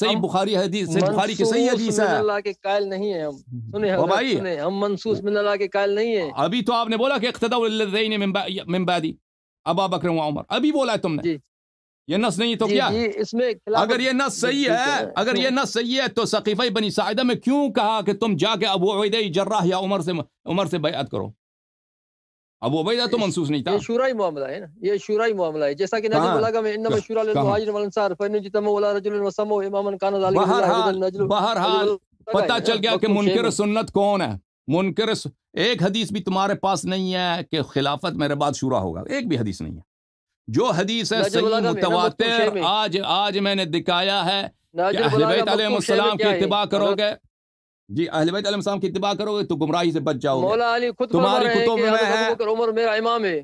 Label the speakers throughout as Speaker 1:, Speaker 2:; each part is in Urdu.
Speaker 1: صحیح بخاری حدیث صحیح بخاری کی صحیح حدیث ہے اللہ کے قائل نہیں ہیں ہم سنیں ہم سنیں ہم منصوص من اللہ کے قائل نہیں ہیں ابھی تو آپ نے بولا کہ اقتدوا للذین من بعدی ابا بکر و عمر ابھی بولا ہے تم نے جی۔ یہ نص نہیں تو جی، کیا جی، اگر یہ نص صحیح ہے اگر یہ نص صحیح ہے تو سقیفہ بنی ساعدہ میں کیوں کہا کہ تم جا کے ابو عبیدہ جراح یا عمر سے عمر سے بیعت کرو ابو عبیدہ تو منسوخ نہیں تھا یہ شورای معاملہ ہے نا یہ شورای معاملہ ہے جیسا کہ نبی بلاغہ میں انما ہاں۔ شورا للمہاجر
Speaker 2: والانصار فإن اجتمعوا ولا رجل وسموا اماما كان ذلك بہرحال بہرحال پتہ چل گیا کہ منکر
Speaker 1: سنت کون ہے منکر ایک حدیث بھی تمہارے پاس نہیں ہے کہ خلافت میرے بعد شورا ہوگا ایک بھی حدیث نہیں ہے جو حدیث ہے صحیح متواتر آج آج میں نے دکھایا ہے کہ اہل بیت علیہ السلام کی اتباع کرو گے جی اہل بیت علیہ السلام کی اتباع کرو گے تو گمراہی سے بچ جاؤ مولا علی خود تمہاری کتب میں ہے
Speaker 2: عمر میرا امام ہے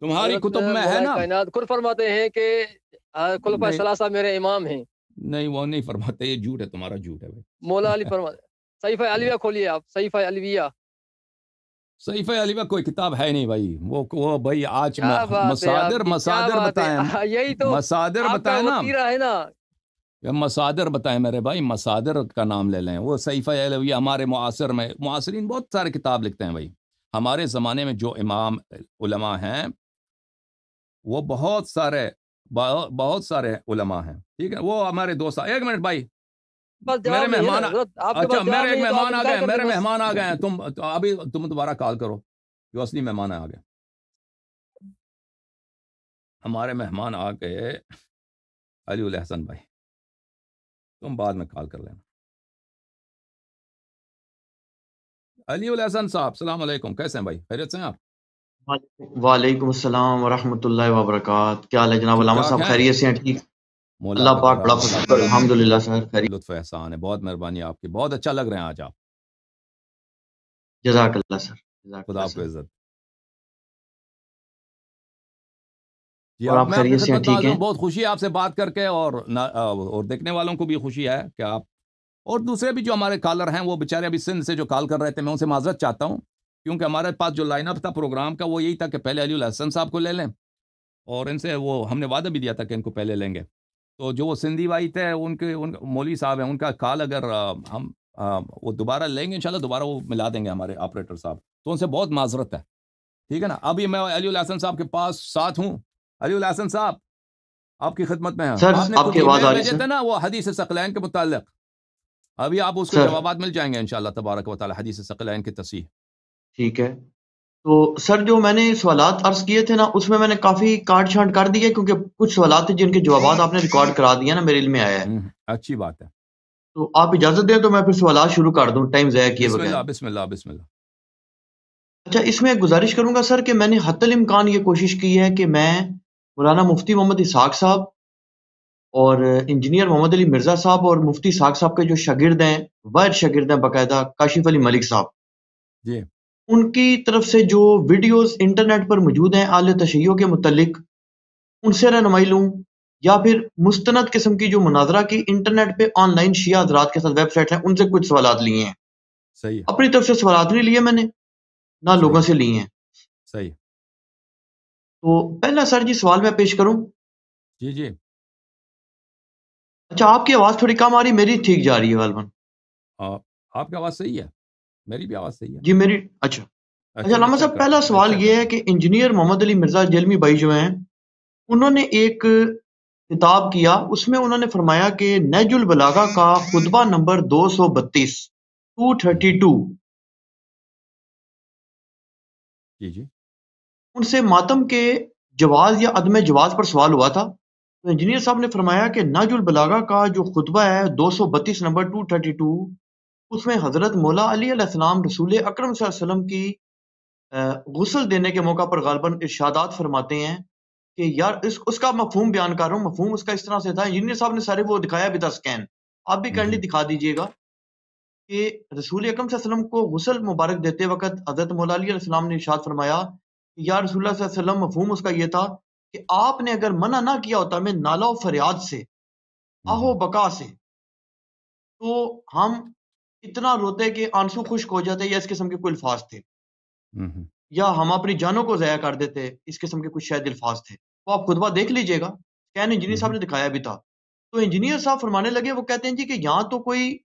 Speaker 1: تمہاری کتب میں ہے نا کائنات خود فرماتے ہیں کہ خلفہ ثلاثہ میرے امام ہیں نہیں وہ نہیں فرماتے یہ جھوٹ ہے تمہارا جھوٹ ہے بھائی مولا علی فرماتے
Speaker 2: صحیفہ الویہ کھولیے آپ صحیفہ الویہ
Speaker 1: صحیفہ علیبہ کوئی کتاب ہے نہیں بھائی وہ وہ بھائی آج مصادر مصادر بتائیں یہی تو مصادر بتائیں نا مسادر بتائیں میرے بھائی مسادر کا نام لے لیں وہ صحیفہ علویہ ہمارے معاصر میں معاصرین بہت سارے کتاب لکھتے ہیں بھائی ہمارے زمانے میں جو امام علماء ہیں وہ بہت سارے بہت سارے علماء ہیں ٹھیک ہے وہ ہمارے دوست ایک منٹ بھائی
Speaker 2: میرے مہمان اچھا میرے
Speaker 1: ایک مہمان آ اچھا، گئے میرے مہمان آ گئے ہیں تم ابھی تم دوبارہ کال کرو جو اصلی مہمان آ گئے ہمارے مہمان آ گئے
Speaker 3: علی الحسن بھائی تم بعد میں کال کر لینا
Speaker 1: علی الحسن صاحب السلام علیکم کیسے ہیں بھائی خیریت سے ہیں آپ
Speaker 2: وعلیکم السلام ورحمۃ اللہ وبرکاتہ کیا حال ہے جناب علامہ صاحب خیریت سے ہیں ٹھیک
Speaker 1: اللہ پاک بڑا فضل الحمدللہ سر خیریت لطف احسان ہے بہت مہربانی آپ کی بہت اچھا لگ رہے ہیں آج آپ جزاک اللہ سر خدا آپ کو عزت
Speaker 3: اور آپ خیریت سے ٹھیک ہیں بہت
Speaker 1: خوشی ہے آپ سے بات کر کے اور اور دیکھنے والوں کو بھی خوشی ہے کہ آپ اور دوسرے بھی جو ہمارے کالر ہیں وہ بیچارے ابھی سندھ سے جو کال کر رہے تھے میں ان سے معذرت چاہتا ہوں کیونکہ ہمارے پاس جو لائن اپ تھا پروگرام کا وہ یہی تھا کہ پہلے علی الحسن صاحب کو لے لیں اور ان سے وہ ہم نے وعدہ بھی دیا تھا کہ ان کو پہلے لیں گے تو جو وہ سندھی بھائی تھے ان کے ان مولوی صاحب ہیں ان کا کال اگر ہم وہ دوبارہ لیں گے انشاءاللہ دوبارہ وہ ملا دیں گے ہمارے آپریٹر صاحب تو ان سے بہت معذرت ہے ٹھیک ہے نا ابھی میں علی الحسن صاحب کے پاس ساتھ ہوں علی الحسن صاحب آپ کی خدمت میں آپ نے بھیجا تھا نا وہ حدیث ثقلین کے متعلق ابھی آپ اس کے جوابات مل جائیں گے انشاءاللہ تبارک و تعالی حدیث ثقلین کی تصحیح ٹھیک ہے تو سر جو میں نے
Speaker 2: سوالات عرض کیے تھے نا اس میں میں نے کافی کاٹ شانٹ کر دی ہے کیونکہ کچھ سوالات تھے جن کے جوابات آپ نے ریکارڈ کرا دیا نا میرے علم میں آیا ہے اچھی بات ہے تو آپ اجازت دیں تو میں پھر سوالات شروع کر
Speaker 1: دوں ٹائم ضائع کیے بسم اللہ بسم اللہ بسم اللہ
Speaker 2: اچھا اس میں گزارش کروں گا سر کہ میں نے حت الامکان یہ کوشش کی ہے کہ میں مولانا مفتی محمد اسحاق صاحب اور انجینئر محمد علی مرزا صاحب اور مفتی اسحاق صاحب کے جو شاگرد ہیں وائر شاگرد ہیں باقاعدہ کاشف علی ملک صاحب جی ان کی طرف سے جو ویڈیوز انٹرنیٹ پر موجود ہیں اعلی تشہیوں کے متعلق ان سے رہنمائی لوں یا پھر مستند قسم کی جو مناظرہ کی انٹرنیٹ پہ آن لائن شیعہ حضرات کے ساتھ ویب سائٹ ہیں ان سے کچھ سوالات لیے ہیں
Speaker 3: صحیح اپنی طرف سے سوالات نہیں لیے میں نے نہ لوگوں سے لیے ہیں صحیح تو پہلا سر جی سوال میں پیش کروں جی جی اچھا آپ کی آواز تھوڑی کم آ رہی میری ٹھیک جا رہی ہے غالباً
Speaker 1: آپ کی آواز صحیح ہے میری بھی آواز صحیح ہے
Speaker 2: جی میری اچھا
Speaker 1: اچھا علامہ اچھا، صاحب پہلا سوال
Speaker 2: یہ ہے کہ انجینئر محمد علی مرزا جلمی بھائی جو ہیں انہوں نے ایک کتاب کیا
Speaker 3: اس میں انہوں نے فرمایا کہ نیج البلاغا کا خطبہ نمبر دو سو بتیس ٹو تھرٹی ٹو جی جی ان سے ماتم کے جواز یا عدم جواز پر سوال ہوا تھا تو انجینئر صاحب نے
Speaker 2: فرمایا کہ ناج البلاغا کا جو خطبہ ہے دو سو بتیس نمبر ٹو ٹو اس میں حضرت مولا علی علیہ السلام رسول اکرم صلی اللہ علیہ وسلم کی غسل دینے کے موقع پر غالباً ارشادات فرماتے ہیں کہ یار اس اس کا مفہوم بیان کر رہا ہوں مفہوم اس کا اس طرح سے تھا انجینئر صاحب نے سارے وہ دکھایا بھی تھا سکین آپ بھی کائنڈلی دکھا دیجئے گا کہ رسول اکرم صلی اللہ علیہ وسلم کو غسل مبارک دیتے وقت حضرت مولا علی علیہ السلام نے ارشاد فرمایا یا رسول اللہ صلی اللہ علیہ وسلم مفہوم اس کا یہ تھا کہ آپ نے اگر منع نہ کیا ہوتا میں نالا فریاد سے آہو بکا سے تو ہم اتنا روتے کہ آنسو خشک ہو جاتے یا اس قسم کے کوئی الفاظ تھے یا ہم اپنی جانوں کو ضائع کر دیتے اس قسم کے کچھ شاید الفاظ تھے وہ آپ خطبہ دیکھ لیجئے گا انجینئر صاحب نے دکھایا بھی تھا تو انجینئر صاحب فرمانے لگے وہ کہتے ہیں جی کہ یہاں تو کوئی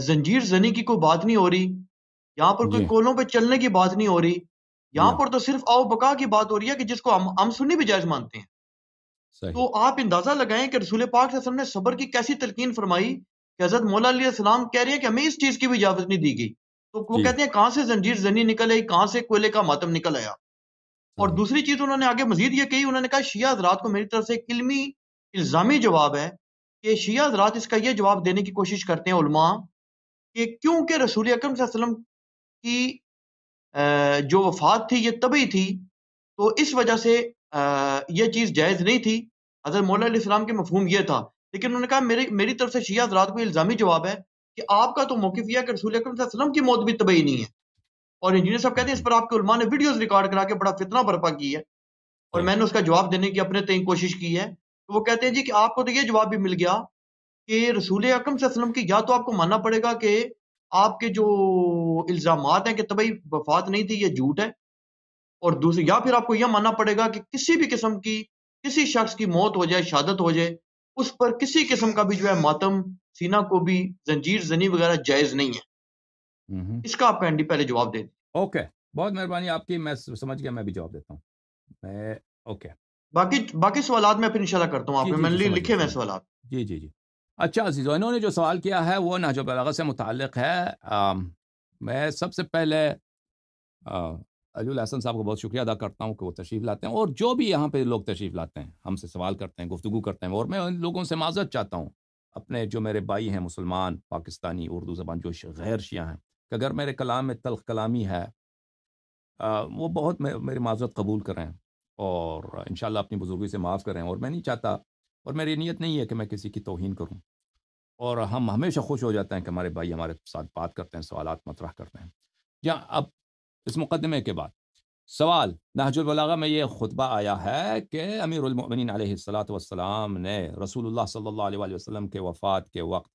Speaker 2: زنجیر زنی کی کوئی بات نہیں ہو رہی یہاں پر کوئی جی۔ کولوں پہ چلنے کی بات نہیں ہو رہی یہاں ہاں۔ پر تو صرف آؤ بکا کی بات ہو رہی ہے کہ جس کو ہم سنی بھی جائز مانتے ہیں صحیح. تو آپ اندازہ لگائیں کہ رسول پاک صلی اللہ علیہ وسلم نے صبر کی کیسی تلقین فرمائی کہ حضرت مولا علیہ السلام کہہ رہے ہیں کہ ہمیں اس چیز کی بھی اجازت نہیں دی گئی تو وہ جی۔ کہتے ہیں کہاں سے زنجیر زنی نکل آئی کہاں سے کوئلے کا ماتم نکل آیا اور ہاں۔ دوسری چیز انہوں نے آگے مزید یہ کہی انہوں نے کہا شیعہ حضرات کو میری طرف سے ایک علمی الزامی جواب ہے کہ شیعہ حضرات اس کا یہ جواب دینے کی کوشش کرتے ہیں علماء کہ کیونکہ رسول اکرم صلی اللہ علیہ وسلم کی جو وفات تھی یہ طبی تھی تو اس وجہ سے یہ چیز جائز نہیں تھی حضرت مولا علیہ السلام کے مفہوم یہ تھا لیکن انہوں نے کہا میری طرف سے شیعہ حضرات کو الزامی جواب ہے کہ آپ کا تو موقف یہ ہے کہ رسول اکرم صلی اللہ علیہ وسلم کی موت بھی طبی نہیں ہے اور انجینئر صاحب کہتے ہیں اس پر آپ کے علماء نے ویڈیوز ریکارڈ کرا کے بڑا فتنہ برپا کی ہے اور میں نے اس کا جواب دینے کی اپنے کوشش کی ہے تو وہ کہتے ہیں جی کہ آپ کو تو یہ جواب بھی مل گیا کہ رسول اکرم صلی اللہ علیہ وسلم کی یا تو آپ کو ماننا پڑے گا کہ آپ کے جو الزامات ہیں کہ وفات نہیں تھی یہ جھوٹ ہے اور دوسری یا پھر آپ کو یہ ماننا پڑے گا کہ کسی بھی قسم کی کسی شخص کی موت ہو جائے شہادت ہو جائے اس پر کسی قسم کا بھی جو ہے ماتم سینا کو بھی زنجیر زنی وغیرہ جائز نہیں ہے
Speaker 1: اس کا آپ پہلے جواب دے دیں اوکے بہت مہربانی آپ کی میں سمجھ گیا میں بھی جواب دیتا ہوں باقی باقی
Speaker 2: سوالات میں پھر انشاءاللہ کرتا ہوں آپ جی، میں جی، جی، لکھے میں
Speaker 1: اچھا عزیز انہوں نے جو سوال کیا ہے وہ بلاغت سے متعلق ہے میں سب سے پہلے علی الحسن صاحب کو بہت شکریہ ادا کرتا ہوں کہ وہ تشریف لاتے ہیں اور جو بھی یہاں پہ لوگ تشریف لاتے ہیں ہم سے سوال کرتے ہیں گفتگو کرتے ہیں اور میں ان لوگوں سے معذرت چاہتا ہوں اپنے جو میرے بھائی ہیں مسلمان پاکستانی اردو زبان جو غیر شیعہ ہیں کہ اگر میرے کلام میں تلخ کلامی ہے وہ بہت میری معذرت قبول کریں اور انشاءاللہ اپنی بزرگی سے معاف کریں اور میں نہیں چاہتا اور میری نیت نہیں ہے کہ میں کسی کی توہین کروں اور ہم ہمیشہ خوش ہو جاتے ہیں کہ ہمارے بھائی ہمارے ساتھ بات کرتے ہیں سوالات مطرح کرتے ہیں یا اب اس مقدمے کے بعد سوال نہج البلاغہ میں یہ خطبہ آیا ہے کہ امیر المؤمنین علیہ السلاۃ والسلام نے رسول اللہ صلی اللہ علیہ وسلم کے وفات کے وقت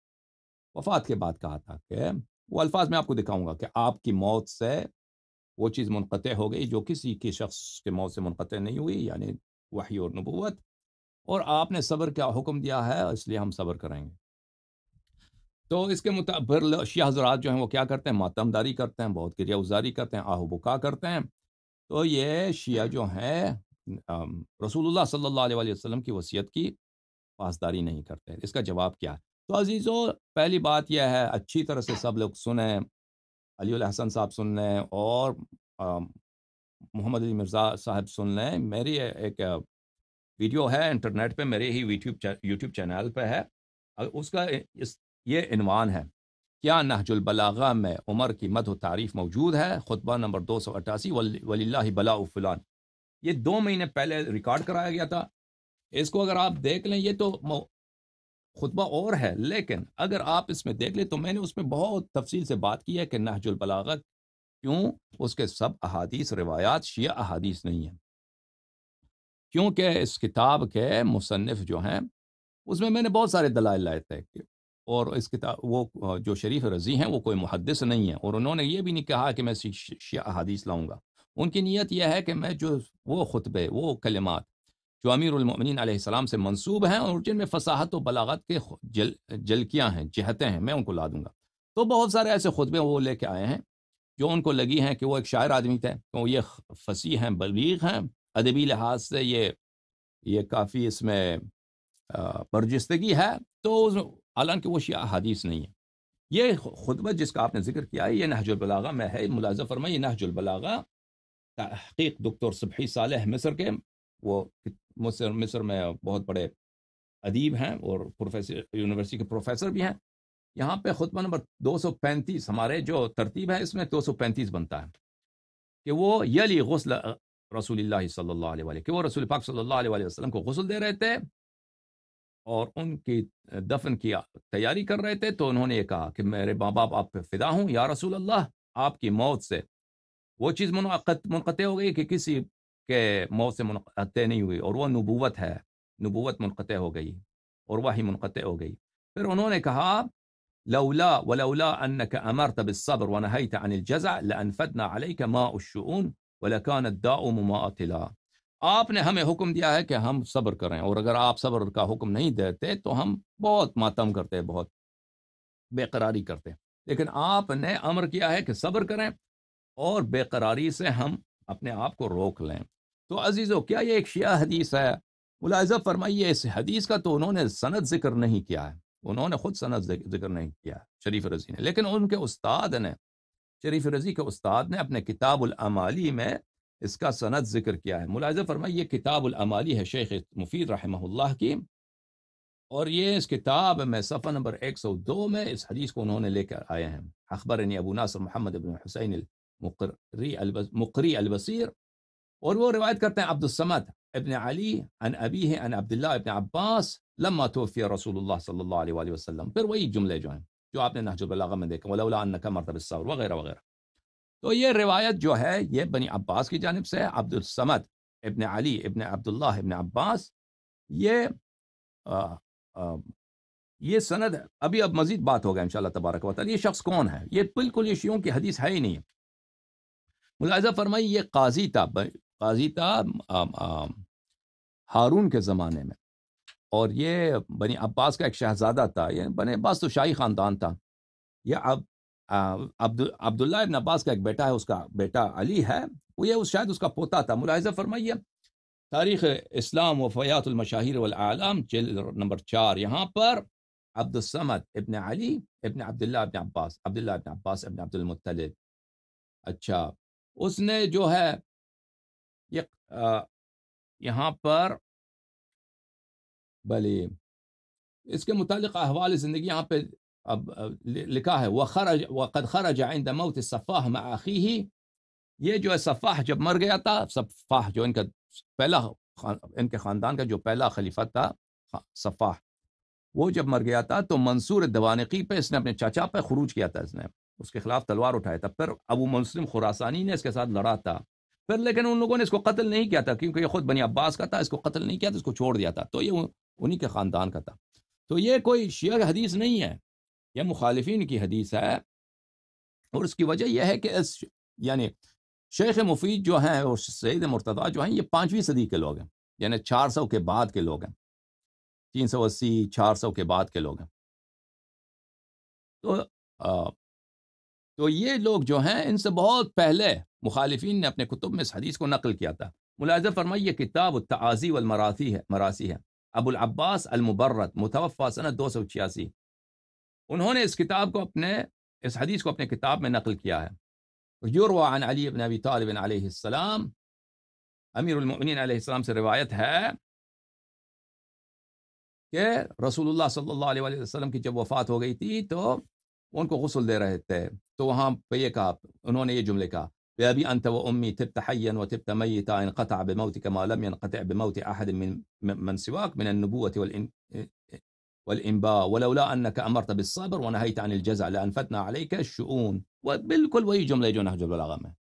Speaker 1: وفات کے بعد کہا تھا کہ وہ الفاظ میں آپ کو دکھاؤں گا کہ آپ کی موت سے وہ چیز منقطع ہو گئی جو کسی کی شخص کے موت سے منقطع نہیں ہوئی یعنی وحی اور نبوت اور آپ نے صبر کیا حکم دیا ہے اس لیے ہم صبر کریں گے تو اس کے مطابق شیعہ حضرات جو ہیں وہ کیا کرتے ہیں ماتمداری کرتے ہیں بہت ازاری کرتے ہیں بکا کرتے ہیں تو یہ شیعہ جو ہیں رسول اللہ صلی اللہ علیہ وسلم کی وصیت کی پاسداری نہیں کرتے اس کا جواب کیا ہے تو عزیزو پہلی بات یہ ہے اچھی طرح سے سب لوگ سنیں علی الحسن صاحب سن لیں اور محمد علی مرزا صاحب سن لیں میری ایک ویڈیو ہے انٹرنیٹ پہ میرے ہی یوٹیوب یوٹیوب چینل پہ ہے اس کا اس یہ عنوان ہے کیا نہج البلاغہ میں عمر کی مد و تعریف موجود ہے خطبہ نمبر دو سو اٹھاسی ولی اللہ بلا فلان یہ دو مہینے پہلے ریکارڈ کرایا گیا تھا اس کو اگر آپ دیکھ لیں یہ تو خطبہ اور ہے لیکن اگر آپ اس میں دیکھ لیں تو میں نے اس میں بہت تفصیل سے بات کی ہے کہ نہج البلاغت کیوں اس کے سب احادیث روایات شیعہ احادیث نہیں ہیں کیونکہ اس کتاب کے مصنف جو ہیں اس میں میں نے بہت سارے دلائل لائے تھے اور اس کتاب وہ جو شریف رضی ہیں وہ کوئی محدث نہیں ہیں اور انہوں نے یہ بھی نہیں کہا کہ میں شیعہ حدیث لاؤں گا ان کی نیت یہ ہے کہ میں جو وہ خطبے وہ کلمات جو امیر المؤمنین علیہ السلام سے منصوب ہیں اور جن میں فصاحت و بلاغت کے جل جلکیاں ہیں جہتیں ہیں میں ان کو لا دوں گا تو بہت سارے ایسے خطبے وہ لے کے آئے ہیں جو ان کو لگی ہیں کہ وہ ایک شاعر آدمی تھے یہ فصیح ہیں بلیغ ہیں ادبی لحاظ سے یہ یہ کافی اس میں برجستگی ہے تو حالانکہ وہ شیعہ حدیث نہیں ہے یہ خطبہ جس کا آپ نے ذکر کیا ہے یہ نہج البلاغہ میں ہے ملازم فرما یہ نہج البلاغہ تحقیق دکتور صبحی صالح مصر کے وہ مصر مصر میں بہت بڑے ادیب ہیں اور پروفیسر یونیورسٹی کے پروفیسر بھی ہیں یہاں پہ خطبہ نمبر دو سو پینتیس ہمارے جو ترتیب ہے اس میں دو سو پینتیس بنتا ہے کہ وہ یلی غسل رسول اللہ صلی اللہ علیہ وآلہ کہ وہ رسول پاک صلی اللہ علیہ وآلہ وسلم کو غسل دے رہے تھے اور ان کی دفن کی تیاری کر رہے تھے تو انہوں نے یہ کہا کہ میرے ماں باپ آپ پہ فدا ہوں یا رسول اللہ آپ کی موت سے وہ چیز منقط منقطع ہو گئی کہ کسی کے موت سے منقطع نہیں ہوئی اور وہ نبوت ہے نبوت منقطع ہو گئی اور وہی منقطع ہو گئی پھر انہوں نے کہا لولا ولولا انك امرت بالصبر ونهيت عن الجزع لانفدنا عليك ماء الشؤون ولیکاند مماطلا آپ نے ہمیں حکم دیا ہے کہ ہم صبر کریں اور اگر آپ صبر کا حکم نہیں دیتے تو ہم بہت ماتم کرتے بہت بے قراری کرتے لیکن آپ نے امر کیا ہے کہ صبر کریں اور بے قراری سے ہم اپنے آپ کو روک لیں تو عزیزو کیا یہ ایک شیعہ حدیث ہے ملاحظہ فرمائیے اس حدیث کا تو انہوں نے سند ذکر نہیں کیا ہے انہوں نے خود سند ذکر نہیں کیا شریف رضی نے لیکن ان کے استاد نے شریف رضی کے استاد نے اپنے کتاب العمالی میں اس کا سند ذکر کیا ہے ملاحظہ فرمائیے یہ کتاب العمالی ہے شیخ مفید رحمہ اللہ کی اور یہ اس کتاب میں صفحہ نمبر ایک سو دو میں اس حدیث کو انہوں نے لے کر آئے ہیں اخبر ابو ناصر محمد ابن حسین المقری مقری البصیر اور وہ روایت کرتے ہیں عبد الصمد ابن علی ان ابی ہے ان عبداللہ ابن عباس لما توفی رسول اللہ صلی اللہ علیہ وآلہ وسلم پھر وہی جملے جو ہیں جو آپ نے البلاغہ میں دیکھا دیکھے ولی مرتب مرتبہ وغیرہ وغیرہ تو یہ روایت جو ہے یہ بنی عباس کی جانب سے عبدالصّمد ابن علی ابن عبداللہ ابن عباس یہ یہ سند ابھی اب مزید بات ہو ان شاء اللہ تبارک تعالی یہ شخص کون ہے یہ بالکل شیعوں کی حدیث ہے ہی نہیں ملاحظہ فرمائی یہ قاضی تھا قاضی تھا ہارون کے زمانے میں اور یہ بنی عباس کا ایک شہزادہ تھا یہ بنے عباس تو شاہی خاندان تھا یہ اب عبد عبداللہ ابن عباس کا ایک بیٹا ہے اس کا بیٹا علی ہے وہ یہ اس شاید اس کا پوتا تھا ملاحظہ فرمائیے تاریخ اسلام و فیات المشاہر والعالم جل نمبر چار یہاں پر عبدالصّمد ابن علی ابن عبداللہ ابن عباس عبداللہ ابن عباس ابن عبد المطلب اچھا اس نے جو ہے یہ یہاں پر بلی اس کے متعلق احوال زندگی یہاں پہ اب لکھا ہے وہ خرج موت الصفاح مع ہی یہ جو ہے صفاح جب مر گیا تھا صفاح جو ان کا پہلا ان کے خاندان کا جو پہلا خلیفہ تھا ہاں، صفاح وہ جب مر گیا تھا تو منصور دوانقی پہ اس نے اپنے چاچا پہ خروج کیا تھا اس نے اس کے خلاف تلوار اٹھایا تھا پھر ابو مسلم خوراسانی نے اس کے ساتھ لڑا تھا پھر لیکن ان لوگوں نے اس کو قتل نہیں کیا تھا کیونکہ یہ خود بنی عباس کا تھا اس کو قتل نہیں کیا تھا اس کو چھوڑ دیا تھا تو یہ انہی کے خاندان کا تھا تو یہ کوئی شیعہ حدیث نہیں ہے یہ مخالفین کی حدیث ہے اور اس کی وجہ یہ ہے کہ اس یعنی شیخ مفید جو ہیں اور سید مرتدہ جو ہیں یہ پانچویں صدی کے لوگ ہیں یعنی چار سو کے بعد کے لوگ ہیں تین سو اسی چار سو کے بعد کے لوگ ہیں تو آ, تو یہ لوگ جو ہیں ان سے بہت پہلے مخالفین نے اپنے کتب میں اس حدیث کو نقل کیا تھا ملاحظہ فرمائی یہ کتاب تعزی والمراسی ہے مراسی ہے ابو العباس المبرت متوفہ صنعت دو سو چھیاسی انہوں نے اس کتاب کو اپنے اس حدیث کو اپنے کتاب میں نقل کیا ہے یوروا عن علی ابی طالب علیہ السلام امیر المؤمنین علیہ السلام سے روایت ہے کہ رسول اللہ صلی اللہ علیہ وسلم کی جب وفات ہو گئی تھی تو ان کو غسل دے رہے تھے تو وہاں پہ یہ کہا انہوں نے یہ جملے کہا بأبي أنت وأمي تبت حيا وتبت ميتا انقطع بموتك ما لم ينقطع بموت أحد من من سواك من النبوة والإن والإنباء ولولا أنك أمرت بالصبر ونهيت عن الجزع لأنفتنا عليك الشؤون وبالكل وهي جملة يجون نهج البلاغة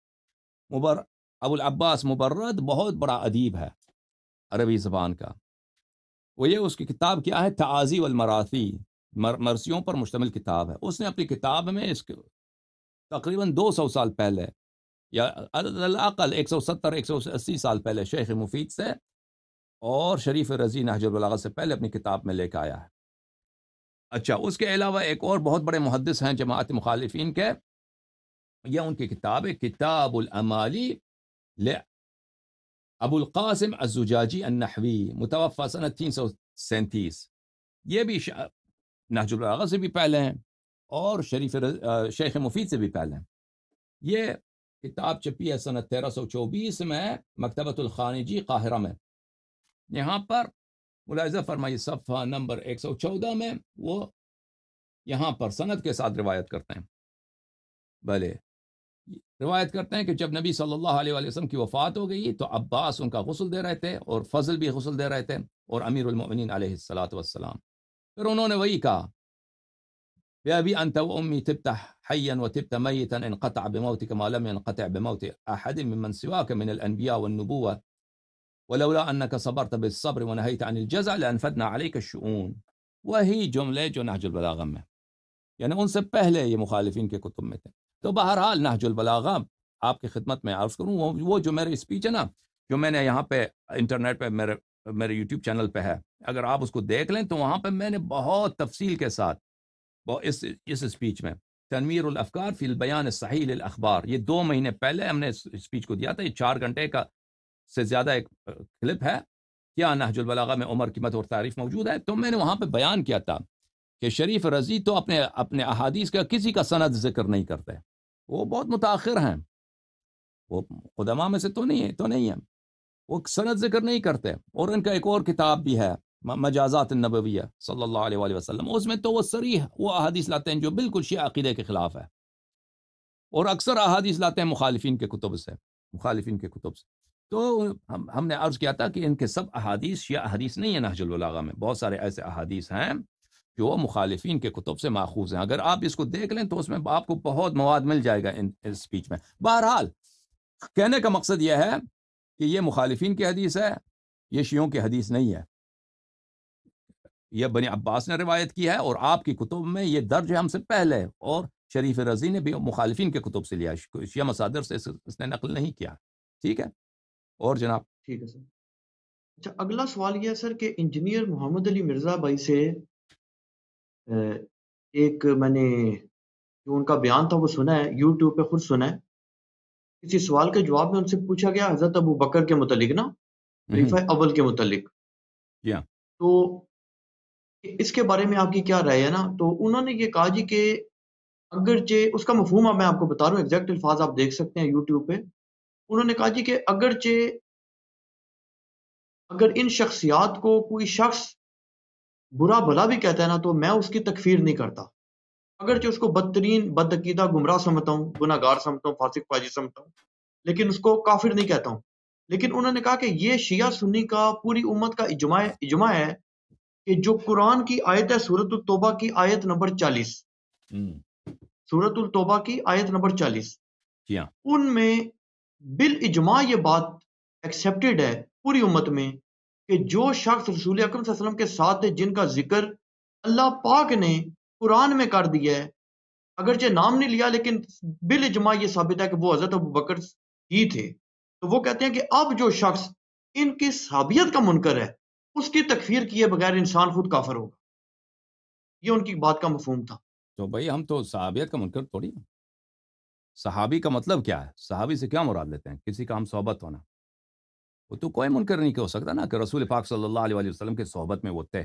Speaker 1: مبر أبو العباس مبرد بهود برا أديبها ربي अरबी ज़बान का वो ये उसकी किताब क्या مرسيون پر مشتمل كتاب ہے पर मुश्तमिल किताब है उसने अपनी किताब में इसके तकरीबन یا الاقل ایک سو ستر ایک سو اسی سال پہلے شیخ مفید سے اور شریف رضی نہجا سے پہلے اپنی کتاب میں لے کے آیا ہے اچھا اس کے علاوہ ایک اور بہت بڑے محدث ہیں جماعت مخالفین کے یہ ان کی کتاب ہے کتاب الامالی لے ابو القاسم الزجاجی النحوی متوفہ صنت تین سو سینتیس یہ بھی نحج الاغ سے بھی پہلے ہیں اور شریف شیخ مفید سے بھی پہلے ہیں یہ کتاب چپی ہے صنعت تیرہ سو چوبیس میں مکتبۃ الخانی جی میں یہاں پر ملاحظہ فرمائی صفحہ نمبر ایک سو چودہ میں وہ یہاں پر صنعت کے ساتھ روایت کرتے ہیں بھلے روایت کرتے ہیں کہ جب نبی صلی اللہ علیہ وسلم کی وفات ہو گئی تو عباس ان کا غسل دے رہتے اور فضل بھی غسل دے رہے تھے اور امیر المؤمنین علیہ السلاۃ والسلام پھر انہوں نے وہی کہا يا أبي أنت وأمي تبت حيا وتبت ميتا انقطع بموتك ما لم ينقطع بموت أحد ممن سواك من الأنبياء والنبوة ولولا أنك صبرت بالصبر ونهيت عن الجزع لأنفدنا عليك الشؤون وهي جملة جو نهج البلاغة يعني أنس بهلة مخالفين كي كتب متن تو بهر حال نهج البلاغة آپ کی خدمت میں عرض کروں وہ جو میرے اسپیچ ہے نا جو میں نے یہاں پہ انٹرنیٹ پہ میرے میرے یوٹیوب چینل پہ ہے اگر آپ اس کو دیکھ لیں تو وہاں پہ میں نے بہت تفصیل کے ساتھ اس اس اسپیچ میں تنویر الافکار فی البیان صحیح الاخبار یہ دو مہینے پہلے ہم نے اسپیچ کو دیا تھا یہ چار گھنٹے کا سے زیادہ ایک کلپ ہے کیا نہج البلاغہ میں عمر کی مت اور تعریف موجود ہے تو میں نے وہاں پہ بیان کیا تھا کہ شریف رضی تو اپنے اپنے احادیث کا کسی کا سند ذکر نہیں کرتے وہ بہت متاخر ہیں وہ قدما میں سے تو نہیں ہے تو نہیں ہے وہ سند ذکر نہیں کرتے اور ان کا ایک اور کتاب بھی ہے مجازات النبویہ صلی اللہ علیہ وآلہ وسلم اس میں تو وہ سریح وہ احادیث لاتے ہیں جو بالکل شیعہ عقیدہ کے خلاف ہے اور اکثر احادیث لاتے ہیں مخالفین کے کتب سے مخالفین کے کتب سے تو ہم ہم نے عرض کیا تھا کہ ان کے سب احادیث شیعہ احادیث نہیں ہیں نہج البلاغہ میں بہت سارے ایسے احادیث ہیں جو مخالفین کے کتب سے ماخوذ ہیں اگر آپ اس کو دیکھ لیں تو اس میں آپ کو بہت مواد مل جائے گا ان اسپیچ میں بہرحال کہنے کا مقصد یہ ہے کہ یہ مخالفین کی حدیث ہے یہ شیعوں کی حدیث نہیں ہے یہ بنی عباس نے روایت کی ہے اور آپ کی کتب میں یہ درج ہے ہم سے پہلے اور شریف رضی نے بھی مخالفین کے کتب سے لیا شیعہ مسادر سے اس نے نقل نہیں کیا ٹھیک ہے اور جناب ٹھیک ہے سر
Speaker 2: اچھا اگلا سوال یہ ہے سر کہ انجینئر محمد علی مرزا بھائی سے ایک میں نے جو ان کا بیان تھا وہ سنا ہے یوٹیوب پہ خود سنا ہے کسی سوال کے جواب میں ان سے پوچھا گیا حضرت ابو بکر کے متعلق
Speaker 3: نا خلیفہ اول کے متعلق جی ہاں۔
Speaker 2: تو اس کے بارے میں آپ کی کیا رائے ہے نا تو انہوں نے یہ کہا جی کہ اگرچہ اس کا مفہوما میں آپ کو بتا رہا ہوں الفاظ آپ دیکھ سکتے ہیں یوٹیوب پہ انہوں نے کہا جی کہ اگر ان شخصیات کو کوئی شخص برا بھلا بھی کہتا ہے نا تو میں اس کی تکفیر نہیں کرتا اگرچہ اس کو بدترین بدعقیدہ گمراہ سمجھتا ہوں گناہ گار سمجھتا ہوں لیکن اس کو کافر نہیں کہتا ہوں لیکن انہوں نے کہا کہ یہ شیعہ سنی کا پوری امت کا اجماع ہے کہ جو قرآن کی آیت ہے سورت التوبہ کی آیت نمبر چالیس سورت التوبہ کی آیت نمبر چالیس ان میں اجماع یہ بات ہے پوری امت میں کہ جو شخص رسول اکرم صلی اللہ علیہ وسلم کے ساتھ ہے جن کا ذکر اللہ پاک نے قرآن میں کر دیا ہے اگرچہ نام نہیں لیا لیکن اجماع یہ ثابت ہے کہ وہ حضرت ابو بکر ہی تھے تو وہ کہتے ہیں کہ اب جو شخص ان کی صحابیت کا منکر ہے اس کی تکفیر کیے بغیر انسان خود کافر ہوگا
Speaker 1: یہ ان کی بات کا مفہوم تھا تو بھائی ہم تو صحابیت کا منکر توڑی صحابی کا مطلب کیا ہے صحابی سے کیا مراد لیتے ہیں کسی کا ہم صحبت ہونا وہ تو کوئی منکر نہیں کیا ہو سکتا نا کہ رسول پاک صلی اللہ علیہ وسلم کے صحبت میں وہ طے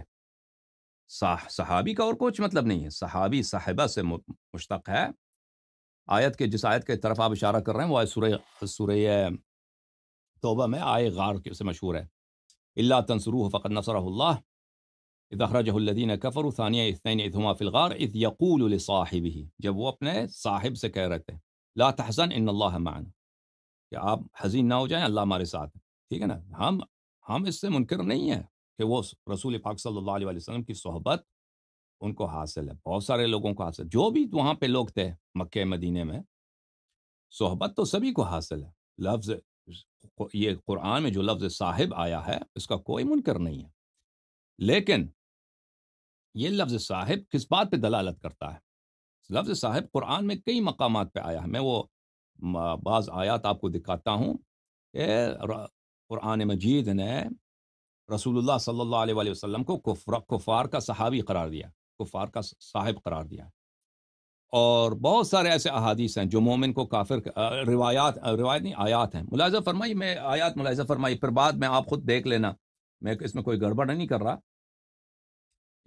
Speaker 1: صحابی کا اور کچھ مطلب نہیں ہے صحابی صاحبہ سے مشتق ہے آیت کے جس آیت کے طرف آپ اشارہ کر رہے ہیں وہ آئے سورہ توبہ میں آئے غار سے مشہور ہے اللہ تنصروح فقت نصور اللّہ ادا رجح الدین قفر السانی اتھما فلغار یقول الصاحب ہی جب وہ اپنے صاحب سے کہہ رہے تھے تحزن تحسن اَََََََ معنا كہ آپ حسين نہ ہو جائیں اللہ ہمارے ساتھ ٹھیک ہے نا ہم ہم اس سے منکر نہیں ہیں کہ وہ رسول پاک صلی اللہ علیہ وسلم کی صحبت ان کو حاصل ہے بہت سارے لوگوں کو حاصل جو بھی وہاں پہ لوگ تھے مکہ مدینے میں صحبت تو سبھی کو حاصل ہے لفظ یہ قرآن میں جو لفظ صاحب آیا ہے اس کا کوئی منکر نہیں ہے لیکن یہ لفظ صاحب کس بات پہ دلالت کرتا ہے لفظ صاحب قرآن میں کئی مقامات پہ آیا ہے میں وہ بعض آیات آپ کو دکھاتا ہوں کہ قرآن مجید نے رسول اللہ صلی اللہ علیہ وسلم کو کفار کا صحابی قرار دیا کفار کا صاحب قرار دیا ہے اور بہت سارے ایسے احادیث ہیں جو مومن کو کافر روایات روایت نہیں آیات ہیں ملاحظہ فرمائی میں آیات ملاحظہ فرمائی پھر بعد میں آپ خود دیکھ لینا میں اس میں کوئی گڑبڑ نہیں کر رہا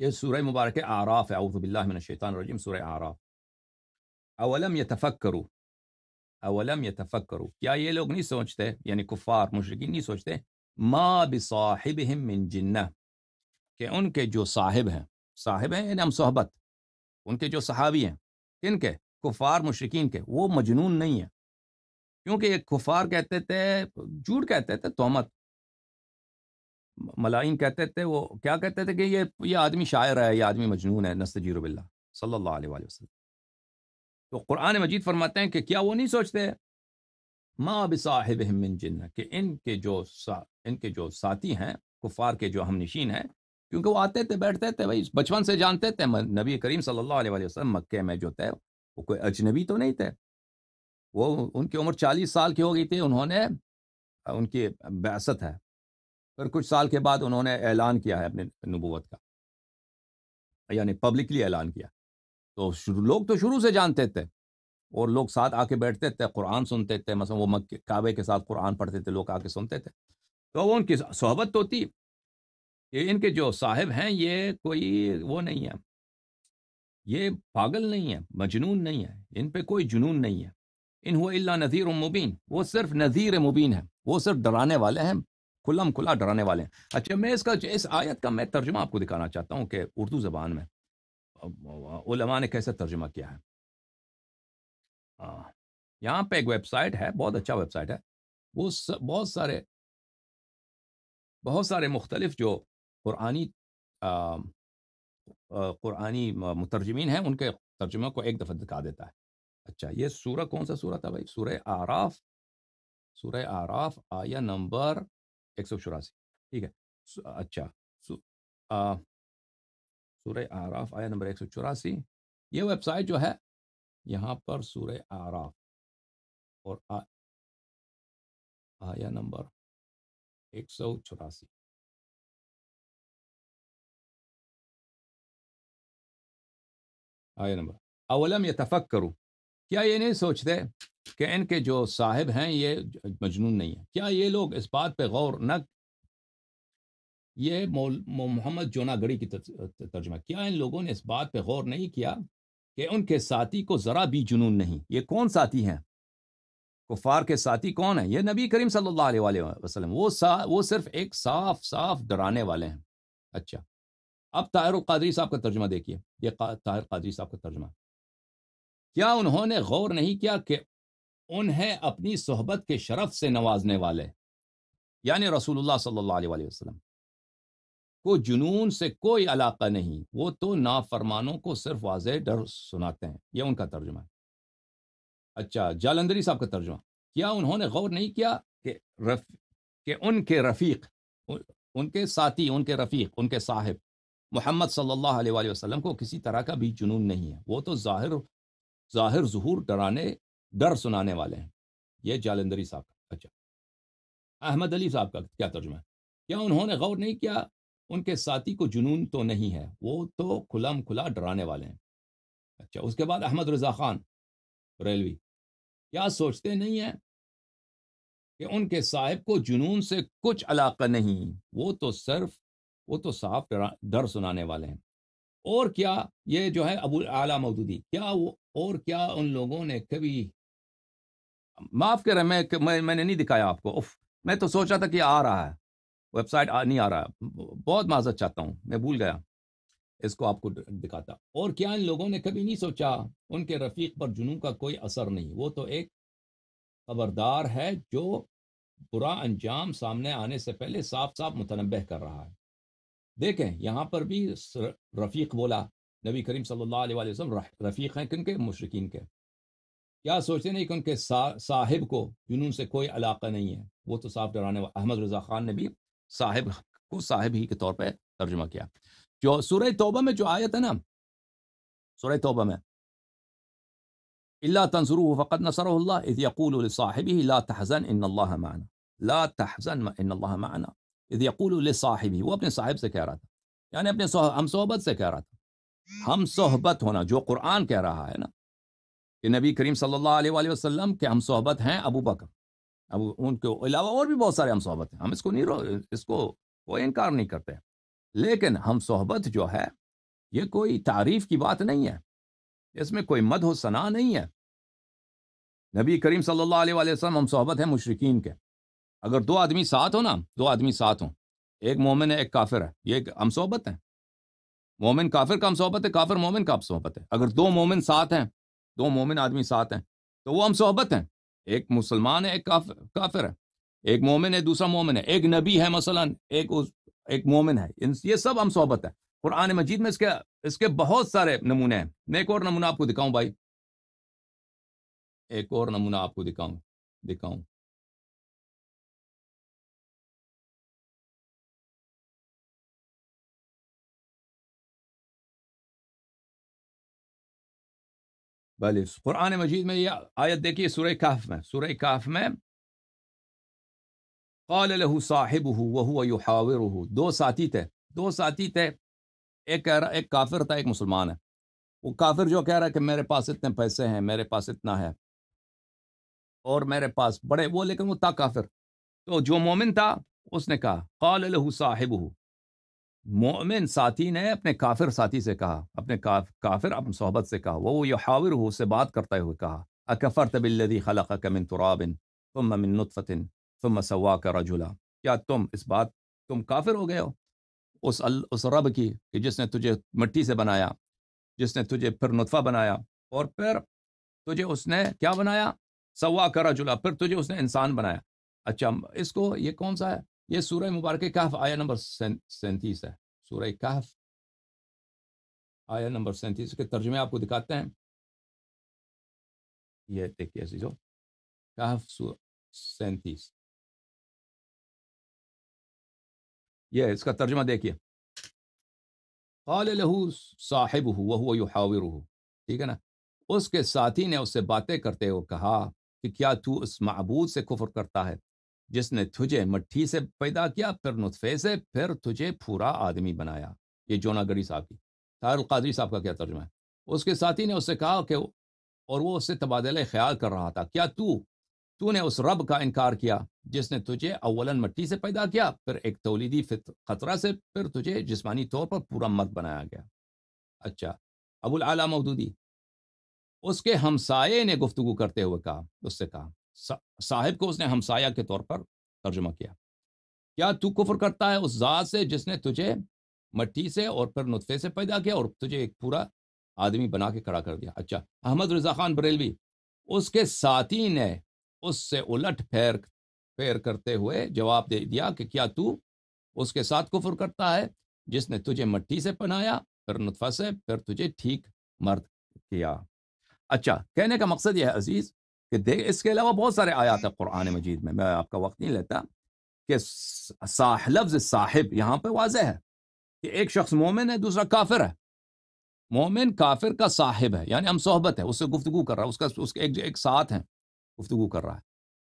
Speaker 1: یہ سورہ مبارک آراف ہے اعوذ باللہ من الشیطان الرجیم سورہ آراف اولم یتفک کرو اولم یتفک کرو کیا یہ لوگ نہیں سوچتے یعنی کفار مشرقی نہیں سوچتے ما بصاحبہم من جنہ کہ ان کے جو صاحب ہیں صاحب ہیں یعنی ہم صحبت ان کے جو صحابی ہیں کن کے کفار مشرقین کے وہ مجنون نہیں ہے کیونکہ کفار کہتے تھے جھوٹ کہتے تھے تومت ملائن کہتے تھے وہ کیا کہتے تھے کہ یہ یہ آدمی شاعر ہے یہ آدمی مجنون ہے نستجیر باللہ اللہ صلی اللہ علیہ وآلہ وسلم تو قرآن مجید فرماتے ہیں کہ کیا وہ نہیں سوچتے ما ب من جنہ کہ ان کے جو ان کے جو ساتھی ہیں کفار کے جو ہم نشین ہیں کیونکہ وہ آتے تھے بیٹھتے تھے بھائی بچپن سے جانتے تھے نبی کریم صلی اللہ علیہ وسلم مکے میں جو تھے وہ کوئی اجنبی تو نہیں تھے وہ ان کی عمر چالیس سال کی ہو گئی تھی انہوں نے ان کی بیاست ہے پھر کچھ سال کے بعد انہوں نے اعلان کیا ہے اپنے نبوت کا یعنی پبلکلی اعلان کیا تو لوگ تو شروع سے جانتے تھے اور لوگ ساتھ آ کے بیٹھتے تھے قرآن سنتے تھے مثلا وہ مکے کعبے کے ساتھ قرآن پڑھتے تھے لوگ آ کے سنتے تھے تو وہ ان کی صحبت تو تھی کہ ان کے جو صاحب ہیں یہ کوئی وہ نہیں ہے یہ پاگل نہیں ہے مجنون نہیں ہے ان پہ کوئی جنون نہیں ہے ان ہوا اللہ نذیر مبین وہ صرف نذیر مبین ہے وہ صرف ڈرانے والے ہیں کھلم کھلا ڈرانے والے ہیں اچھا میں اس کا اس آیت کا میں ترجمہ آپ کو دکھانا چاہتا ہوں کہ اردو زبان میں علماء نے کیسے ترجمہ کیا ہے یہاں پہ ایک ویب سائٹ ہے بہت اچھا ویب سائٹ ہے وہ بہت سارے بہت سارے مختلف جو قرآنی قرآنی مترجمین ہیں ان کے ترجمہ کو ایک دفعہ دکھا دیتا ہے اچھا یہ سورہ کون سا سورہ تھا بھائی سورہ آراف سورہ آراف آیا نمبر ایک سو چوراسی ٹھیک ہے اچھا سورہ آراف آیا نمبر ایک سو چوراسی یہ ویب سائٹ جو ہے یہاں پر سورہ
Speaker 3: آراف اور آیا نمبر ایک سو چوراسی
Speaker 1: آئے نمبر اولم یہ تفق کیا یہ نہیں سوچتے کہ ان کے جو صاحب ہیں یہ مجنون نہیں ہیں کیا یہ لوگ اس بات پہ غور نہ یہ محمد جونا گڑی کی ترجمہ کیا ان لوگوں نے اس بات پہ غور نہیں کیا کہ ان کے ساتھی کو ذرا بھی جنون نہیں یہ کون ساتھی ہیں کفار کے ساتھی کون ہیں یہ نبی کریم صلی اللہ علیہ وسلم وہ وہ صرف ایک صاف صاف ڈرانے والے ہیں اچھا اب طاہر القادری صاحب کا ترجمہ دیکھیے یہ طاہر قادری صاحب کا ترجمہ کیا انہوں نے غور نہیں کیا کہ انہیں اپنی صحبت کے شرف سے نوازنے والے یعنی رسول اللہ صلی اللہ علیہ وآلہ وسلم کو جنون سے کوئی علاقہ نہیں وہ تو نافرمانوں کو صرف واضح ڈر سناتے ہیں یہ ان کا ترجمہ ہے اچھا جالندری صاحب کا ترجمہ کیا انہوں نے غور نہیں کیا کہ رف... کہ ان کے رفیق ان کے ساتھی ان کے رفیق ان کے صاحب محمد صلی اللہ علیہ وآلہ وسلم کو کسی طرح کا بھی جنون نہیں ہے وہ تو ظاہر ظاہر ظہور ڈرانے ڈر سنانے والے ہیں یہ جالندری صاحب کا اچھا احمد علی صاحب کا کیا ترجمہ ہے کیا انہوں نے غور نہیں کیا ان کے ساتھی کو جنون تو نہیں ہے وہ تو کھلا ڈرانے والے ہیں اچھا اس کے بعد احمد رضا خان ریلوی کیا سوچتے نہیں ہیں کہ ان کے صاحب کو جنون سے کچھ علاقہ نہیں وہ تو صرف وہ تو صاف در سنانے والے ہیں اور کیا یہ جو ہے ابو اعلیٰ مودودی کیا وہ اور کیا ان لوگوں نے کبھی معاف رہے میں میں نے نہیں دکھایا آپ کو اف میں تو سوچا تھا کہ آ رہا ہے ویب سائٹ نہیں آ رہا ہے بہت معذرت چاہتا ہوں میں بھول گیا اس کو آپ کو دکھاتا اور کیا ان لوگوں نے کبھی نہیں سوچا ان کے رفیق پر جنوں کا کوئی اثر نہیں وہ تو ایک خبردار ہے جو برا انجام سامنے آنے سے پہلے صاف صاف متنبہ کر رہا ہے دیکھیں یہاں پر بھی رفیق بولا نبی کریم صلی اللہ علیہ وسلم رفیق ہیں کن کے مشرقین کے کیا سوچتے نہیں کہ ان کے صاحب کو جنون سے کوئی علاقہ نہیں ہے وہ تو صاحب والا احمد رضا خان نے بھی صاحب کو صاحب ہی کے طور پہ ترجمہ کیا جو سورہ توبہ میں جو آیت ہے نا سورہ توبہ میں اللہ تنصر و فقط لا تحزن ان اللہ معنا لا تحزن ان اللہ معنا یقول الا وہ اپنے صاحب سے کہہ رہا تھا یعنی اپنے ہم صحبت سے کہہ رہا تھا ہم صحبت ہونا جو قرآن کہہ رہا ہے نا کہ نبی کریم صلی اللہ علیہ وآلہ وسلم کے ہم صحبت ہیں ابو بکر ابو ان کے علاوہ اور بھی بہت سارے ہم صحبت ہیں ہم اس کو نہیں رو اس کو کوئی انکار نہیں کرتے لیکن ہم صحبت جو ہے یہ کوئی تعریف کی بات نہیں ہے اس میں کوئی مد و ثنا نہیں ہے نبی کریم صلی اللہ علیہ وآلہ وسلم ہم صحبت ہیں مشرقین کے اگر دو آدمی ساتھ ہو نا دو آدمی ساتھ ہوں ایک مومن ہے ایک کافر ہے یہ ایک ہم صحبت ہیں مومن کافر کا ہم صحبت ہے کافر مومن کا ہم صحبت ہے اگر دو مومن ساتھ ہیں دو مومن آدمی ساتھ ہیں تو وہ ہم صحبت ہیں ایک مسلمان ہے ایک کافر ہے ایک مومن ہے دوسرا مومن ہے ایک نبی ہے مثلاً ایک ایک مومن ہے یہ سب ہم صحبت ہے قرآن مجید میں اس کے اس کے بہت سارے نمونے ہیں میں ایک اور نمونہ آپ کو دکھاؤں بھائی
Speaker 3: ایک اور نمونہ آپ کو دکھاؤں دکھاؤں قرآن مجید میں یہ
Speaker 1: آیت دیکھیے سورہ کاف میں سورہ میں قال له صاحب ہو یحاوره دو ساتھی تھے دو ساتھی تھے ایک کہہ رہا ایک کافر تھا ایک مسلمان ہے وہ کافر جو کہہ رہا ہے کہ میرے پاس اتنے پیسے ہیں میرے پاس اتنا ہے اور میرے پاس بڑے وہ لیکن وہ تھا کافر تو جو مومن تھا اس نے کہا قال له صاحب مومن ساتھی نے اپنے کافر ساتھی سے کہا اپنے کافر اپن صحبت سے کہا وہ یہ حاور ہو اس سے بات کرتے ہوئے کہا اکفر طب الدی خلقن ترابن فمنطفن فموا کا راجلا کیا تم اس بات تم کافر ہو گئے ہو اس رب کی کہ جس نے تجھے مٹی سے بنایا جس نے تجھے پھر نطفہ بنایا اور پھر تجھے اس نے کیا بنایا سوا کا رجلا پھر تجھے اس نے انسان بنایا اچھا اس کو یہ کون سا ہے یہ سورہ مبارک کہف آیا نمبر سینتیس ہے سورہ کہف آیا نمبر سینتیس کے ترجمے آپ کو دکھاتے ہیں یہ دیکھیے اس کا ترجمہ دیکھیے صاحب ٹھیک ہے نا اس کے ساتھی نے اس سے باتیں کرتے ہوئے کہا کہ کیا تو اس معبود سے کفر کرتا ہے جس نے تجھے مٹھی سے پیدا کیا پھر نطفے سے پھر تجھے پورا آدمی بنایا یہ جونا گڑی صاحب کی طاہر القادری صاحب کا کیا ترجمہ ہے اس کے ساتھی نے اس سے کہا کہ اور وہ اس سے تبادلہ خیال کر رہا تھا کیا تو تو نے اس رب کا انکار کیا جس نے تجھے اولن مٹی سے پیدا کیا پھر ایک تولیدی خطرہ سے پھر تجھے جسمانی طور پر پورا مت بنایا گیا اچھا ابو العلیٰ مودودی اس کے ہمسائے نے گفتگو کرتے ہوئے کہا اس سے کہا صاحب کو اس نے ہمسایہ کے طور پر ترجمہ کیا کیا تو کفر کرتا ہے اس ذات سے جس نے تجھے مٹی سے اور پھر نطفے سے پیدا کیا اور تجھے ایک پورا آدمی بنا کے کھڑا کر دیا اچھا احمد رضا خان بریلوی اس کے ساتھی نے اس سے الٹ پھیر پھیر کرتے ہوئے جواب دے دیا کہ کیا تو اس کے ساتھ کفر کرتا ہے جس نے تجھے مٹی سے پنایا پھر نطفہ سے پھر تجھے ٹھیک مرد کیا اچھا کہنے کا مقصد یہ ہے عزیز کہ دیکھ اس کے علاوہ بہت سارے آیات ہیں قرآن مجید میں میں آپ کا وقت نہیں لیتا کہ صاح لفظ صاحب یہاں پہ واضح ہے کہ ایک شخص مومن ہے دوسرا کافر ہے مومن کافر کا صاحب ہے یعنی ہم صحبت ہے اس سے گفتگو کر رہا ہے اس کا اس کے ایک ایک ساتھ ہیں گفتگو کر رہا ہے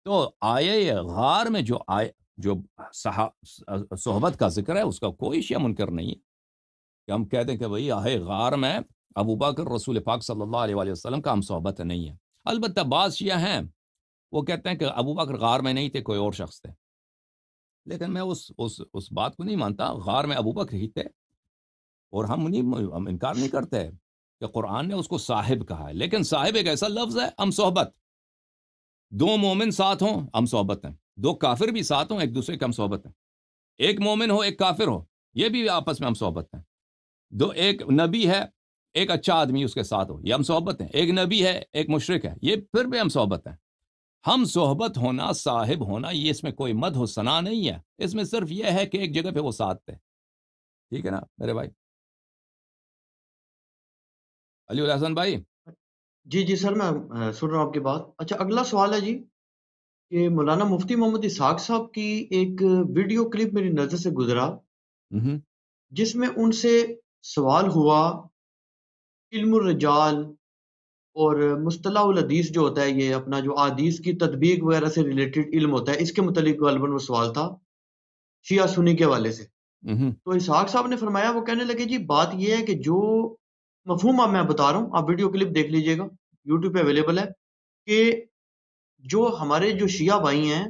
Speaker 1: تو آئے غار میں جو آئے جو صحبت کا ذکر ہے اس کا کوئی شیعہ منکر نہیں ہے کہ ہم کہہ دیں کہ بھائی آئے غار میں ابو بکر رسول پاک صلی اللہ علیہ وسلم کا ہم صحبت نہیں ہے البتہ بعض شیعہ ہیں وہ کہتے ہیں کہ ابو بکر غار میں نہیں تھے کوئی اور شخص تھے لیکن میں اس اس اس بات کو نہیں مانتا غار میں ابو بکر ہی تھے اور ہم ہم انکار نہیں کرتے کہ قرآن نے اس کو صاحب کہا ہے لیکن صاحب ایک ایسا لفظ ہے ہم صحبت دو مومن ساتھ ہوں ہم صحبت ہیں دو کافر بھی ساتھ ہوں ایک دوسرے کے ہم صحبت ہیں ایک مومن ہو ایک کافر ہو یہ بھی آپس میں ہم صحبت ہیں دو ایک نبی ہے ایک اچھا آدمی اس کے ساتھ ہو یہ ہم صحبت ہیں ایک نبی ہے ایک مشرق ہے یہ پھر بھی ہم صحبت ہیں ہم صحبت ہونا صاحب ہونا یہ اس میں کوئی مد و ثنا نہیں ہے اس میں صرف یہ ہے کہ ایک جگہ پہ وہ ساتھ تھے ٹھیک ہے نا میرے بھائی
Speaker 3: علی الحسن بھائی جی جی سر میں سن رہا ہوں آپ کی بات
Speaker 2: اچھا اگلا سوال ہے جی کہ مولانا مفتی محمد صاحب کی ایک ویڈیو کلپ میری نظر سے گزرا جس میں ان سے سوال ہوا علم الرجال اور مصطلح الحدیث جو ہوتا ہے یہ اپنا جو عادیث کی تدبیق وغیرہ سے ریلیٹڈ علم ہوتا ہے اس کے متعلق غالباً وہ سوال تھا شیعہ سنی کے والے سے تو اسحاق صاحب نے فرمایا وہ کہنے لگے جی بات یہ ہے کہ جو مفہوم آپ میں بتا رہا ہوں آپ ویڈیو کلپ دیکھ لیجئے گا یوٹیوب پہ اویلیبل ہے کہ جو ہمارے جو شیعہ بھائی ہیں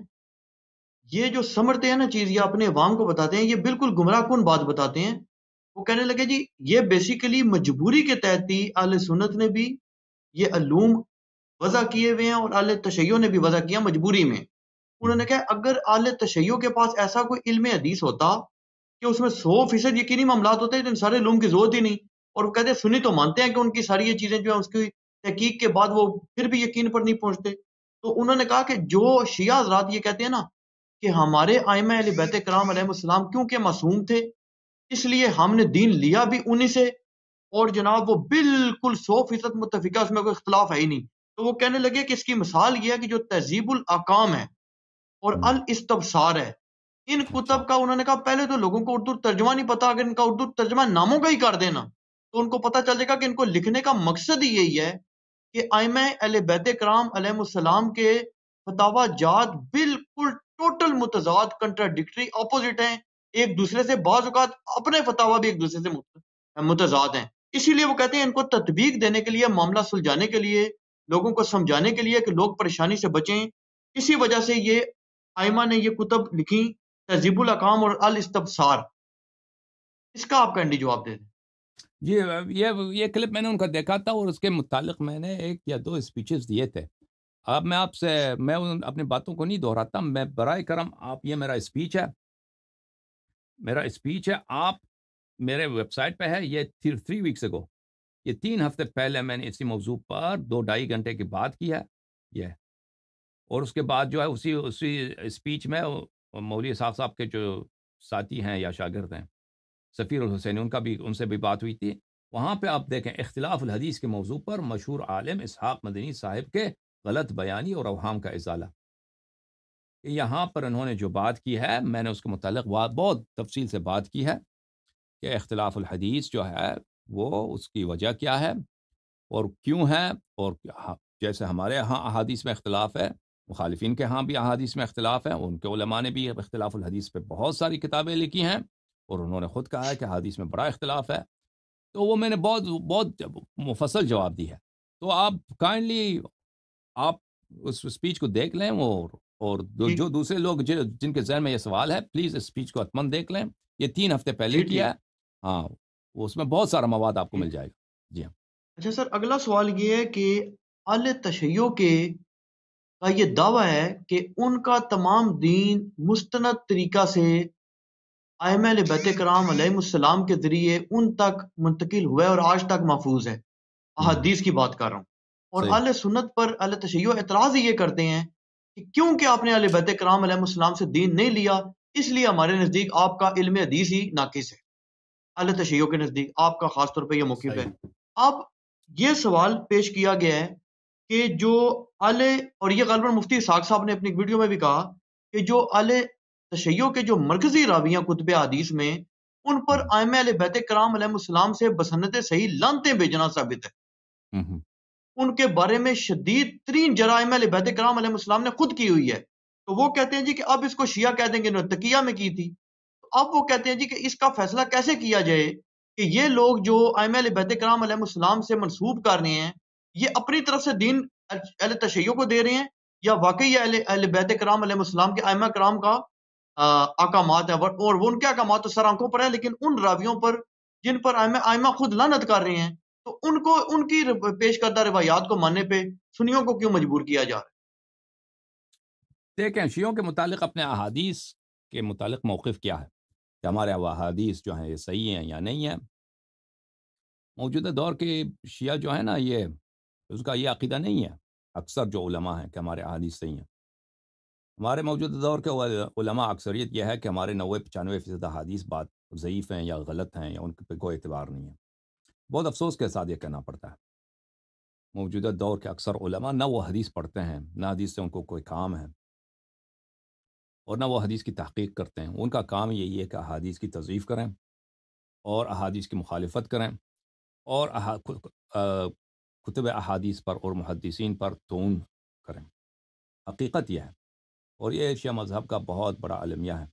Speaker 2: یہ جو سمرتے ہیں نا چیز یہ اپنے عوام کو بتاتے ہیں یہ بالکل گمراہ کن بات بتاتے ہیں وہ کہنے لگے جی یہ بیسیکلی مجبوری کے تحت ہی آل سنت نے بھی یہ علوم وضع کیے ہوئے ہیں اور آل تشید نے بھی وضع کیا مجبوری میں انہوں نے کہا اگر آل تشیو کے پاس ایسا کوئی علم حدیث ہوتا کہ اس میں سو فیصد یقینی معاملات ہوتے ہیں لیکن سارے علوم کی ضرورت ہی نہیں اور وہ کہتے سنی تو مانتے ہیں کہ ان کی ساری یہ چیزیں جو ہیں اس کی تحقیق کے بعد وہ پھر بھی یقین پر نہیں پہنچتے تو انہوں نے کہا کہ جو شیعہ حضرات یہ کہتے ہیں نا کہ ہمارے آئمہ علی بیت کرام علیہ السلام کیونکہ معصوم تھے اس لیے ہم نے دین لیا بھی انہی سے اور جناب وہ بالکل سو فیصد متفقہ اس میں کوئی اختلاف ہے ہی نہیں تو وہ کہنے لگے کہ اس کی مثال یہ ہے کہ جو تہذیب الاقام ہے اور الاستبصار ہے ان کتب کا انہوں نے کہا پہلے تو لوگوں کو اردو ترجمہ نہیں پتا اگر ان کا اردو ترجمہ ناموں کا ہی کر دینا تو ان کو پتہ چل جائے گا کہ ان کو لکھنے کا مقصد ہی یہی ہے کہ آئم بیت کرام علیہ السلام کے فتوا جات بالکل ٹوٹل متضاد کنٹراڈکٹری اپوزٹ ہیں ایک دوسرے سے بعض اوقات اپنے فتح بھی ایک دوسرے سے متضاد ہیں اسی لیے وہ کہتے ہیں ان کو تطبیق دینے کے لیے معاملہ سلجھانے کے لیے لوگوں کو سمجھانے کے لیے کہ لوگ پریشانی سے بچیں اسی وجہ سے یہ آئمہ نے یہ کتب لکھی تہذیب
Speaker 1: الاقام اور الاستبصار اس کا آپ کینڈی جواب دے دیں جی یہ کلپ میں نے ان کا دیکھا تھا اور اس کے متعلق میں نے ایک یا دو اسپیچز دیے تھے اب میں آپ سے میں اپنی اپنے باتوں کو نہیں دہراتا میں برائے کرم آپ یہ میرا اسپیچ ہے میرا اسپیچ ہے آپ میرے ویب سائٹ پہ ہے یہ تھری ویکس اگو یہ تین ہفتے پہلے میں نے اسی موضوع پر دو ڈھائی گھنٹے کی بات کی ہے یہ اور اس کے بعد جو ہے اسی اسی اسپیچ میں مولوی صاحب صاحب کے جو ساتھی ہیں یا شاگرد ہیں سفیر الحسین ان کا بھی ان سے بھی بات ہوئی تھی وہاں پہ آپ دیکھیں اختلاف الحدیث کے موضوع پر مشہور عالم اسحاق مدنی صاحب کے غلط بیانی اور اوہام کا ازالہ کہ یہاں پر انہوں نے جو بات کی ہے میں نے اس کے متعلق بہت تفصیل سے بات کی ہے کہ اختلاف الحدیث جو ہے وہ اس کی وجہ کیا ہے اور کیوں ہے اور ہاں، جیسے ہمارے یہاں احادیث میں اختلاف ہے مخالفین کے ہاں بھی احادیث میں اختلاف ہے ان کے علماء نے بھی اختلاف الحدیث پہ بہت ساری کتابیں لکھی ہیں اور انہوں نے خود کہا ہے کہ حادیث میں بڑا اختلاف ہے تو وہ میں نے بہت بہت مفصل جواب دی ہے تو آپ کائنڈلی آپ اس اسپیچ کو دیکھ لیں اور اور جی۔ جو دوسرے لوگ جن کے ذہن میں یہ سوال ہے پلیز اس اس کو دیکھ لیں یہ تین ہفتے پہلے جی، جی۔ کیا ہے ہاں میں بہت سارا مواد آپ کو مل جائے گا جی ہاں
Speaker 2: اچھا سر اگلا سوال یہ ہے کہ آل تشو کے یہ دعویٰ ہے کہ ان کا تمام دین مستند طریقہ سے بیت کرام علیہ السلام کے ذریعے ان تک منتقل ہوا ہے اور آج تک محفوظ ہے ہاں۔ احادیث کی بات کر رہا ہوں اور اللہ سنت پر اللہ تشیع اعتراض یہ کرتے ہیں کہ کیوں کہ آپ نے علی بیت کرام علیہ السلام سے دین نہیں لیا اس لیے ہمارے نزدیک آپ کا علم حدیث ہی ناقص ہے اللہ تشیعوں کے نزدیک آپ کا خاص طور پہ یہ موقف ہے اب یہ سوال پیش کیا گیا ہے کہ جو آلے اور یہ غالباً مفتی ساک صاحب نے اپنی ویڈیو میں بھی کہا کہ جو آلے تشیعوں کے جو مرکزی راویاں کتب حدیث میں ان پر آئمہ علیہ بیت کرام علیہ السلام سے بسنت صحیح لانتیں بھیجنا ثابت
Speaker 3: ہے
Speaker 2: ان کے بارے میں شدید ترین جرائم علبید کرام علیہ السلام نے خود کی ہوئی ہے تو وہ کہتے ہیں جی کہ اب اس کو شیعہ کہہ دیں گے تکیہ میں کی تھی اب وہ کہتے ہیں جی کہ اس کا فیصلہ کیسے کیا جائے کہ یہ لوگ جو آئم علبید کرام علیہ السلام سے منسوب کر رہے ہیں یہ اپنی طرف سے دین اہل تشیہ کو دے رہے ہیں یا واقعی اہل بیت کرام علیہ السلام کے امہ کرام کا اقامات ہے اور وہ ان کے احکامات تو سر آنکھوں پر ہیں لیکن ان راویوں پر جن پر آئم آئمہ خود لانت کر رہے ہیں تو ان ان کو کی پیش کردہ روایات کو ماننے پہ سنیوں کو کیوں مجبور کیا جا رہا
Speaker 1: دیکھیں شیعوں کے متعلق اپنے احادیث کے متعلق موقف کیا ہے کہ ہمارے احادیث جو ہیں یہ صحیح ہیں یا نہیں ہیں موجودہ دور کے شیعہ جو ہے نا یہ اس کا یہ عقیدہ نہیں ہے اکثر جو علماء ہیں کہ ہمارے احادیث صحیح ہیں ہمارے موجودہ دور کے علماء اکثریت یہ ہے کہ ہمارے نوے پچانوے فیصد احادیث بات ضعیف ہیں یا غلط ہیں یا ان پہ کوئی اعتبار نہیں ہے بہت افسوس کے ساتھ یہ کہنا پڑتا ہے موجودہ دور کے اکثر علماء نہ وہ حدیث پڑھتے ہیں نہ حدیث سے ان کو کوئی کام ہے اور نہ وہ حدیث کی تحقیق کرتے ہیں ان کا کام یہی ہے کہ احادیث کی تضعیف کریں اور احادیث کی مخالفت کریں اور کتب احادیث پر اور محدثین پر تون کریں حقیقت یہ ہے اور یہ ایشیا مذہب کا بہت بڑا علمیہ ہے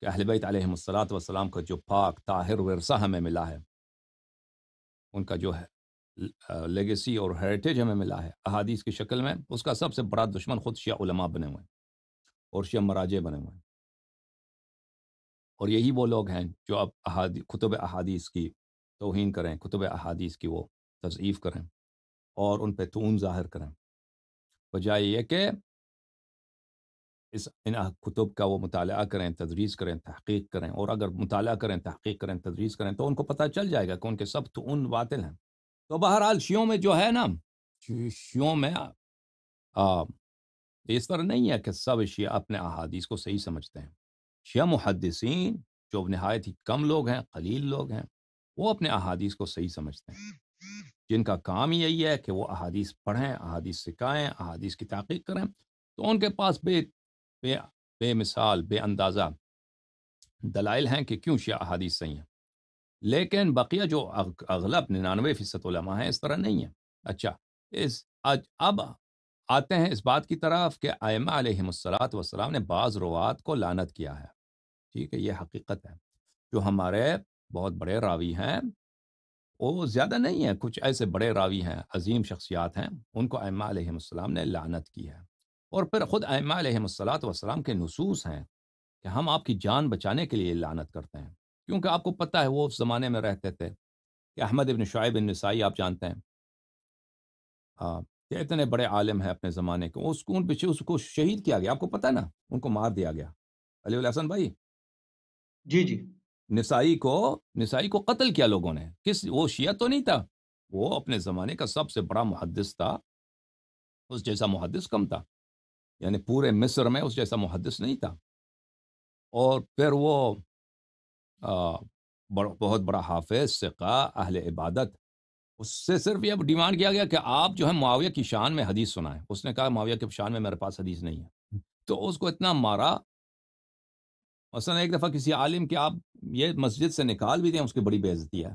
Speaker 1: کہ اہل بیت علیہ السلاۃ صلاحت وسلام جو پاک طاہر ورثہ ہمیں ملا ہے ان کا جو ہے لیگیسی اور ہیریٹیج ہمیں ملا ہے احادیث کی شکل میں اس کا سب سے بڑا دشمن خود شیعہ علماء بنے ہوئے ہیں اور شیعہ مراجے بنے ہوئے ہیں اور یہی وہ لوگ ہیں جو اب احادی کتب احادیث کی توہین کریں کتب احادیث کی وہ تضعیف کریں اور ان پہ تون ظاہر کریں بجائے یہ کہ اس ان کتب کا وہ مطالعہ کریں تدریس کریں تحقیق کریں اور اگر مطالعہ کریں تحقیق کریں تدریس کریں تو ان کو پتہ چل جائے گا کہ ان کے سب تو ان باطل ہیں تو بہرحال شیوں میں جو ہے نا شیوں میں اس طرح نہیں ہے کہ سب شیعہ اپنے احادیث کو صحیح سمجھتے ہیں شیعہ محدثین جو نہایت ہی کم لوگ ہیں قلیل لوگ ہیں وہ اپنے احادیث کو صحیح سمجھتے ہیں جن کا کام یہی ہے کہ وہ احادیث پڑھیں احادیث سکھائیں احادیث کی تحقیق کریں تو ان کے پاس بے بے بے مثال بے اندازہ دلائل ہیں کہ کیوں شیعہ احادیث صحیح ہیں لیکن بقیہ جو اغلب ننانوے فیصد علماء ہیں اس طرح نہیں ہیں اچھا اس اب آتے ہیں اس بات کی طرف کہ آئمہ علیہ و وسلام نے بعض روات کو لانت کیا ہے ٹھیک ہے یہ حقیقت ہے جو ہمارے بہت بڑے راوی ہیں وہ زیادہ نہیں ہیں کچھ ایسے بڑے راوی ہیں عظیم شخصیات ہیں ان کو آئمہ علیہ السلام نے لانت کی ہے اور پھر خود امہ علیہ صلاحت وسلام کے نصوص ہیں کہ ہم آپ کی جان بچانے کے لیے لعنت کرتے ہیں کیونکہ آپ کو پتہ ہے وہ اس زمانے میں رہتے تھے کہ احمد ابن شعیب بن نسائی آپ جانتے ہیں ہاں کہ اتنے بڑے عالم ہیں اپنے زمانے کے اس کو شہید کیا گیا آپ کو پتہ ہے نا ان کو مار دیا گیا علی الحسن بھائی جی جی نسائی کو نسائی کو قتل کیا لوگوں نے کس وہ شیعہ تو نہیں تھا وہ اپنے زمانے کا سب سے بڑا محدث تھا اس جیسا محدث کم تھا یعنی پورے مصر میں اس جیسا محدث نہیں تھا اور پھر وہ بہت بڑا حافظ سقا اہل عبادت اس سے صرف یہ ڈیمانڈ کیا گیا کہ آپ جو ہے معاویہ کی شان میں حدیث سنائیں اس نے کہا معاویہ کی شان میں میرے پاس حدیث نہیں ہے تو اس کو اتنا مارا مثلاً ایک دفعہ کسی عالم کے آپ یہ مسجد سے نکال بھی دیں اس کی بڑی بےزتی ہے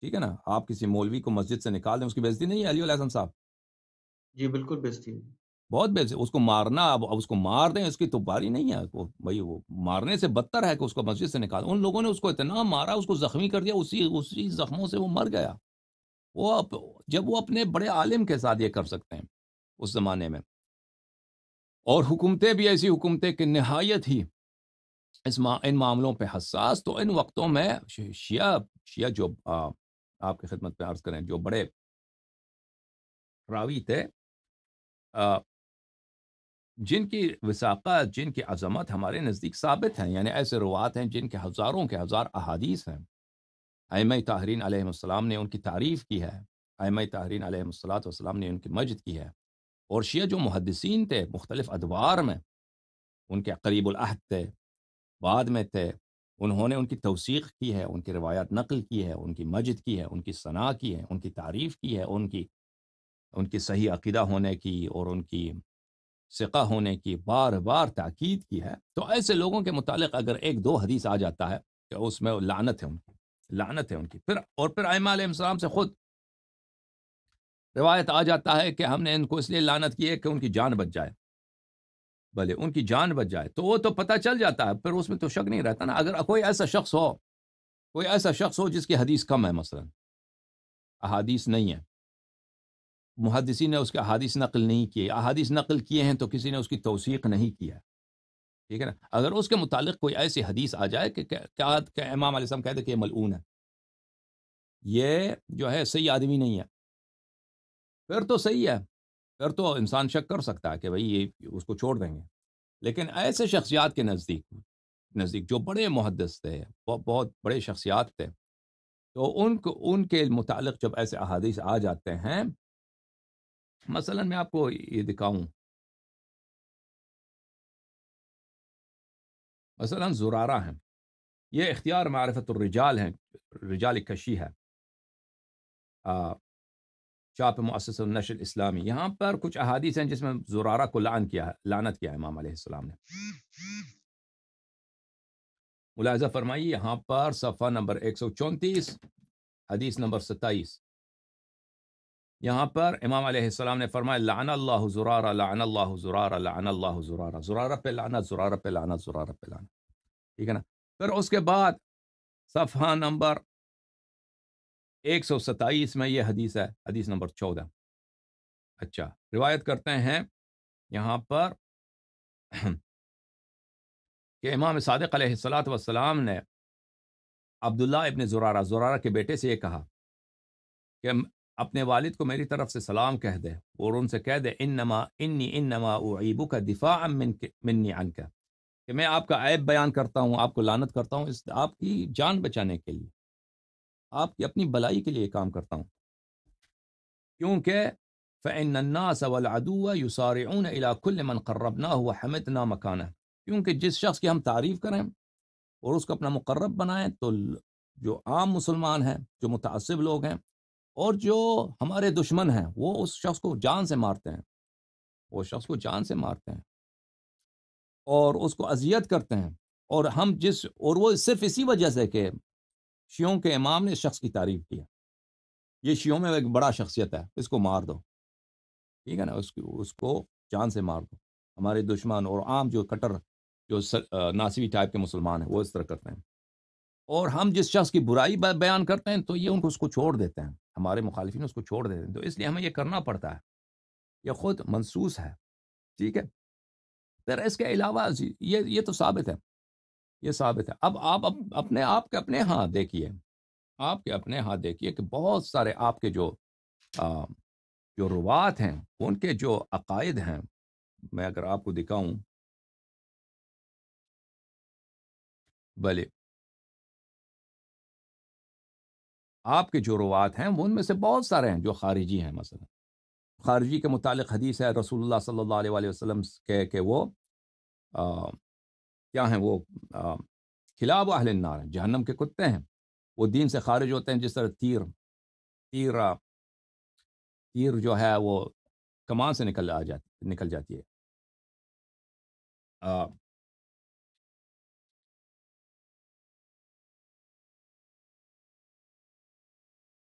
Speaker 1: ٹھیک ہے نا آپ کسی مولوی کو مسجد سے نکال دیں اس کی بےزتی نہیں ہے علی علیہ صاحب جی بالکل بےزتی ہے بہت بے اس کو مارنا اب اب اس کو مار دیں اس کی تو باری نہیں ہے وہ بھائی وہ مارنے سے بدتر ہے کہ اس کو مسجد سے نکال ان لوگوں نے اس کو اتنا مارا اس کو زخمی کر دیا اسی اسی زخموں سے وہ مر گیا وہ جب وہ اپنے بڑے عالم کے ساتھ یہ کر سکتے ہیں اس زمانے میں اور حکومتیں بھی ایسی حکومتیں کہ نہایت ہی اس ما ان معاملوں پہ حساس تو ان وقتوں میں شیعہ شیعہ جو آپ کی خدمت پہ عرض کریں جو بڑے راوی تھے جن کی وساقت جن کی عظمت ہمارے نزدیک ثابت ہیں یعنی ایسے روات ہیں جن کے ہزاروں کے ہزار احادیث ہیں ایم تاہرین علیہ السلام نے ان کی تعریف کی ہے اعمّی تاہرین علیہ السلات والسلام نے ان کی مجد کی ہے اور شیعہ جو محدثین تھے مختلف ادوار میں ان کے قریب العہد تھے بعد میں تھے انہوں نے ان کی توثیق کی ہے ان کی روایات نقل کی ہے ان کی مجد کی ہے ان کی صنعت کی ہے ان کی تعریف کی ہے ان کی ان کی صحیح عقیدہ ہونے کی اور ان کی سقہ ہونے کی بار بار تاکید کی ہے تو ایسے لوگوں کے متعلق اگر ایک دو حدیث آ جاتا ہے کہ اس میں لعنت ہے ان کی لعنت ہے ان کی پھر اور پھر آئمہ علیہ السلام سے خود روایت آ جاتا ہے کہ ہم نے ان کو اس لیے لعنت کی ہے کہ ان کی جان بچ جائے بھلے ان کی جان بچ جائے تو وہ تو پتہ چل جاتا ہے پھر اس میں تو شک نہیں رہتا نا اگر کوئی ایسا شخص ہو کوئی ایسا شخص ہو جس کی حدیث کم ہے مثلا احادیث نہیں ہے محدثین نے اس کے احادیث نقل نہیں کیے احادیث نقل کیے ہیں تو کسی نے اس کی توثیق نہیں کیا ٹھیک ہے نا اگر اس کے متعلق کوئی ایسی حدیث آ جائے کہ کیا امام علیہ السلام کہتے کہ یہ ملعون ہے یہ جو ہے صحیح آدمی نہیں ہے پھر تو صحیح ہے پھر تو انسان شک کر سکتا ہے کہ بھائی یہ اس کو چھوڑ دیں گے لیکن ایسے شخصیات کے نزدیک نزدیک جو بڑے محدث تھے بہت بڑے شخصیات تھے تو ان کو ان کے متعلق جب ایسے احادیث آ جاتے ہیں مثلا میں آپ کو یہ دکھاؤں
Speaker 3: مثلا زرارہ
Speaker 1: ہیں یہ اختیار معرفت الرجال ہیں رجال کشی ہے چاپ مؤسس النشر اسلامی یہاں پر کچھ احادیث ہیں جس میں زرارہ کو لعن کیا ہے لعنت کیا ہے امام علیہ السلام نے ملاحظہ فرمائیے یہاں پر صفحہ نمبر ایک سو چونتیس حدیث نمبر ستائیس یہاں پر امام علیہ السلام نے فرمایا لعن اللہ زرارہ زرارہ زرارہ زرارہ زرارہ زرارہ لعن لعن اللہ اللہ پہ پہ پہ لعنہ ٹھیک ہے نا پھر اس کے بعد صفحہ نمبر ایک سو ستائیس میں یہ حدیث ہے حدیث نمبر چودہ اچھا روایت کرتے ہیں یہاں پر کہ امام صادق علیہ السلاۃ والسلام نے عبداللہ ابن زرارہ زرارہ کے بیٹے سے یہ کہا کہ اپنے والد کو میری طرف سے سلام کہہ دے اور ان سے کہہ دے انما انی انما اعیبو کا دفاع منی عن کا کہ میں آپ کا عیب بیان کرتا ہوں آپ کو لانت کرتا ہوں اس آپ کی جان بچانے کے لیے آپ کی اپنی بلائی کے لیے کام کرتا ہوں کیونکہ فعنا سولادوا یو سار اون علا کُھل منقرب نہ ہوا نہ کیونکہ جس شخص کی ہم تعریف کریں اور اس کو اپنا مقرب بنائیں تو جو عام مسلمان ہیں جو متعصب لوگ ہیں اور جو ہمارے دشمن ہیں وہ اس شخص کو جان سے مارتے ہیں وہ شخص کو جان سے مارتے ہیں اور اس کو اذیت کرتے ہیں اور ہم جس اور وہ صرف اسی وجہ سے کہ شیوں کے امام نے اس شخص کی تعریف ہے یہ شیوں میں ایک بڑا شخصیت ہے اس کو مار دو ٹھیک ہے نا اس کو جان سے مار دو ہمارے دشمن اور عام جو کٹر جو ناسوی ٹائپ کے مسلمان ہیں وہ اس طرح کرتے ہیں اور ہم جس شخص کی برائی بیان کرتے ہیں تو یہ ان کو اس کو چھوڑ دیتے ہیں ہمارے مخالفین اس کو چھوڑ دیتے ہیں تو اس لیے ہمیں یہ کرنا پڑتا ہے یہ خود منسوس ہے ٹھیک ہے پھر اس کے علاوہ یہ یہ تو ثابت ہے یہ ثابت ہے اب آپ اپنے آپ کے اپنے ہاں دیکھیے آپ کے اپنے ہاں دیکھیے کہ بہت سارے آپ کے جو جو روات ہیں ان کے جو عقائد ہیں
Speaker 3: میں اگر آپ کو دکھاؤں
Speaker 1: بھلے آپ کے جو روات ہیں وہ ان میں سے بہت سارے ہیں جو خارجی ہیں مثلا خارجی کے متعلق حدیث ہے رسول اللہ صلی اللہ علیہ وآلہ وسلم کے کہ وہ آ, کیا ہیں وہ خلاب اہل النار ہیں جہنم کے کتے ہیں وہ دین سے خارج ہوتے ہیں جس طرح تیر تیر تیر جو ہے وہ کمان سے نکل آ جاتی نکل
Speaker 3: جاتی ہے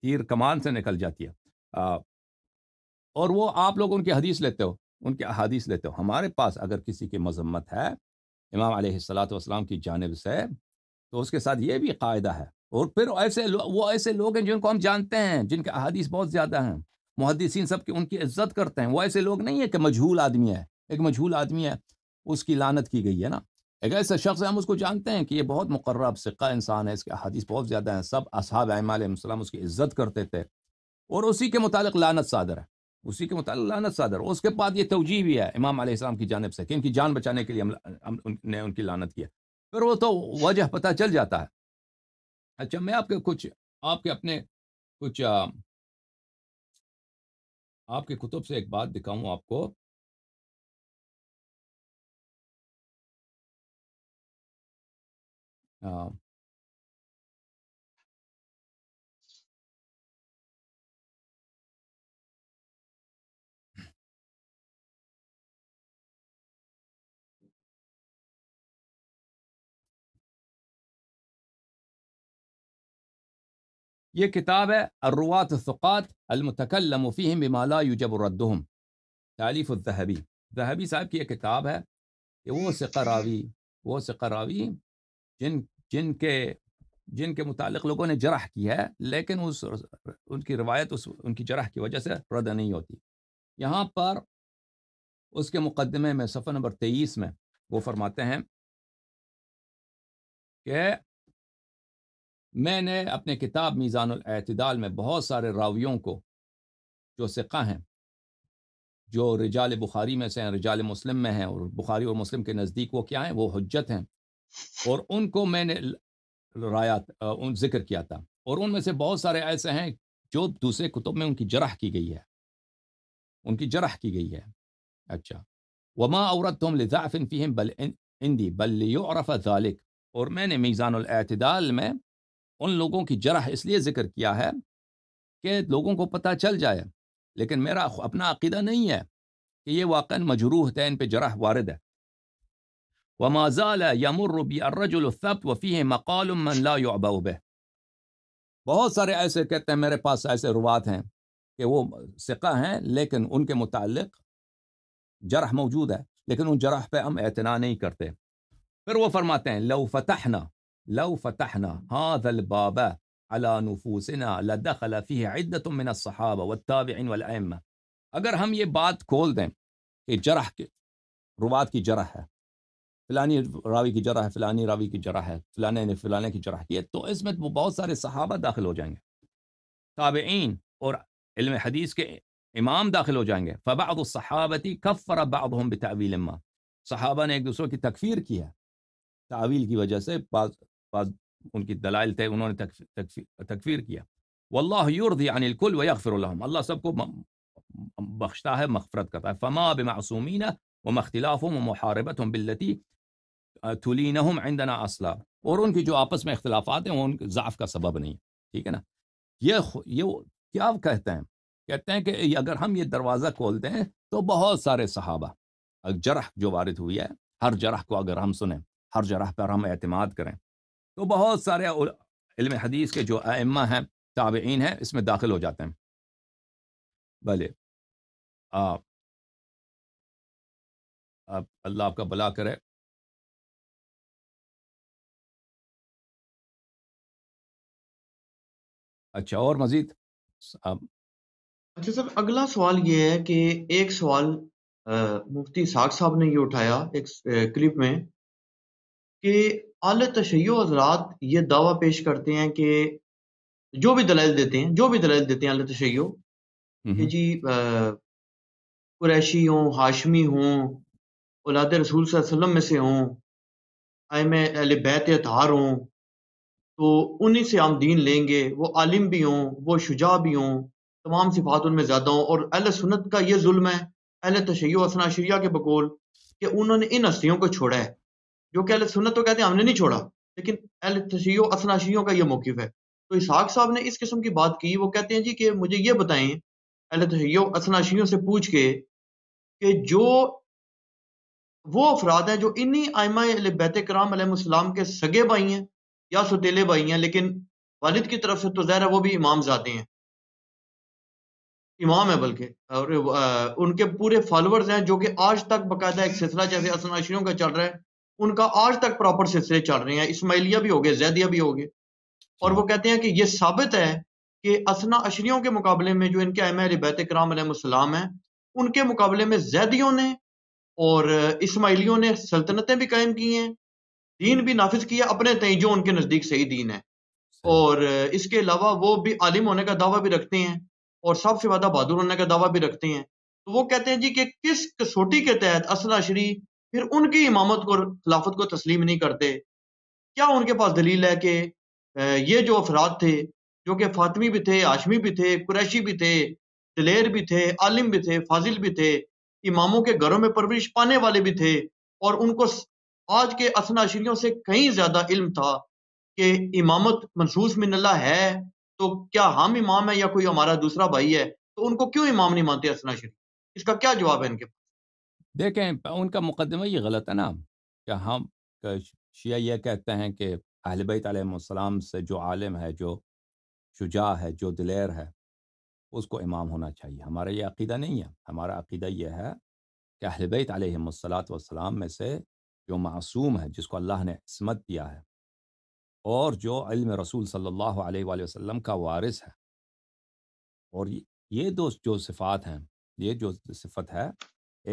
Speaker 3: تیر
Speaker 1: کمان سے نکل جاتی ہے اور وہ آپ لوگ ان کی حدیث لیتے ہو ان کے احادیث لیتے ہو ہمارے پاس اگر کسی کی مذمت ہے امام علیہ السلاۃ والسلام کی جانب سے تو اس کے ساتھ یہ بھی قاعدہ ہے اور پھر ایسے وہ ایسے لوگ ہیں جن کو ہم جانتے ہیں جن کے احادیث بہت زیادہ ہیں محدثین سب کی ان کی عزت کرتے ہیں وہ ایسے لوگ نہیں ہیں کہ مجھول آدمی ہے ایک مجھول آدمی ہے اس کی لانت کی گئی ہے نا ایسا شخص ہے ہم اس کو جانتے ہیں کہ یہ بہت مقرب سقہ انسان ہے اس کے حادث بہت زیادہ ہیں سب اصحاب اعمال علیہ السلام اس کی عزت کرتے تھے اور اسی کے متعلق لانت صادر ہے اسی کے متعلق لانت صادر اس کے بعد یہ توجیح بھی ہے امام علیہ السلام کی جانب سے کہ ان کی جان بچانے کے لیے ہم نے ان کی لانت کیا پھر وہ تو وجہ پتہ چل جاتا ہے اچھا میں آپ کے کچھ آپ کے اپنے کچھ
Speaker 3: آپ کے کتب سے ایک بات دکھاؤں آپ کو آه. ये الرواة
Speaker 1: الثقات المتكلم فيهم بما لا يجب ردهم تالیف الذهبي ذهبی صاحب کی یہ کتاب ہے کہ وہ وہ جن جن کے جن کے متعلق لوگوں نے جرح کی ہے لیکن اس ان کی روایت اس ان کی جرح کی وجہ سے ردع نہیں ہوتی یہاں پر اس کے مقدمے میں صفحہ نمبر تیئیس میں وہ فرماتے ہیں کہ میں نے اپنے کتاب میزان الاعتدال میں بہت سارے راویوں کو جو سقہ ہیں جو رجال بخاری میں سے ہیں رجال مسلم میں ہیں اور بخاری اور مسلم کے نزدیک وہ کیا ہیں وہ حجت ہیں اور ان کو میں نے رایا ذکر کیا تھا اور ان میں سے بہت سارے ایسے ہیں جو دوسرے کتب میں ان کی جرح کی گئی ہے ان کی جرح کی گئی ہے اچھا وما عورت تم لذاف بل اندی بل عرف ذالق اور میں نے میزان الاعتدال میں ان لوگوں کی جرح اس لیے ذکر کیا ہے کہ لوگوں کو پتہ چل جائے لیکن میرا اپنا عقیدہ نہیں ہے کہ یہ واقع مجروح ہے ان پہ جرح وارد ہے وما زال الرجل الثبت و مقال من لا مقلم به بہت سارے ایسے کہتے ہیں میرے پاس ایسے روات ہیں کہ وہ سقہ ہیں لیکن ان کے متعلق جرح موجود ہے لیکن ان جرح پہ ہم اعتنا نہیں کرتے پھر وہ فرماتے ہیں لو فتحنا لو فتحنا هذا الباب على نفوسنا لدخل فيه عدة من الصحابة والتابعين والأئمة اگر ہم یہ بات کھول دیں کہ جرح کے روات کی جرح ہے فلانی راوی کی جرح ہے فلانی راوی کی جرح ہے فلانے نے فلانے کی جرح کی ہے تو اس میں بہت سارے صحابہ داخل ہو جائیں گے تابعین اور علم حدیث کے امام داخل ہو جائیں گے فبعض الصحابتی کفر بعضهم بتعویل ما صحابہ نے ایک دوسرے کی تکفیر کی ہے تعویل کی وجہ سے بعض بعض ان کی دلائل تھے انہوں نے تکفیر کیا واللہ یرضی عن الکل ویغفر لهم اللہ سب کو بخشتا ہے مغفرت کرتا ہے فما بمعصومین وہ مختلاف ہوں محاربت تلینہم عندنا اصلہ اور ان کی جو آپس میں اختلافات ہیں وہ ان کے ضعف کا سبب نہیں ٹھیک ہے نا یہ یہ کیا کہتے ہیں کہتے ہیں کہ اگر ہم یہ دروازہ کھولتے ہیں تو بہت سارے صحابہ جرح جو وارد ہوئی ہے ہر جرح کو اگر ہم سنیں ہر جرح پر ہم اعتماد کریں تو بہت سارے علم حدیث کے جو ائمہ ہیں تابعین ہیں اس میں داخل
Speaker 3: ہو جاتے ہیں بھلے آپ اللہ آپ کا بلا کرے اچھا اور مزید آپ اچھا سر اگلا سوال یہ ہے کہ ایک سوال
Speaker 2: مفتی ساگ صاحب نے یہ اٹھایا ایک کلپ میں کہ اعلی تشیع حضرات یہ دعویٰ پیش کرتے ہیں کہ جو بھی دلائل دیتے ہیں جو بھی دلائل دیتے ہیں تشیع کہ جی قریشی ہوں ہاشمی ہوں اولاد رسول صلی اللہ علیہ وسلم میں سے ہوں بیت ہوں تو انہی سے ہم دین لیں گے وہ عالم بھی ہوں وہ شجاع بھی ہوں تمام صفات ان میں زیادہ ہوں اور اہل سنت کا یہ ظلم ہے اہل تشیع وسن شریعہ کے بقول کہ انہوں نے ان ہستیوں کو چھوڑا ہے جو کہ اہل سنت تو کہتے ہیں ہم نے نہیں چھوڑا لیکن اہل تشیع تشویّ وسناشریوں کا یہ موقف ہے تو اسحاق صاحب نے اس قسم کی بات کی وہ کہتے ہیں جی کہ مجھے یہ بتائیں اہل تشیع تشید وسنشریوں سے پوچھ کے کہ جو وہ افراد ہیں جو انہی آئمہ بیت کرام علیہ السلام کے سگے بھائی ہیں یا ستیلے بھائی ہیں لیکن والد کی طرف سے تو ظاہر ہے وہ بھی امام زادے ہیں امام ہے بلکہ اور ان کے پورے فالورز ہیں جو کہ آج تک باقاعدہ ایک سلسلہ جیسے اسناشیوں اشریوں کا چل رہا ہے ان کا آج تک پراپر سلسلے چل رہے ہیں اسماعیلیہ بھی گئے زیدیہ بھی ہوگے اور وہ کہتے ہیں کہ یہ ثابت ہے کہ اسنا اشریوں کے مقابلے میں جو ان کے اہم علی بیت کرام علیہ السلام ہیں ان کے مقابلے میں زیدیوں نے اور اسماعیلیوں نے سلطنتیں بھی قائم کی ہیں دین بھی نافذ کیا اپنے جو ان کے نزدیک صحیح دین ہے اور اس کے علاوہ وہ بھی عالم ہونے کا دعویٰ بھی رکھتے ہیں اور سب سے زیادہ بہادر ہونے کا دعویٰ بھی رکھتے ہیں تو وہ کہتے ہیں جی کہ کس کسوٹی کے تحت شری پھر ان کی امامت کو خلافت کو تسلیم نہیں کرتے کیا ان کے پاس دلیل ہے کہ یہ جو افراد تھے جو کہ فاطمی بھی تھے آشمی بھی تھے قریشی بھی تھے دلیر بھی تھے عالم بھی تھے فاضل بھی تھے اماموں کے گھروں میں پرورش پانے والے بھی تھے اور ان کو آج کے اسنا سے کہیں زیادہ علم تھا کہ امامت منصوص من اللہ ہے تو کیا ہم امام ہیں یا کوئی ہمارا دوسرا بھائی ہے تو ان کو کیوں امام نہیں مانتے اس کا کیا جواب ہے ان کے
Speaker 1: پاس دیکھیں ان کا مقدمہ یہ غلط ہے نا کہ ہم شیعہ یہ کہتے ہیں کہ اہل بیت علیہ السلام سے جو عالم ہے جو شجاع ہے جو دلیر ہے اس کو امام ہونا چاہیے ہمارا یہ عقیدہ نہیں ہے ہمارا عقیدہ یہ ہے کہ اہل بیت علیہ السلام والسلام میں سے جو معصوم ہے جس کو اللہ نے عصمت دیا ہے اور جو علم رسول صلی اللہ علیہ وآلہ وسلم کا وارث ہے اور یہ دو جو صفات ہیں یہ جو صفت ہے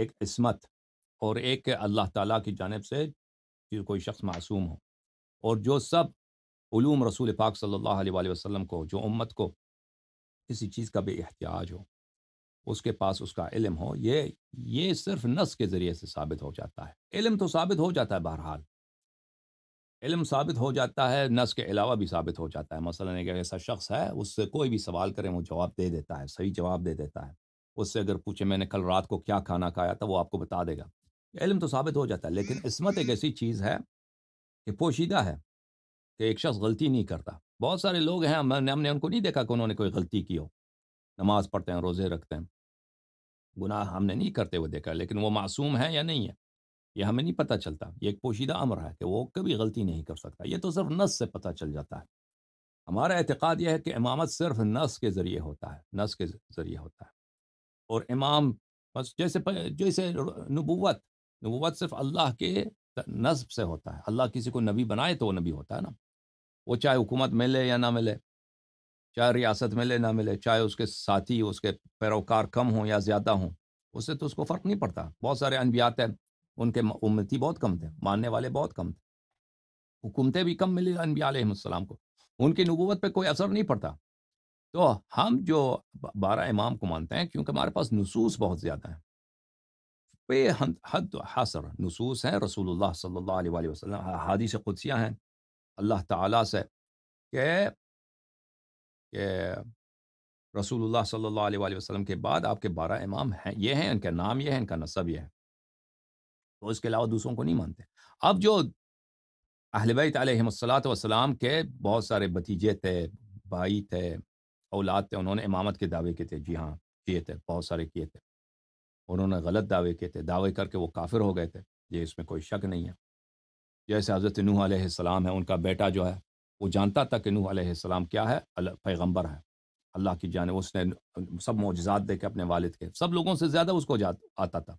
Speaker 1: ایک عصمت اور ایک اللہ تعالیٰ کی جانب سے کوئی شخص معصوم ہو اور جو سب علوم رسول پاک صلی اللہ علیہ وآلہ وسلم کو جو امت کو کسی چیز کا بھی احتیاج ہو اس کے پاس اس کا علم ہو یہ یہ صرف نس کے ذریعے سے ثابت ہو جاتا ہے علم تو ثابت ہو جاتا ہے بہرحال علم ثابت ہو جاتا ہے نس کے علاوہ بھی ثابت ہو جاتا ہے مثلاً ایسا شخص ہے اس سے کوئی بھی سوال کرے وہ جواب دے دیتا ہے صحیح جواب دے دیتا ہے اس سے اگر پوچھے میں نے کل رات کو کیا کھانا کھایا تھا وہ آپ کو بتا دے گا علم تو ثابت ہو جاتا ہے لیکن عصمت ایک ایسی چیز ہے کہ پوشیدہ ہے کہ ایک شخص غلطی نہیں کرتا بہت سارے لوگ ہیں ہم نے ان کو نہیں دیکھا کہ انہوں نے کوئی غلطی کی ہو نماز پڑھتے ہیں روزے رکھتے ہیں گناہ ہم نے نہیں کرتے ہوئے دیکھا لیکن وہ معصوم ہے یا نہیں ہے یہ ہمیں نہیں پتہ چلتا یہ ایک پوشیدہ امر ہے کہ وہ کبھی غلطی نہیں کر سکتا یہ تو صرف نس سے پتہ چل جاتا ہے ہمارا اعتقاد یہ ہے کہ امامت صرف نس کے ذریعے ہوتا ہے نس کے ذریعے ہوتا ہے اور امام بس جیسے جیسے نبوت نبوت صرف اللہ کے نصب سے ہوتا ہے اللہ کسی کو نبی بنائے تو وہ نبی ہوتا ہے نا وہ چاہے حکومت ملے یا نہ ملے چاہے ریاست ملے نہ ملے چاہے اس کے ساتھی اس کے پیروکار کم ہوں یا زیادہ ہوں اس سے تو اس کو فرق نہیں پڑتا بہت سارے انبیات ہیں ان کے امتی بہت کم تھے ماننے والے بہت کم تھے حکومتیں بھی کم ملی انبیاء علیہ السلام کو ان کی نبوت پہ کوئی اثر نہیں پڑتا تو ہم جو بارہ امام کو مانتے ہیں کیونکہ ہمارے پاس نصوص بہت زیادہ ہیں بے حد حاصر نصوص ہیں رسول اللہ صلی اللہ علیہ وسلم حادیث قدسیہ ہیں اللہ تعالیٰ سے کہ کہ رسول اللہ صلی اللہ علیہ وآلہ وسلم کے بعد آپ کے بارہ امام ہیں یہ ہیں ان کا نام یہ ہے ان کا نصب یہ ہے تو اس کے علاوہ دوسروں کو نہیں مانتے اب جو اہل بیت علیہ و وسلام کے بہت سارے بھتیجے تھے بھائی تھے اولاد تھے انہوں نے امامت کے دعوے کیے تھے جی ہاں کیے تھے بہت سارے کیے تھے انہوں نے غلط دعوے کیے تھے دعوے کر کے وہ کافر ہو گئے تھے یہ جی، اس میں کوئی شک نہیں ہے جیسے حضرت نوح علیہ السلام ہے ان کا بیٹا جو ہے وہ جانتا تھا کہ نوح علیہ السلام کیا ہے پیغمبر ہے اللہ کی جانب اس نے سب معجزات دیکھے اپنے والد کے سب لوگوں سے زیادہ اس کو آتا تھا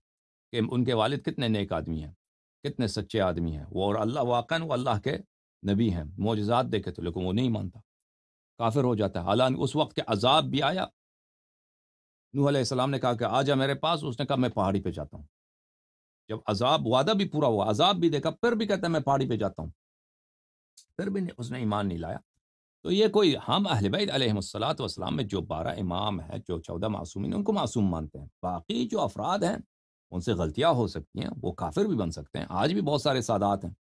Speaker 1: کہ ان کے والد کتنے نیک آدمی ہیں کتنے سچے آدمی ہیں وہ اور اللہ واقع وہ اللہ کے نبی ہیں معجزات دیکھے تو لیکن وہ نہیں مانتا کافر ہو جاتا ہے حالانکہ اس وقت کے عذاب بھی آیا نوح علیہ السلام نے کہا کہ آ جا میرے پاس اس نے کہا میں پہاڑی پہ جاتا ہوں جب عذاب وعدہ بھی پورا ہوا عذاب بھی دیکھا پھر بھی کہتا ہے میں پہاڑی پہ جاتا ہوں پھر بھی اس نے ایمان نہیں لایا تو یہ کوئی ہم اہل بیت علیہ وسلام والسلام جو بارہ امام ہیں جو چودہ معصوم کو معصوم مانتے ہیں باقی جو افراد ہیں ان سے غلطیاں ہو سکتی ہیں وہ کافر بھی بن سکتے ہیں آج بھی بہت سارے سادات ہیں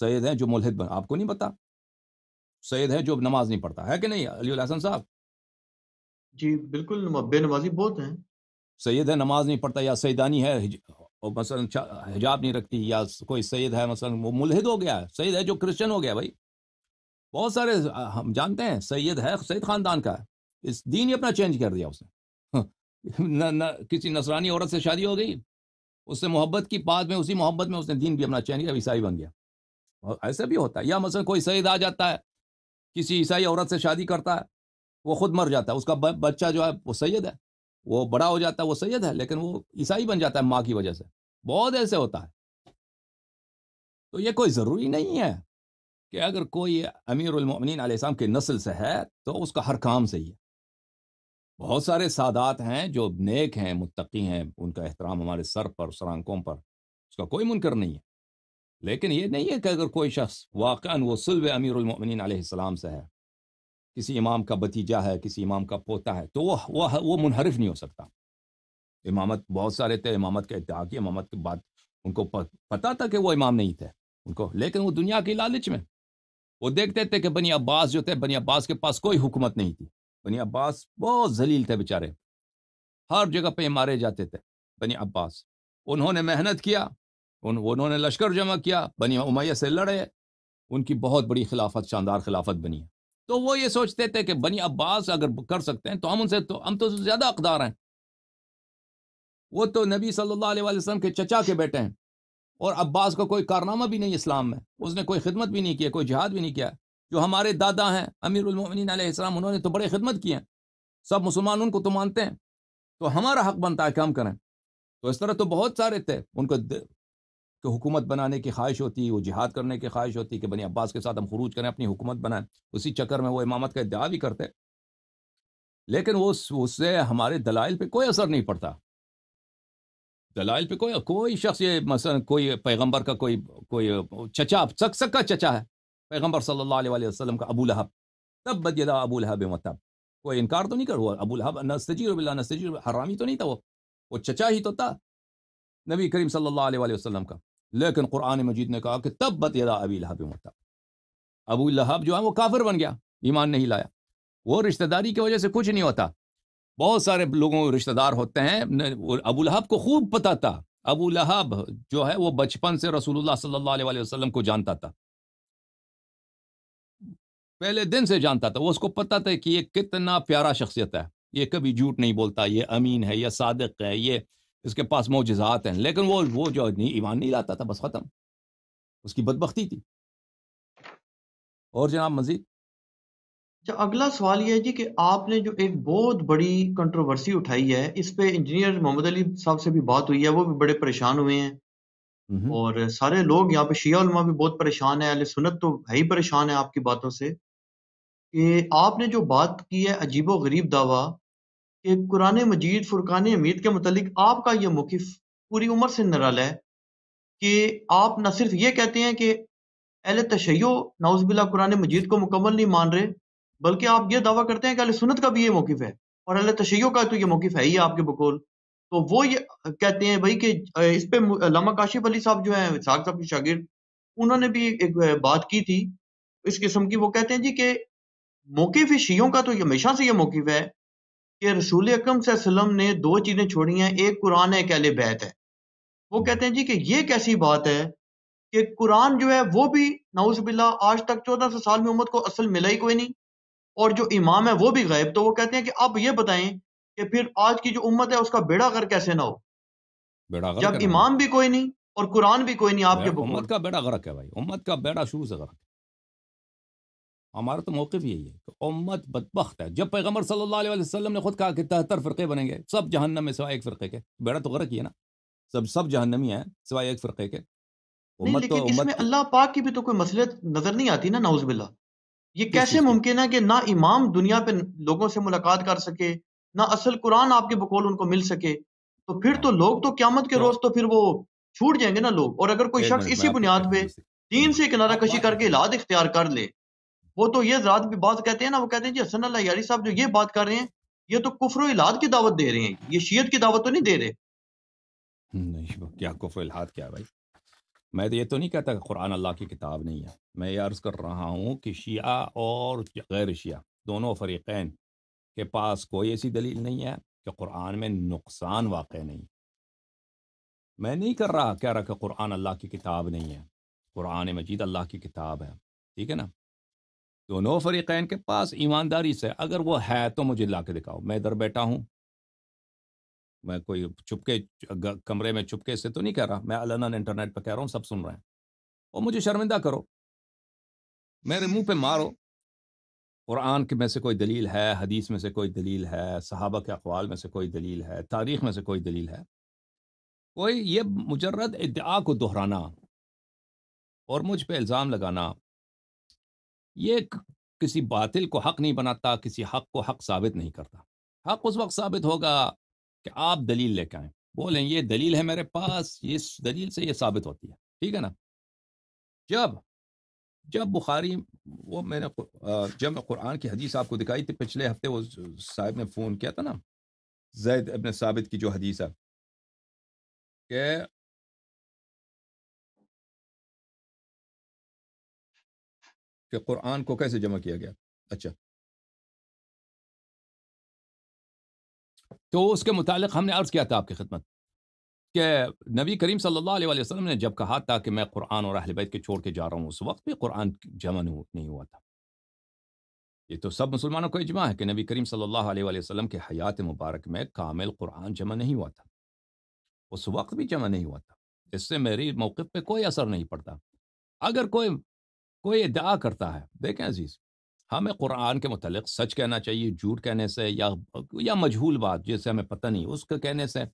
Speaker 1: سید ہیں جو ملحد بن آپ کو نہیں پتہ سید ہے جو نماز نہیں پڑھتا ہے کہ نہیں علی الحسن صاحب جی بالکل بے نمازی بہت ہیں سید ہے نماز نہیں پڑھتا یا سیدانی ہے اور مثلا حجاب نہیں رکھتی یا کوئی سید ہے مثلا وہ ملحد ہو گیا ہے سید ہے جو کرسچن ہو گیا بھائی بہت سارے ہم جانتے ہیں سید ہے سید خاندان کا ہے اس دین ہی اپنا چینج کر دیا اس نے نہ نہ کسی نسرانی عورت سے شادی ہو گئی اس سے محبت کی بات میں اسی محبت میں اس نے دین بھی اپنا چینج کیا عیسائی بن گیا ایسا بھی ہوتا ہے یا مثلا کوئی سید آ جاتا ہے کسی عیسائی عورت سے شادی کرتا ہے وہ خود مر جاتا ہے اس کا بچہ جو ہے وہ سید ہے وہ بڑا ہو جاتا ہے وہ سید ہے لیکن وہ عیسائی بن جاتا ہے ماں کی وجہ سے بہت ایسے ہوتا ہے تو یہ کوئی ضروری نہیں ہے کہ اگر کوئی امیر المؤمنین علیہ السلام کی نسل سے ہے تو اس کا ہر کام صحیح ہے بہت سارے سادات ہیں جو نیک ہیں متقی ہیں ان کا احترام ہمارے سر پر سرانکوں پر اس کا کوئی منکر نہیں ہے لیکن یہ نہیں ہے کہ اگر کوئی شخص واقعاً وہ سلو امیر المؤمنین علیہ السلام سے ہے کسی امام کا بھتیجہ ہے کسی امام کا پوتا ہے تو وہ وہ, وہ منحرف نہیں ہو سکتا امامت بہت سارے تھے امامت کا اتحاد کی امامت کے بعد ان کو پتہ تھا کہ وہ امام نہیں تھے ان کو لیکن وہ دنیا کی لالچ میں وہ دیکھتے تھے کہ بنی عباس جو تھے بنی عباس کے پاس کوئی حکومت نہیں تھی بنی عباس بہت ذلیل تھے بیچارے ہر جگہ پہ مارے جاتے تھے بنی عباس انہوں نے محنت کیا انہوں نے لشکر جمع کیا بنی عمیہ سے لڑے ان کی بہت بڑی خلافت شاندار خلافت بنی ہے تو وہ یہ سوچتے تھے کہ بنی عباس اگر کر سکتے ہیں تو ہم ان سے تو ہم تو زیادہ اقدار ہیں وہ تو نبی صلی اللہ علیہ وسلم کے چچا کے بیٹے ہیں اور عباس کا کوئی کارنامہ بھی نہیں اسلام میں اس نے کوئی خدمت بھی نہیں کیا کوئی جہاد بھی نہیں کیا جو ہمارے دادا ہیں امیر المومنین علیہ السلام انہوں نے تو بڑے خدمت کیے ہیں سب مسلمان ان کو تو مانتے ہیں تو ہمارا حق بنتا ہے کہ ہم کریں تو اس طرح تو بہت سارے تھے ان کو کہ حکومت بنانے کی خواہش ہوتی وہ جہاد کرنے کی خواہش ہوتی کہ بنی عباس کے ساتھ ہم خروج کریں اپنی حکومت بنائیں اسی چکر میں وہ امامت کا ادعا بھی کرتے لیکن وہ اس سے ہمارے دلائل پہ کوئی اثر نہیں پڑتا دلائل پہ کوئی کوئی شخص یہ مثلا کوئی پیغمبر کا کوئی کوئی چچا سک سک کا چچا ہے پیغمبر صلی اللہ علیہ وسلم کا ابو لہب تب ابو لہب متب کوئی انکار تو نہیں کر ہوا ابو لہب نستجیر وب نستجیر حرامی تو نہیں تھا وہ وہ چچا ہی تو تھا نبی کریم صلی اللہ علیہ وسلم کا لیکن قرآن مجید نے کہا کہ تب بت یدا ابی لہب ہوتا ابو لہب جو ہے وہ کافر بن گیا ایمان نہیں لایا وہ رشتہ داری کی وجہ سے کچھ نہیں ہوتا بہت سارے لوگوں رشتہ دار ہوتے ہیں ابو لہب کو خوب پتا تھا ابو لہب جو ہے وہ بچپن سے رسول اللہ صلی اللہ علیہ وسلم کو جانتا تھا پہلے دن سے جانتا تھا وہ اس کو پتا تھا کہ یہ کتنا پیارا شخصیت ہے یہ کبھی جھوٹ نہیں بولتا یہ امین ہے یہ صادق ہے یہ اس کے پاس معجزات ہیں لیکن وہ وہ جو نہیں ایمان نہیں لاتا تھا بس ختم اس کی بدبختی تھی
Speaker 3: اور جناب مزید اچھا اگلا سوال یہ ہے جی کہ آپ نے جو ایک
Speaker 2: بہت بڑی کنٹروورسی اٹھائی ہے اس پہ انجینئر محمد علی صاحب سے بھی بات ہوئی ہے وہ بھی بڑے پریشان ہوئے ہیں اور سارے لوگ یہاں پہ شیعہ علماء بھی بہت پریشان ہیں اہل سنت تو ہے ہی پریشان ہے آپ کی باتوں سے کہ آپ نے جو بات کی ہے عجیب و غریب دعویٰ کہ قرآن مجید فرقان امید کے متعلق آپ کا یہ موقف پوری عمر سے نرل ہے کہ آپ نہ صرف یہ کہتے ہیں کہ اہل تشیع نعوذ باللہ قرآن مجید کو مکمل نہیں مان رہے بلکہ آپ یہ دعویٰ کرتے ہیں کہ اہل سنت کا بھی یہ موقف ہے اور اہل تشیع کا تو یہ موقف ہے ہی آپ کے بقول تو وہ یہ کہتے ہیں بھائی کہ اس پہ علامہ کاشف علی صاحب جو ہیں ساگ صاحب کے شاگرد انہوں نے بھی ایک بات کی تھی اس قسم کی وہ کہتے ہیں جی کہ موقف شیعوں کا تو یہ ہمیشہ سے یہ موقف ہے کہ رسول اکرم صلی اللہ علیہ وسلم نے دو چیزیں چھوڑی ہیں ایک قرآن ہے ایک اہل بیت ہے وہ کہتے ہیں جی کہ یہ کیسی بات ہے کہ قرآن جو ہے وہ بھی نعوذ باللہ آج تک چودہ سو سال میں امت کو اصل ملا ہی کوئی نہیں اور جو امام ہے وہ بھی غائب تو وہ کہتے ہیں کہ اب یہ بتائیں کہ پھر آج کی جو امت ہے اس کا بیڑا گھر کیسے نہ
Speaker 1: ہو جب امام بھی
Speaker 2: کوئی نہیں اور قرآن بھی کوئی نہیں آپ کے امت
Speaker 1: کا بیڑا غرق ہے بھائی امت کا بیڑا شروع سے غرق ہے ہمارا تو موقف یہی ہے کہ امت بدبخت ہے جب پیغمبر صلی اللہ علیہ وسلم نے خود کہا کہ تہتر فرقے بنیں گے سب جہنم میں سوائے ایک فرقے کے بیڑا تو غرق ہی ہے نا سب سب جہنمی ہیں سوائے ایک فرقے کے
Speaker 2: امت تو امت میں
Speaker 1: اللہ پاک کی بھی تو کوئی مسئلے نظر نہیں
Speaker 2: آتی نا نعوذ باللہ یہ کیسے ممکن ہے کہ نہ امام دنیا پہ لوگوں سے ملاقات کر سکے نہ اصل قرآن آپ کے بقول ان کو مل سکے تو پھر تو لوگ تو قیامت کے روز تو پھر وہ چھوٹ جائیں گے نا لوگ اور اگر کوئی شخص اسی بنیاد پہ دین سے کنارہ کشی کر کے الاد اختیار کر لے وہ تو یہ ذات بھی بات کہتے ہیں نا وہ کہتے ہیں جی حسن اللہ یاری صاحب جو یہ بات کر رہے ہیں یہ تو کفر و الحاد کی دعوت دے رہے ہیں یہ شیعت کی دعوت تو نہیں دے رہے
Speaker 1: نہیں کیا و الحاد کیا بھائی میں تو یہ تو نہیں کہتا کہ قرآن اللہ کی کتاب نہیں ہے میں یہ عرض کر رہا ہوں کہ شیعہ اور غیر شیعہ دونوں فریقین کے پاس کوئی ایسی دلیل نہیں ہے کہ قرآن میں نقصان واقع نہیں میں نہیں کر رہا کہہ رہا کہ قرآن اللہ کی کتاب نہیں ہے قرآن مجید اللہ کی کتاب ہے ٹھیک ہے نا دونوں فریقین کے پاس ایمانداری سے اگر وہ ہے تو مجھے لا کے دکھاؤ میں ادھر بیٹھا ہوں میں کوئی چھپکے کمرے میں چھپکے سے تو نہیں کہہ رہا میں النانا انٹرنیٹ پہ کہہ رہا ہوں سب سن رہے ہیں اور مجھے شرمندہ کرو میرے منہ پہ مارو قرآن کے میں سے کوئی دلیل ہے حدیث میں سے کوئی دلیل ہے صحابہ کے اقوال میں سے کوئی دلیل ہے تاریخ میں سے کوئی دلیل ہے کوئی یہ مجرد ادعا کو دہرانا اور مجھ پہ الزام لگانا یہ کسی باطل کو حق نہیں بناتا کسی حق کو حق ثابت نہیں کرتا حق اس وقت ثابت ہوگا کہ آپ دلیل لے کے آئیں بولیں یہ دلیل ہے میرے پاس اس دلیل سے یہ ثابت ہوتی ہے ٹھیک ہے نا جب جب بخاری وہ میں نے جب میں قرآن کی حدیث آپ کو دکھائی تھی پچھلے ہفتے وہ صاحب نے فون کیا تھا نا زید ابن ثابت کی جو حدیث ہے کہ
Speaker 3: کہ قرآن کو کیسے جمع کیا گیا اچھا
Speaker 1: تو اس کے متعلق ہم نے عرض کیا تھا آپ کی خدمت کہ نبی کریم صلی اللہ علیہ وسلم نے جب کہا تھا کہ میں قرآن اور اہل بیت کے چھوڑ کے جا رہا ہوں اس وقت بھی قرآن جمع نہیں ہوا تھا یہ تو سب مسلمانوں کو اجماع ہے کہ نبی کریم صلی اللہ علیہ وسلم کے حیات مبارک میں کامل قرآن جمع نہیں ہوا تھا اس وقت بھی جمع نہیں ہوا تھا اس سے میری موقف پہ کوئی اثر نہیں پڑتا اگر کوئی کوئی ادعا کرتا ہے دیکھیں عزیز ہمیں قرآن کے متعلق سچ کہنا چاہیے جھوٹ کہنے سے یا یا مجھول بات جیسے ہمیں پتہ نہیں اس کے کہنے سے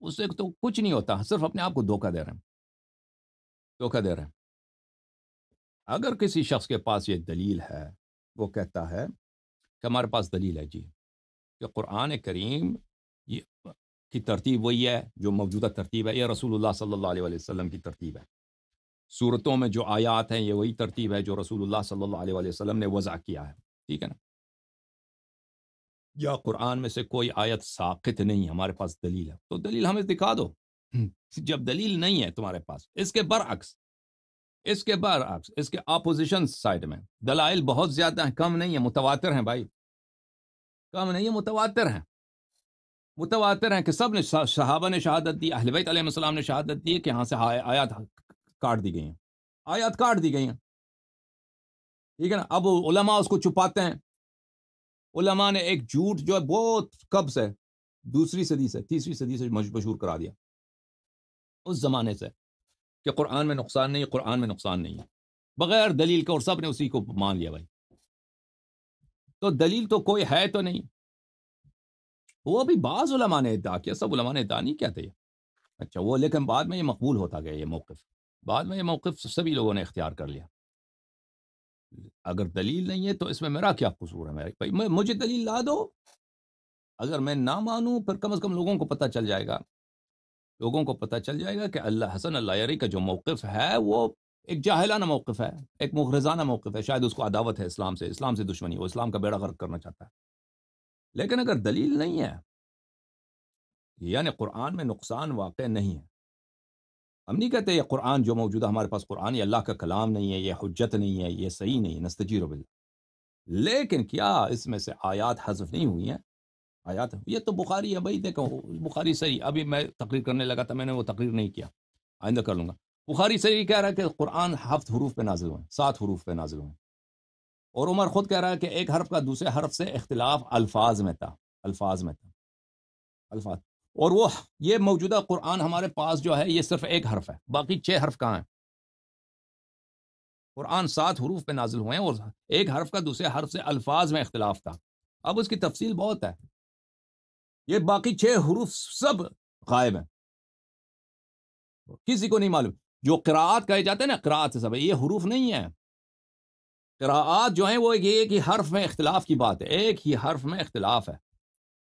Speaker 1: اس سے تو کچھ نہیں ہوتا صرف اپنے آپ کو دھوکہ دے رہے ہیں دھوکہ دے رہے ہیں اگر کسی شخص کے پاس یہ دلیل ہے وہ کہتا ہے کہ ہمارے پاس دلیل ہے جی کہ قرآن کریم کی ترتیب وہی ہے جو موجودہ ترتیب ہے یا رسول اللہ صلی اللہ علیہ وسلم کی ترتیب ہے صورتوں میں جو آیات ہیں یہ وہی ترتیب ہے جو رسول اللہ صلی اللہ علیہ وسلم نے وضع کیا ہے ٹھیک ہے نا یا قرآن میں سے کوئی آیت ساقت نہیں ہمارے پاس دلیل ہے تو دلیل ہمیں دکھا دو جب دلیل نہیں ہے تمہارے پاس اس کے برعکس اس کے برعکس اس کے اپوزیشن سائڈ میں دلائل بہت زیادہ ہیں کم نہیں ہے متواتر ہیں بھائی کم نہیں ہے متواتر ہیں متواتر ہیں کہ سب نے صحابہ نے شہادت دی اہل بیت علیہ السلام نے شہادت دی کہ یہاں سے آیات کاٹ دی گئی ہیں آیات کاٹ دی گئی ہیں ٹھیک ہے نا اب علماء اس کو چھپاتے ہیں علماء نے ایک جھوٹ جو ہے بہت قبض ہے دوسری صدی سے تیسری صدی سے مشہور کرا دیا اس زمانے سے کہ قرآن میں نقصان نہیں ہے قرآن میں نقصان نہیں ہے بغیر دلیل کے اور سب نے اسی کو مان لیا بھائی تو دلیل تو کوئی ہے تو نہیں وہ ابھی بعض علماء نے ادا کیا سب علماء نے نہیں کیا یہ اچھا وہ لیکن بعد میں یہ مقبول ہوتا گیا یہ موقف بعد میں یہ موقف سبھی لوگوں نے اختیار کر لیا اگر دلیل نہیں ہے تو اس میں میرا کیا قصور ہے میرے بھائی مجھے دلیل لا دو اگر میں نہ مانوں پھر کم از کم لوگوں کو پتہ چل جائے گا لوگوں کو پتہ چل جائے گا کہ اللہ حسن اللہ عری کا جو موقف ہے وہ ایک جاہلانہ موقف ہے ایک مغرضانہ موقف ہے شاید اس کو عداوت ہے اسلام سے اسلام سے دشمنی وہ اسلام کا بیڑا غرق کرنا چاہتا ہے لیکن اگر دلیل نہیں ہے یعنی قرآن میں نقصان واقع نہیں ہے ہم نہیں کہتے یہ قرآن جو موجودہ ہمارے پاس قرآن یہ اللہ کا کلام نہیں ہے یہ حجت نہیں ہے یہ صحیح نہیں ہے نستجیر و لیکن کیا اس میں سے آیات حذف نہیں ہوئی ہیں آیات یہ تو بخاری ہے بھائی دیکھو بخاری صحیح ابھی میں تقریر کرنے لگا تھا میں نے وہ تقریر نہیں کیا آئندہ کر لوں گا بخاری صحیح کہہ رہا ہے کہ قرآن ہفت حروف پہ نازل ہوئے سات حروف پہ نازل ہوئے اور عمر خود کہہ رہا ہے کہ ایک حرف کا دوسرے حرف سے اختلاف الفاظ میں تھا الفاظ میں تھا الفاظ اور وہ یہ موجودہ قرآن ہمارے پاس جو ہے یہ صرف ایک حرف ہے باقی چھ حرف کہاں ہیں قرآن سات حروف پہ نازل ہوئے ہیں اور ایک حرف کا دوسرے حرف سے الفاظ میں اختلاف تھا اب اس کی تفصیل بہت ہے یہ باقی چھ حروف سب غائب ہیں کسی کو نہیں معلوم جو قراعت کہے جاتے ہیں نا سے سب یہ حروف نہیں ہیں قراعت جو ہیں وہ ایک ہی حرف میں اختلاف کی بات ہے ایک ہی حرف میں اختلاف ہے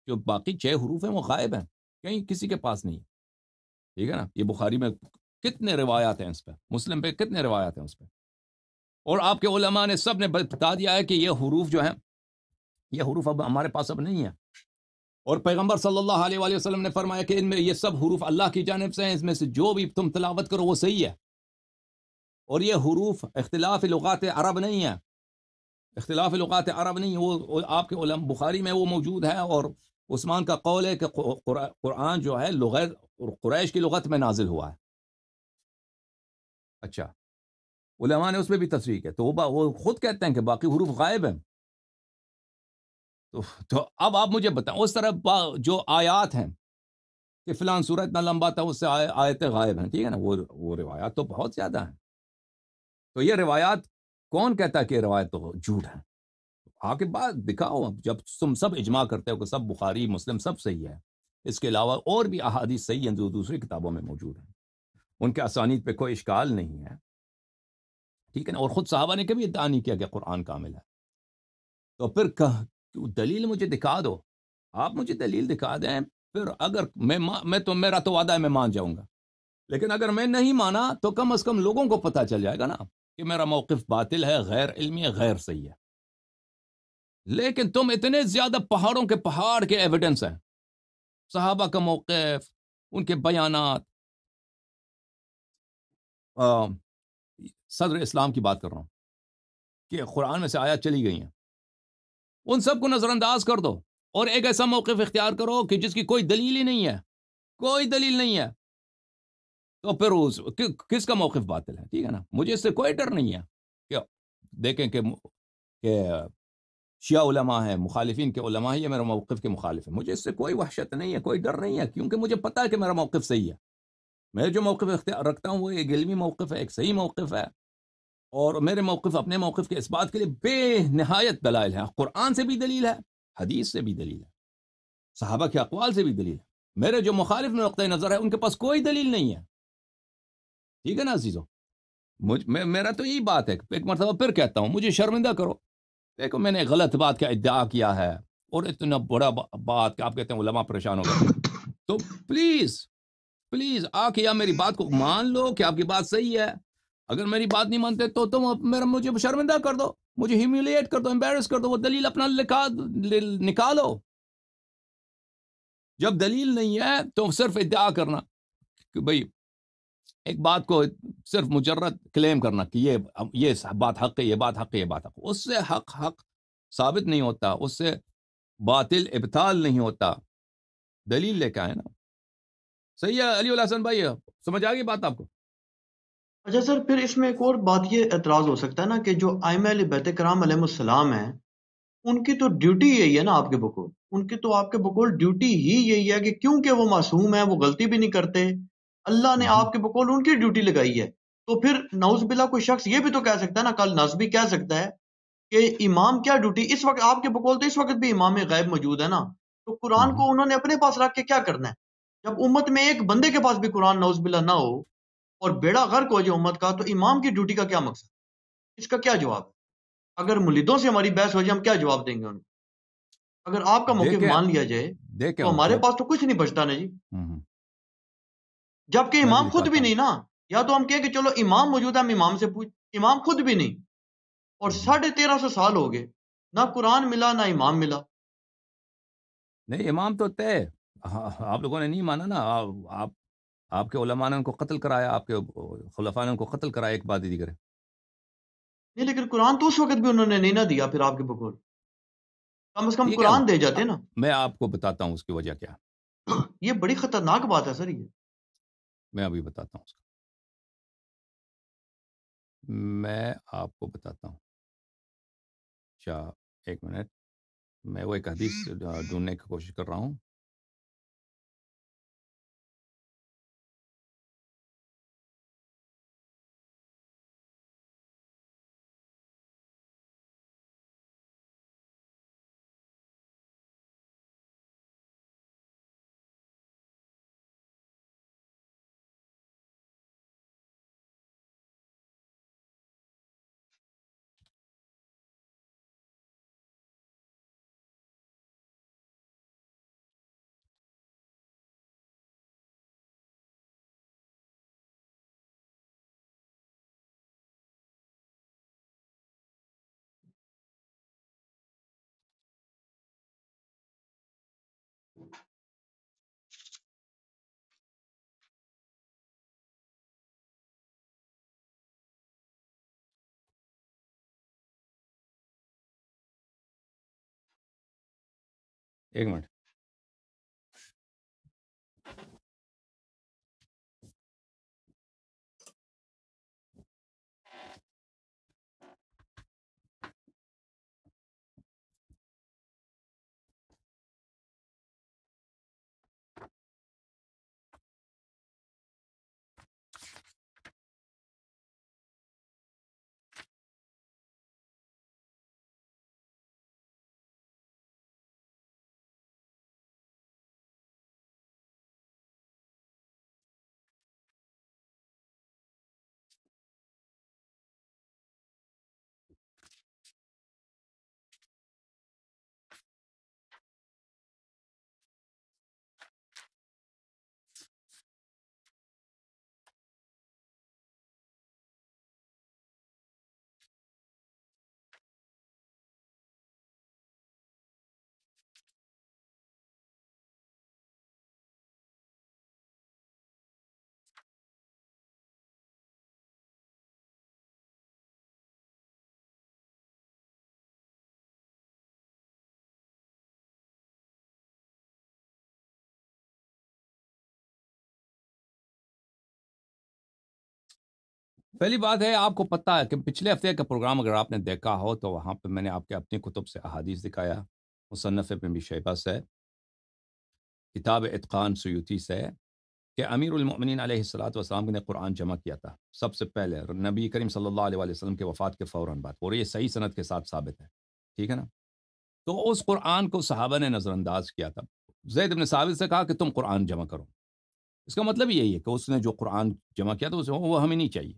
Speaker 1: جو باقی چھ حروف ہیں وہ غائب ہیں کہیں کسی کے پاس نہیں ٹھیک ہے نا یہ بخاری میں کتنے روایات ہیں اس پہ مسلم پہ کتنے روایات ہیں اس پہ اور آپ کے علماء نے سب نے بتا دیا ہے کہ یہ حروف جو ہیں یہ حروف اب ہمارے پاس اب نہیں ہے اور پیغمبر صلی اللہ علیہ وآلہ وسلم نے فرمایا کہ ان میں یہ سب حروف اللہ کی جانب سے ہیں اس میں سے جو بھی تم تلاوت کرو وہ صحیح ہے اور یہ حروف اختلاف لغات عرب نہیں ہیں اختلاف لغات عرب نہیں وہ آپ کے علم بخاری میں وہ موجود ہے اور عثمان کا قول ہے کہ قرآن جو ہے لغت قریش کی لغت میں نازل ہوا ہے اچھا علماء نے اس میں بھی تصریح ہے تو وہ خود کہتے ہیں کہ باقی حروف غائب ہیں تو تو اب آپ مجھے بتائیں اس طرح جو آیات ہیں کہ فلان سورہ اتنا لمبا تھا اس سے آیت غائب ہیں ٹھیک ہے نا وہ وہ روایات تو بہت زیادہ ہیں تو یہ روایات کون کہتا ہے کہ تو جھوٹ ہیں آ کے بعد دکھاؤ اب جب تم سب اجماع کرتے ہو کہ سب بخاری مسلم سب صحیح ہے اس کے علاوہ اور بھی احادیث صحیح ہیں جو دوسری کتابوں میں موجود ہیں ان کے آسانی پہ کوئی اشکال نہیں ہے ٹھیک ہے نا اور خود صحابہ نے کبھی ادعا نہیں کیا کہ قرآن کامل ہے تو پھر کہ دلیل مجھے دکھا دو آپ مجھے دلیل دکھا دیں پھر اگر میں تو میرا تو وعدہ ہے میں مان جاؤں گا لیکن اگر میں نہیں مانا تو کم از کم لوگوں کو پتہ چل جائے گا نا کہ میرا موقف باطل ہے غیر علمی غیر صحیح ہے لیکن تم اتنے زیادہ پہاڑوں کے پہاڑ کے ایویڈنس ہیں صحابہ کا موقف ان کے بیانات صدر اسلام کی بات کر رہا ہوں کہ قرآن میں سے آیات چلی گئی ہیں ان سب کو نظر انداز کر دو اور ایک ایسا موقف اختیار کرو کہ جس کی کوئی دلیل ہی نہیں ہے کوئی دلیل نہیں ہے تو پھر اس کس کا موقف باطل ہے ٹھیک ہے نا مجھے اس سے کوئی ڈر نہیں ہے کہ دیکھیں کہ شيا علماء ہیں مخالفین کے علماء ہیں میرا موقف کے مخالف ہیں مجھے اس سے کوئی وحشت نہیں ہے کوئی ڈر نہیں ہے کیونکہ مجھے پتا ہے کہ میرا موقف صحیح ہے میں جو موقف رکھتا ہوں وہ ایک علمی موقف ہے ایک صحیح موقف ہے اور میرے موقف اپنے موقف کے اثبات کے لیے بے نہایت دلائل ہیں قرآن سے بھی دلیل ہے حدیث سے بھی دلیل ہے صحابہ کے اقوال سے بھی دلیل ہے میرے جو مخالف میں نقطۂ نظر ہے ان کے پاس کوئی دلیل نہیں ہے ٹھیک ہے نا عزیزو میرا تو یہی بات ہے ایک مرتبہ پھر کہتا ہوں مجھے شرمندہ کرو دیکھو میں نے غلط بات کا ادعا کیا ہے اور اتنا بڑا بات کہ آپ کہتے ہیں علماء پریشان ہو گئے تو پلیز پلیز آ کے یا میری بات کو مان لو کہ آپ کی بات صحیح ہے اگر میری بات نہیں مانتے تو تم میرا مجھے شرمندہ کر دو مجھے ہیومیلیٹ کر دو امبیرس کر دو وہ دلیل اپنا لکھا نکالو جب دلیل نہیں ہے تو صرف ادعا کرنا کہ بھائی ایک بات کو صرف مجرد کلیم کرنا کہ یہ یہ بات حق ہے یہ بات حق ہے یہ بات حق اس سے حق حق ثابت نہیں ہوتا اس سے باطل ابتال نہیں ہوتا دلیل لے کے آئے نا صحیح ہے علی الحسن بھائی سمجھ آ گئی بات آپ کو
Speaker 2: اچھا سر پھر اس میں ایک اور بات یہ اعتراض ہو سکتا ہے نا کہ جو آئمہ علی بیت کرام علیہ السلام ہیں ان کی تو ڈیوٹی یہی ہے نا آپ کے بکول ان کی تو آپ کے بکول ڈیوٹی ہی یہی ہے کہ کیونکہ وہ معصوم ہیں وہ غلطی بھی نہیں کرتے اللہ نے ہاں ہاں۔ آپ کے بقول ان کی ڈیوٹی لگائی ہے تو پھر نوز بلا کوئی شخص یہ بھی تو کہہ سکتا ہے نا کل بھی کہہ سکتا ہے کہ امام کیا ڈیوٹی اس وقت آپ کے بقول تو اس وقت بھی امام غیب موجود ہے نا تو قرآن ہاں کو انہوں نے اپنے پاس رکھ کے کیا کرنا ہے جب امت میں ایک بندے کے پاس بھی قرآن نوز بلا نہ ہو اور بیڑا غرق ہو جائے امت کا تو امام کی ڈیوٹی کا کیا مقصد اس کا کیا جواب ہے اگر ملدوں سے ہماری بحث ہو جائے ہم کیا جواب دیں گے ان کو اگر آپ کا موقع مان لیا
Speaker 1: جائے تو ہمارے
Speaker 2: پاس تو کچھ نہیں بچتا نا جی جبکہ امام خود بھی نہیں نا یا تو ہم کہیں کہ چلو امام موجود ہے ہم امام سے پوچھ امام خود بھی نہیں
Speaker 1: اور ساڑھے تیرہ سو سال ہو گئے نہ قرآن ملا نہ امام ملا نہیں امام تو طے آپ لوگوں نے نہیں مانا نا آپ آپ کے علماء نے ان کو قتل کرایا آپ کے خلفاء نے ان کو قتل کرایا ایک بات دیگر
Speaker 3: نہیں
Speaker 2: لیکن قرآن تو اس وقت بھی انہوں نے نہیں نہ دیا پھر آپ کے بقول کم از کم قرآن دے جاتے نا
Speaker 1: میں آپ کو بتاتا ہوں اس کی وجہ کیا
Speaker 3: یہ بڑی خطرناک بات ہے سر یہ
Speaker 1: میں ابھی بتاتا ہوں اس کا میں آپ کو
Speaker 3: بتاتا ہوں اچھا ایک منٹ میں وہ ایک حدیث ڈھونڈنے کی کوشش کر رہا ہوں ಈಗ ಮಾಡಿ
Speaker 1: پہلی بات ہے آپ کو پتہ ہے کہ پچھلے ہفتے کا پروگرام اگر آپ نے دیکھا ہو تو وہاں پہ میں نے آپ کے اپنے کتب سے احادیث دکھایا مصنف بھی شیبہ سے کتاب اتقان سیوتی سے کہ امیر المؤمنین علیہ السلاۃ وسلم نے قرآن جمع کیا تھا سب سے پہلے نبی کریم صلی اللہ علیہ وسلم کے وفات کے فوراً بعد اور یہ صحیح صنعت کے ساتھ ثابت ہے ٹھیک ہے نا تو اس قرآن کو صحابہ نے نظر انداز کیا تھا زید ابن صابر سے کہا کہ تم قرآن جمع کرو اس کا مطلب یہی ہے کہ اس نے جو قرآن جمع کیا تھا اسے وہ ہمیں نہیں چاہیے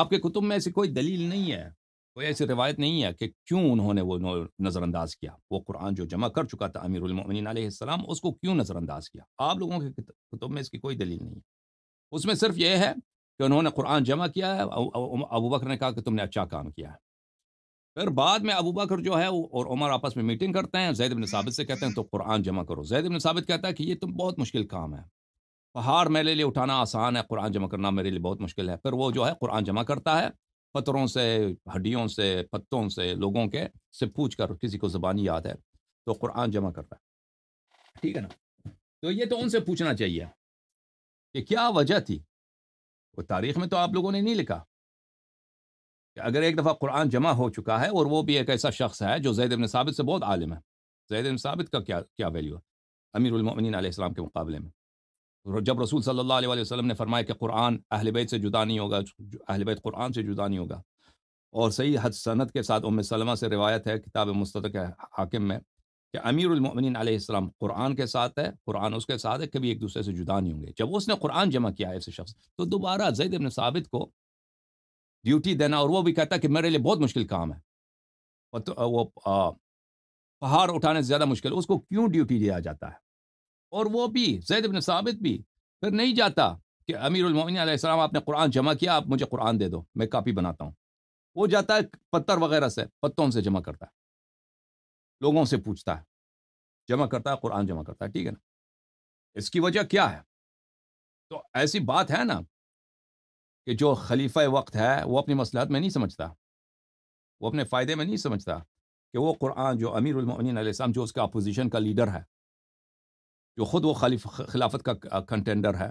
Speaker 1: آپ کے کتب میں ایسی کوئی دلیل نہیں ہے کوئی ایسی روایت نہیں ہے کہ کیوں انہوں نے وہ نظر انداز کیا وہ قرآن جو جمع کر چکا تھا امیر المؤمنین علیہ السلام اس کو کیوں نظر انداز کیا آپ لوگوں کے کتب میں اس کی کوئی دلیل نہیں ہے اس میں صرف یہ ہے کہ انہوں نے قرآن جمع کیا ہے ابو بکر نے کہا کہ تم نے اچھا کام کیا ہے پھر بعد میں ابو بکر جو ہے اور عمر آپس میں میٹنگ کرتے ہیں زید بن ثابت سے کہتے ہیں تو قرآن جمع کرو زید بن ثابت کہتا ہے کہ یہ تم بہت مشکل کام ہے پہاڑ میرے لیے اٹھانا آسان ہے قرآن جمع کرنا میرے لیے بہت مشکل ہے پھر وہ جو ہے قرآن جمع کرتا ہے پتھروں سے ہڈیوں سے پتوں سے لوگوں کے سے پوچھ کر کسی کو زبانی یاد ہے تو قرآن جمع کرتا ہے ٹھیک ہے نا تو یہ تو ان سے پوچھنا چاہیے کہ کیا وجہ تھی وہ تاریخ میں تو آپ لوگوں نے نہیں لکھا کہ اگر ایک دفعہ قرآن جمع ہو چکا ہے اور وہ بھی ایک ایسا شخص ہے جو زید ابن ثابت سے بہت عالم ہے زید ابن ثابت کا کیا کیا ویلیو ہے امیر المومنین علیہ السلام کے مقابلے میں جب رسول صلی اللہ علیہ وسلم نے فرمایا کہ قرآن اہل بیت سے جدا نہیں ہوگا اہل بیت قرآن سے جدا نہیں ہوگا اور صحیح حد صنعت کے ساتھ ام سلمہ سے روایت ہے کتاب مستدق حاکم میں کہ امیر المؤمنین علیہ السلام قرآن کے ساتھ ہے قرآن اس کے ساتھ ہے کبھی ایک دوسرے سے جدا نہیں ہوں گے جب اس نے قرآن جمع کیا ہے ایسے شخص تو دوبارہ زید ابن ثابت کو ڈیوٹی دینا اور وہ بھی کہتا ہے کہ میرے لیے بہت مشکل کام ہے وہ پہاڑ اٹھانے سے زیادہ مشکل ہے اس کو کیوں ڈیوٹی دیا جاتا ہے اور وہ بھی زید ثابت بھی پھر نہیں جاتا کہ امیر المومن علیہ السلام آپ نے قرآن جمع کیا آپ مجھے قرآن دے دو میں کاپی بناتا ہوں وہ جاتا ہے پتھر وغیرہ سے پتوں سے جمع کرتا ہے لوگوں سے پوچھتا ہے جمع کرتا ہے قرآن جمع کرتا ہے ٹھیک ہے نا اس کی وجہ کیا ہے تو ایسی بات ہے نا کہ جو خلیفہ وقت ہے وہ اپنی مسئلہ میں نہیں سمجھتا وہ اپنے فائدے میں نہیں سمجھتا کہ وہ قرآن جو امیر المعین علیہ السلام جو اس کا اپوزیشن کا لیڈر ہے جو خود وہ خلیف خلافت کا کنٹینڈر ہے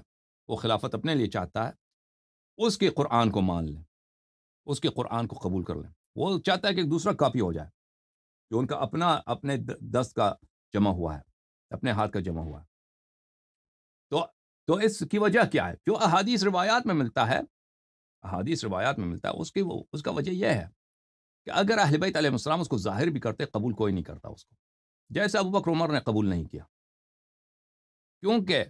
Speaker 1: وہ خلافت اپنے لیے چاہتا ہے اس کے قرآن کو مان لیں اس کے قرآن کو قبول کر لیں وہ چاہتا ہے کہ ایک دوسرا کاپی ہو جائے جو ان کا اپنا اپنے دست کا جمع ہوا ہے اپنے ہاتھ کا جمع ہوا ہے تو تو اس کی وجہ کیا ہے جو احادیث روایات میں ملتا ہے احادیث روایات میں ملتا ہے اس کی وہ اس کا وجہ یہ ہے کہ اگر اہل بیت علیہ السلام اس کو ظاہر بھی کرتے قبول کوئی نہیں کرتا اس کو جیسے ابو بکر عمر نے قبول نہیں کیا کیونکہ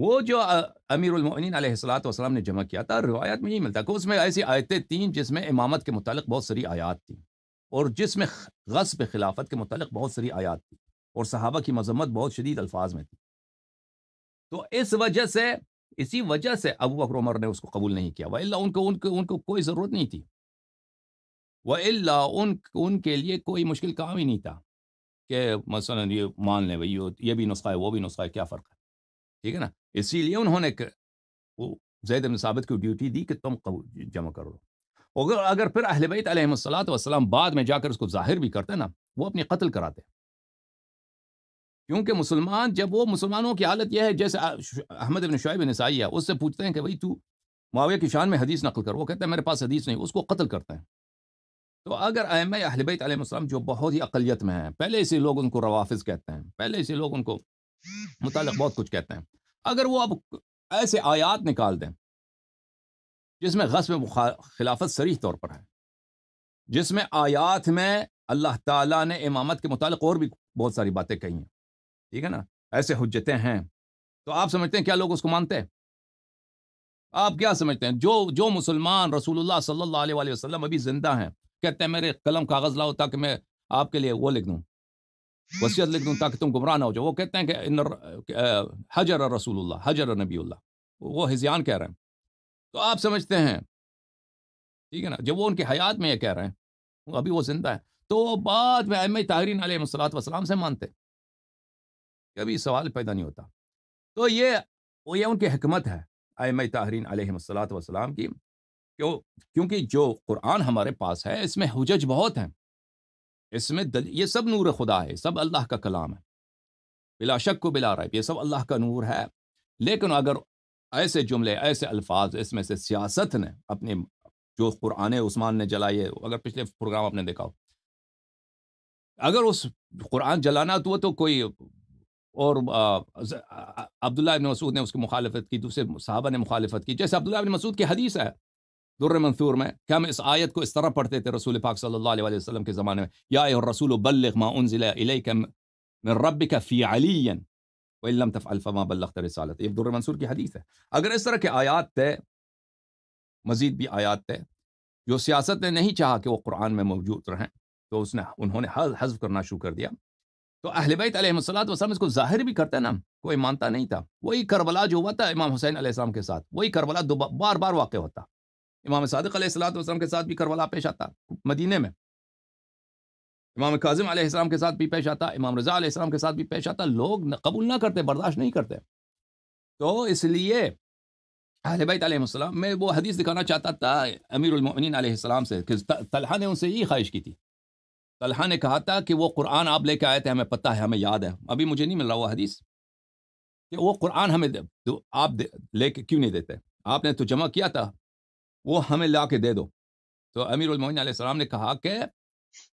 Speaker 1: وہ جو امیر المعین علیہ السلات وسلم نے جمع کیا تھا روایت میں نہیں ملتا کہ اس میں ایسی آیتیں تھیں جس میں امامت کے متعلق بہت ساری آیات تھیں اور جس میں غصب خلافت کے متعلق بہت ساری آیات تھی اور صحابہ کی مذمت بہت شدید الفاظ میں تھی تو اس وجہ سے اسی وجہ سے ابو بکر عمر نے اس کو قبول نہیں کیا وہ اللہ ان ان کو کو ان کو کوئی ضرورت نہیں تھی وہ اللہ ان ان کے لیے کوئی مشکل کام ہی نہیں تھا کہ مثلا یہ مان لیں بھائی یہ بھی نسخہ ہے وہ بھی نسخہ ہے کیا فرق ہے ٹھیک ہے نا اسی لیے انہوں نے زید ثابت کو ڈیوٹی دی کہ تم قبول جمع کرو اگر اگر پھر اہل بیت علیہ السلاۃ والسلام بعد میں جا کر اس کو ظاہر بھی کرتے نا وہ اپنی قتل کراتے کیونکہ مسلمان جب وہ مسلمانوں کی حالت یہ ہے جیسے احمد ابن شعیب نسائی ہے اس سے پوچھتے ہیں کہ بھائی تو معاویہ کی شان میں حدیث نقل کر وہ کہتے ہیں میرے پاس حدیث نہیں اس کو قتل کرتے ہیں تو اگر ایم اے بیت علیہ السلام جو بہت ہی اقلیت میں ہیں پہلے سے لوگ ان کو روافظ کہتے ہیں پہلے سے لوگ ان کو متعلق بہت کچھ کہتے ہیں اگر وہ اب ایسے آیات نکال دیں جس میں غصب خلافت صریح طور پر ہے جس میں آیات میں اللہ تعالیٰ نے امامت کے متعلق اور بھی بہت ساری باتیں کہی ہیں ٹھیک ہے نا ایسے حجتیں ہیں تو آپ سمجھتے ہیں کیا لوگ اس کو مانتے ہیں آپ کیا سمجھتے ہیں جو جو مسلمان رسول اللہ صلی اللہ علیہ وسلم ابھی زندہ ہیں کہتے ہیں میرے قلم کاغذ لاؤ تاکہ میں آپ کے لیے وہ لکھ دوں وسیعت لکھ دوں تاکہ تم گمراہ نہ ہو جاؤ وہ کہتے ہیں کہ حجر رسول اللہ حجر نبی اللہ وہ ہزیان کہہ رہے ہیں تو آپ سمجھتے ہیں ٹھیک ہے نا جب وہ ان کی حیات میں یہ کہہ رہے ہیں ابھی وہ زندہ ہے تو وہ بعد میں ایم تاہرین علیہ اللہۃ وسلام سے مانتے کبھی سوال پیدا نہیں ہوتا تو یہ وہ یہ ان کی حکمت ہے ایم تاہرین علیہ اللہۃ وسلام کی کیونکہ جو قرآن ہمارے پاس ہے اس میں حجج بہت ہیں اس میں دل یہ سب نور خدا ہے سب اللہ کا کلام ہے بلا شک کو بلا رائب یہ سب اللہ کا نور ہے لیکن اگر ایسے جملے ایسے الفاظ اس میں سے سیاست نے اپنے جو قرآن عثمان نے جلائے اگر پچھلے پروگرام آپ نے دیکھا ہو اگر اس قرآن جلانا تو وہ تو کوئی اور عبداللہ ابن مسعود نے اس کی مخالفت کی دوسرے صحابہ نے مخالفت کی جیسے عبداللہ ابن مسعود کی حدیث ہے در منصور میں کہ ہم اس آیت کو اس طرح پڑھتے تھے رسول پاک صلی اللہ علیہ وسلم کے زمانے میں یا رسول و علی وَإِلَّمْ تَفْعَلْ فَمَا بَلَّغْتَ رِسَالَتَ یہ در منصور کی حدیث ہے اگر اس طرح کے آیات تھے مزید بھی آیات تھے جو سیاست نے نہیں چاہا کہ وہ قرآن میں موجود رہیں تو اس نے انہوں نے حذف کرنا شروع کر دیا تو اہل بیت علیہ السلات وسلم اس کو ظاہر بھی کرتا نا کوئی مانتا نہیں تھا وہی کربلا جو ہوا تھا امام حسین علیہ السلام کے ساتھ وہی کربلا دو بار بار واقع ہوتا امام صادق علیہ السلاۃ والسلام کے ساتھ بھی کربلا پیش آتا مدینہ میں امام کاظم علیہ السلام کے ساتھ بھی پیش آتا امام رضا علیہ السلام کے ساتھ بھی پیش آتا لوگ قبول نہ کرتے برداشت نہیں کرتے تو اس لیے اہل بیت علیہ السلام میں وہ حدیث دکھانا چاہتا تھا امیر المین علیہ السلام سے کہ طلحہ نے ان سے یہی خواہش کی تھی طلحہ نے کہا تھا کہ وہ قرآن آپ لے کے آئے تھے ہمیں پتہ ہے ہمیں یاد ہے ابھی مجھے نہیں مل رہا وہ حدیث کہ وہ قرآن ہمیں آپ لے کے کیوں نہیں دیتے آپ نے تو جمع کیا تھا وہ ہمیں لا کے دے دو تو امیر المعین علیہ السلام نے کہا کہ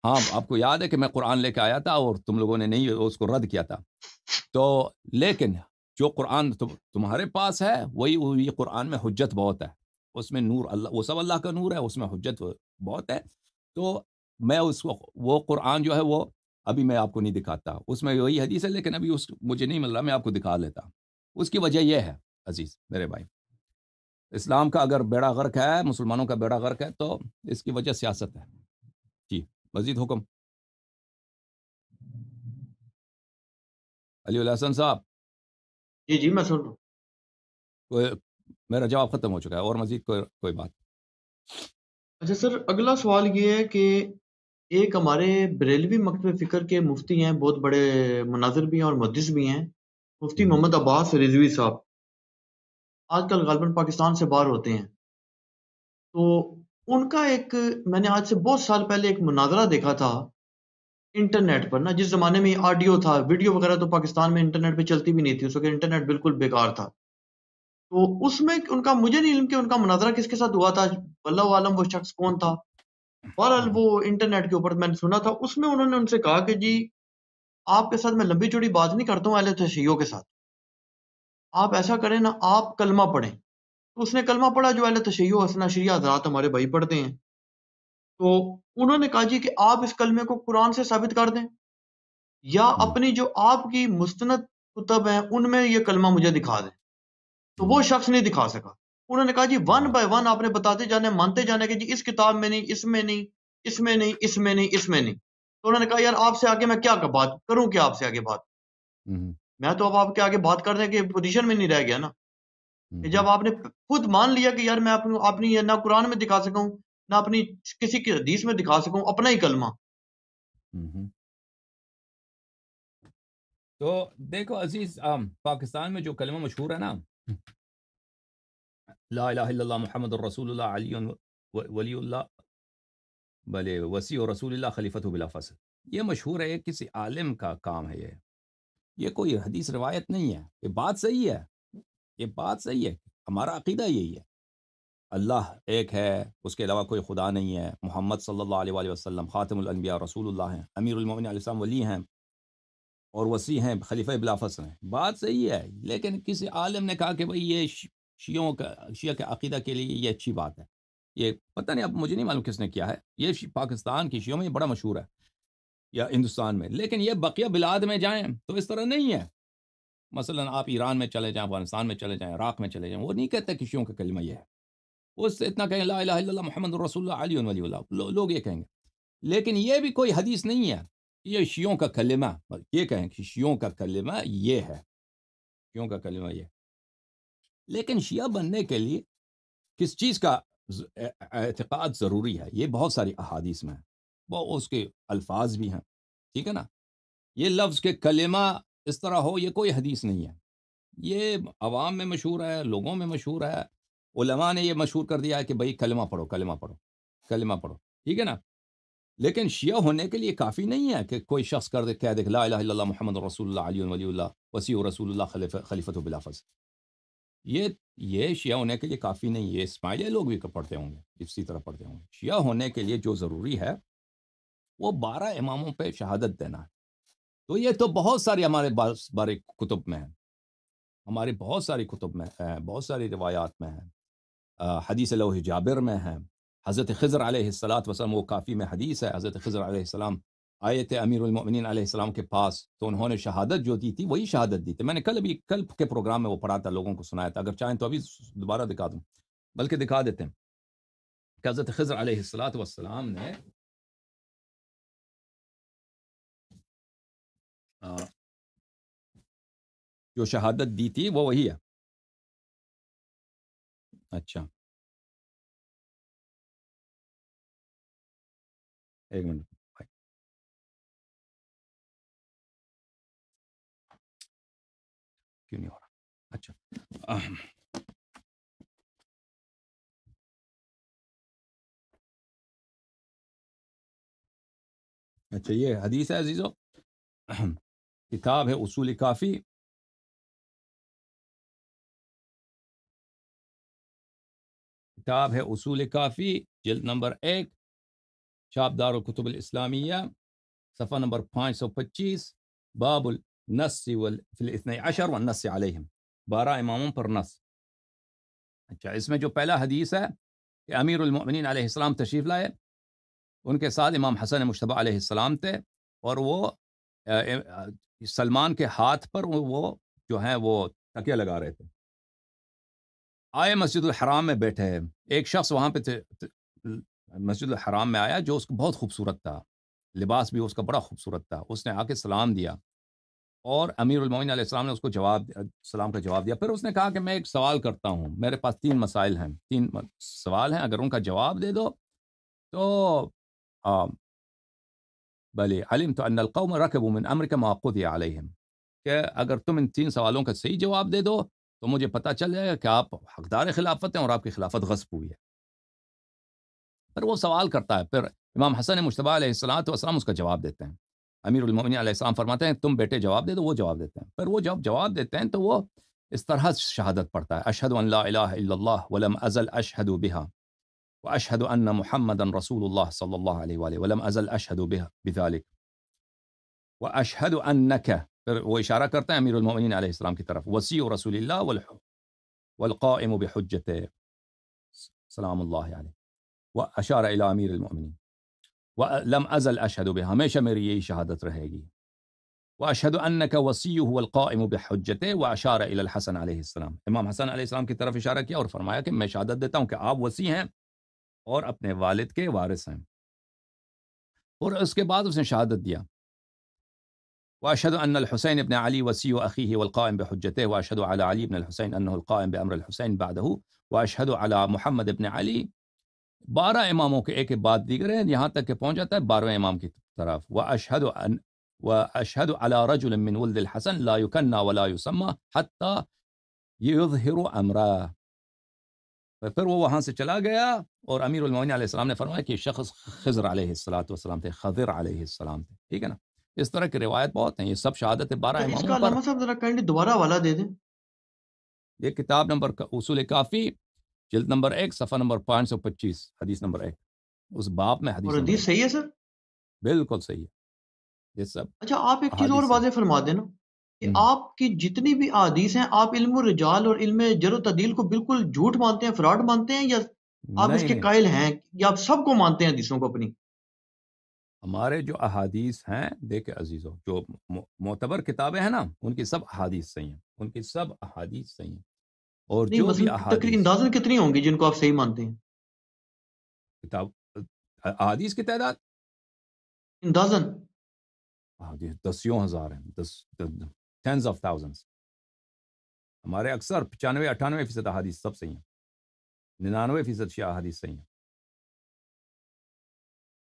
Speaker 1: ہاں آپ کو یاد ہے کہ میں قرآن لے کے آیا تھا اور تم لوگوں نے نہیں اس کو رد کیا تھا تو لیکن جو قرآن تمہارے پاس ہے وہی وہی قرآن میں حجت بہت ہے اس میں نور اللہ وہ سب اللہ کا نور ہے اس میں حجت بہت ہے تو میں اس وہ قرآن جو ہے وہ ابھی میں آپ کو نہیں دکھاتا اس میں وہی حدیث ہے لیکن ابھی اس مجھے نہیں مل رہا میں آپ کو دکھا لیتا اس کی وجہ یہ ہے عزیز میرے بھائی اسلام کا اگر بیڑا غرق ہے مسلمانوں کا بیڑا غرق ہے تو اس کی وجہ سیاست ہے جی مزید حکم
Speaker 3: علی الحسن صاحب جی جی میں سن رہا ہوں میرا جواب ختم ہو چکا ہے
Speaker 1: اور مزید کوئی کوئی
Speaker 3: بات اچھا سر اگلا سوال
Speaker 2: یہ ہے کہ ایک ہمارے بریلوی مکتب فکر کے مفتی ہیں بہت بڑے مناظر بھی ہیں اور مدس بھی ہیں مفتی محمد عباس رضوی صاحب آج کل غالباً پاکستان سے باہر ہوتے ہیں تو ان کا ایک میں نے آج سے بہت سال پہلے ایک مناظرہ دیکھا تھا انٹرنیٹ پر نا جس زمانے میں آڈیو تھا ویڈیو وغیرہ تو پاکستان میں انٹرنیٹ پہ چلتی بھی نہیں تھی اس وقت انٹرنیٹ بالکل بیکار تھا
Speaker 3: تو اس
Speaker 2: میں ان کا مجھے نہیں علم کہ ان کا مناظرہ کس کے ساتھ ہوا تھا اللہ عالم وہ شخص کون تھا بہرحال وہ انٹرنیٹ کے اوپر میں نے سنا تھا اس میں انہوں نے ان سے کہا کہ جی آپ کے ساتھ میں لمبی چوڑی بات نہیں کرتا ہوں اہل تشیعوں کے ساتھ آپ ایسا کریں نا آپ کلمہ پڑھیں تو اس نے کلمہ پڑھا جو اہل تشیع حسنہ شریعہ حضرات ہمارے بھائی پڑھتے ہیں تو انہوں نے کہا جی کہ آپ اس کلمے کو قرآن سے ثابت کر دیں یا ہاں۔ اپنی جو آپ کی مستند کتب ہیں ان میں یہ کلمہ مجھے دکھا دیں تو وہ شخص نہیں دکھا سکا انہوں نے کہا جی ون بائی ون آپ نے بتاتے جانے مانتے جانے کہ جی اس کتاب میں نہیں اس میں نہیں اس میں نہیں اس میں نہیں اس میں نہیں تو انہوں نے کہا یار آپ سے آگے میں کیا بات کروں کیا آپ سے آگے بات میں تو اب آپ کے آگے بات کر دیں کہ پوزیشن میں نہیں رہ گیا نا جب آپ نے خود مان لیا کہ یار میں اپنی نہ قرآن میں دکھا سکوں نہ اپنی کسی کی حدیث
Speaker 3: میں دکھا سکوں اپنا ہی کلمہ
Speaker 1: تو دیکھو عزیز پاکستان میں جو کلمہ مشہور ہے نا محمد الہ رسول اللہ علی ولی اللہ بلے وسیع رسول اللہ خلیفت بلا فصل یہ مشہور ہے کسی عالم کا کام ہے یہ یہ کوئی حدیث روایت نہیں ہے یہ بات صحیح ہے یہ بات صحیح ہے ہمارا عقیدہ یہی ہے اللہ ایک ہے اس کے علاوہ کوئی خدا نہیں ہے محمد صلی اللہ علیہ وسلم خاتم الانبیاء رسول اللہ ہیں امیر المومن علیہ السلام ولی ہیں اور وسیع ہیں خلیفہ بلافس ہیں بات صحیح ہے لیکن کسی عالم نے کہا کہ بھائی یہ شیعوں کا شیعہ کے عقیدہ کے لیے یہ اچھی بات ہے یہ پتہ نہیں اب مجھے نہیں معلوم کس نے کیا ہے یہ پاکستان کی شیعوں میں یہ بڑا مشہور ہے یا ہندوستان میں لیکن یہ بقیہ بلاد میں جائیں تو اس طرح نہیں ہے مثلا آپ ایران میں چلے جائیں افغانستان میں چلے جائیں عراق میں چلے جائیں وہ نہیں کہتے شیوں کا کلمہ یہ ہے وہ اس سے اتنا کہیں لا الہ الا اللہ محمد رسول اللہ علی ولی اللہ لوگ یہ کہیں گے لیکن یہ بھی کوئی حدیث نہیں ہے یہ شیوں کا کلمہ یہ کہیں کہ شیوں کا کلمہ یہ ہے شیوں کا کلمہ یہ لیکن شیعہ بننے کے لیے کس چیز کا اعتقاد ضروری ہے یہ بہت ساری احادیث میں ہے وہ اس کے الفاظ بھی ہیں ٹھیک ہے نا یہ لفظ کے کلمہ اس طرح ہو یہ کوئی حدیث نہیں ہے یہ عوام میں مشہور ہے لوگوں میں مشہور ہے علماء نے یہ مشہور کر دیا ہے کہ بھائی کلمہ پڑھو کلمہ پڑھو کلمہ پڑھو ٹھیک ہے نا لیکن شیعہ ہونے کے لیے کافی نہیں ہے کہ کوئی شخص کر دے کہہ لا الہ الا اللہ محمد رسول اللہ علی ولی اللہ وسیع رسول اللہ خلیف خلیف و بلافظ یہ یہ شیعہ ہونے کے لیے کافی نہیں ہے اسماعیلیہ لوگ بھی پڑھتے ہوں گے اسی طرح پڑھتے ہوں گے شیعہ ہونے کے لیے جو ضروری ہے وہ بارہ اماموں پہ شہادت دینا ہے تو یہ تو بہت ساری ہمارے بارے کتب میں ہیں ہمارے بہت ساری کتب میں ہیں بہت ساری روایات میں ہیں حدیث لوہ جابر میں ہیں حضرت خضر علیہ السلاۃ وسلم وہ کافی میں حدیث ہے حضرت خضر علیہ السلام آئے تھے امیر المؤمنین علیہ السلام کے پاس تو انہوں نے شہادت جو دی تھی وہی شہادت دی تھی میں نے کل ابھی کل کے پروگرام میں وہ پڑھا تھا لوگوں کو سنایا تھا اگر چاہیں تو ابھی دوبارہ دکھا دوں بلکہ دکھا دیتے ہیں کہ حضرت خضر علیہ السلاۃ والسلام نے
Speaker 3: جو شہادت دی تھی وہ وہی ہے اچھا ایک منٹ کیوں نہیں ہو رہا اچھا اچھا یہ حدیث ہے عزیزو کتاب ہے اصول کافی
Speaker 1: کتاب ہے اصول کافی جلد نمبر ایک شاب دار الكتب الاسلامیہ صفحہ نمبر 525 باب النص وال... في الاثنی عشر والنص عليهم بارہ اماموں پر نص اچھا اس میں جو پہلا حدیث ہے کہ امیر المؤمنین علیہ السلام تشریف لائے ان کے ساتھ امام حسن مشتبہ علیہ السلام تھے اور وہ سلمان کے ہاتھ پر وہ جو ہیں وہ تکیہ لگا رہے تھے آئے مسجد الحرام میں بیٹھے ایک شخص وہاں پہ تھے مسجد الحرام میں آیا جو اس کو بہت خوبصورت تھا لباس بھی اس کا بڑا خوبصورت تھا اس نے آ کے سلام دیا اور امیر المعین علیہ السلام نے اس کو جواب سلام کا جواب دیا پھر اس نے کہا کہ میں ایک سوال کرتا ہوں میرے پاس تین مسائل ہیں تین سوال ہیں اگر ان کا جواب دے دو تو بلے علم تو القوم رکھ من امر کے موقع یہ علیہ کہ اگر تم ان تین سوالوں کا صحیح جواب دے دو تو مجھے پتہ چل جائے گا کہ آپ حقدار خلافت ہیں اور آپ کی خلافت غصب ہوئی ہے پھر وہ سوال کرتا ہے پھر امام حسن مشتبہ علیہ السلام والسلام اس کا جواب دیتے ہیں امیر المعین علیہ السلام فرماتے ہیں تم بیٹے جواب دے دو وہ جواب دیتے ہیں پھر وہ جب جواب دیتے ہیں تو وہ اس طرح شہادت پڑھتا ہے اشد لا الہ الا اللہ ولم ازل اشد البحا وأشهد أن محمدا رسول الله صلى الله عليه وآله ولم أزل أشهد به بذلك وأشهد أنك وإشارة كرت أمير المؤمنين عليه السلام كترف طرف رسول الله والحب والقائم بحجته سلام الله عليه واشار الى أمير المؤمنين ولم ازل اشهد بها ہمیشہ میری شهادة رهيجي واشهد انك وسيء هو القائم بحجته واشار الى الحسن عليه السلام امام حسن عليه السلام كترف إشارة كي کیا اور فرمایا کہ میں شہادت وسيهم اور اپنے والد کے وارث ہیں اور اس کے بعد اس نے شہادت دیا واشهد ان الحسين بن علي وسي اخيه والقائم بحجته واشهد على علي بن الحسين انه القائم بامر الحسين بعده واشهد على محمد بن علي بارہ اماموں کے ایک بعد دیگر ہیں یہاں تک کہ پہنچ جاتا ہے بارہویں امام کی طرف واشهد ان واشهد على رجل من ولد الحسن لا يكنى ولا يسمى حتى يظهر امره پھر وہ وہاں سے چلا گیا اور امیر المعین علیہ السلام نے فرمایا کہ شخص خضر علیہ السلاۃ والسلام تھے خضر علیہ السلام تھے ٹھیک ہے نا اس طرح کی روایت بہت ہیں یہ سب شہادت بارہ اماموں
Speaker 2: پر دوبارہ والا دے دیں
Speaker 1: یہ کتاب نمبر اصول کافی جلد نمبر ایک صفحہ نمبر پانچ سو پچیس حدیث نمبر ایک اس باپ میں حدیث حدیث صحیح ہے سر بالکل صحیح ہے یہ سب
Speaker 2: اچھا آپ ایک چیز اور واضح فرما دینا کہ آپ کی جتنی بھی احادیث ہیں آپ علم الرجال اور علم جر و تدیل کو بالکل جھوٹ مانتے ہیں فراڈ مانتے ہیں یا آپ اس کے قائل ہیں یا آپ سب کو مانتے ہیں حدیثوں کو اپنی
Speaker 1: ہمارے جو احادیث ہیں دیکھے عزیزوں جو معتبر کتابیں ہیں نا ان کی سب احادیث صحیح ہیں ان کی سب احادیث صحیح ہیں اور جو بھی احادیث اندازن کتنی ہوں گی جن کو آپ صحیح مانتے ہیں کتاب احادیث کی
Speaker 3: تعداد اندازن
Speaker 1: احادیث دسیوں ہزار ہیں دس ٹینس آف تھاؤزنڈس ہمارے اکثر پچانوے اٹھانوے فیصد احادیث سب صحیح ہیں ننانوے فیصد شیعہ احادیث صحیح ہیں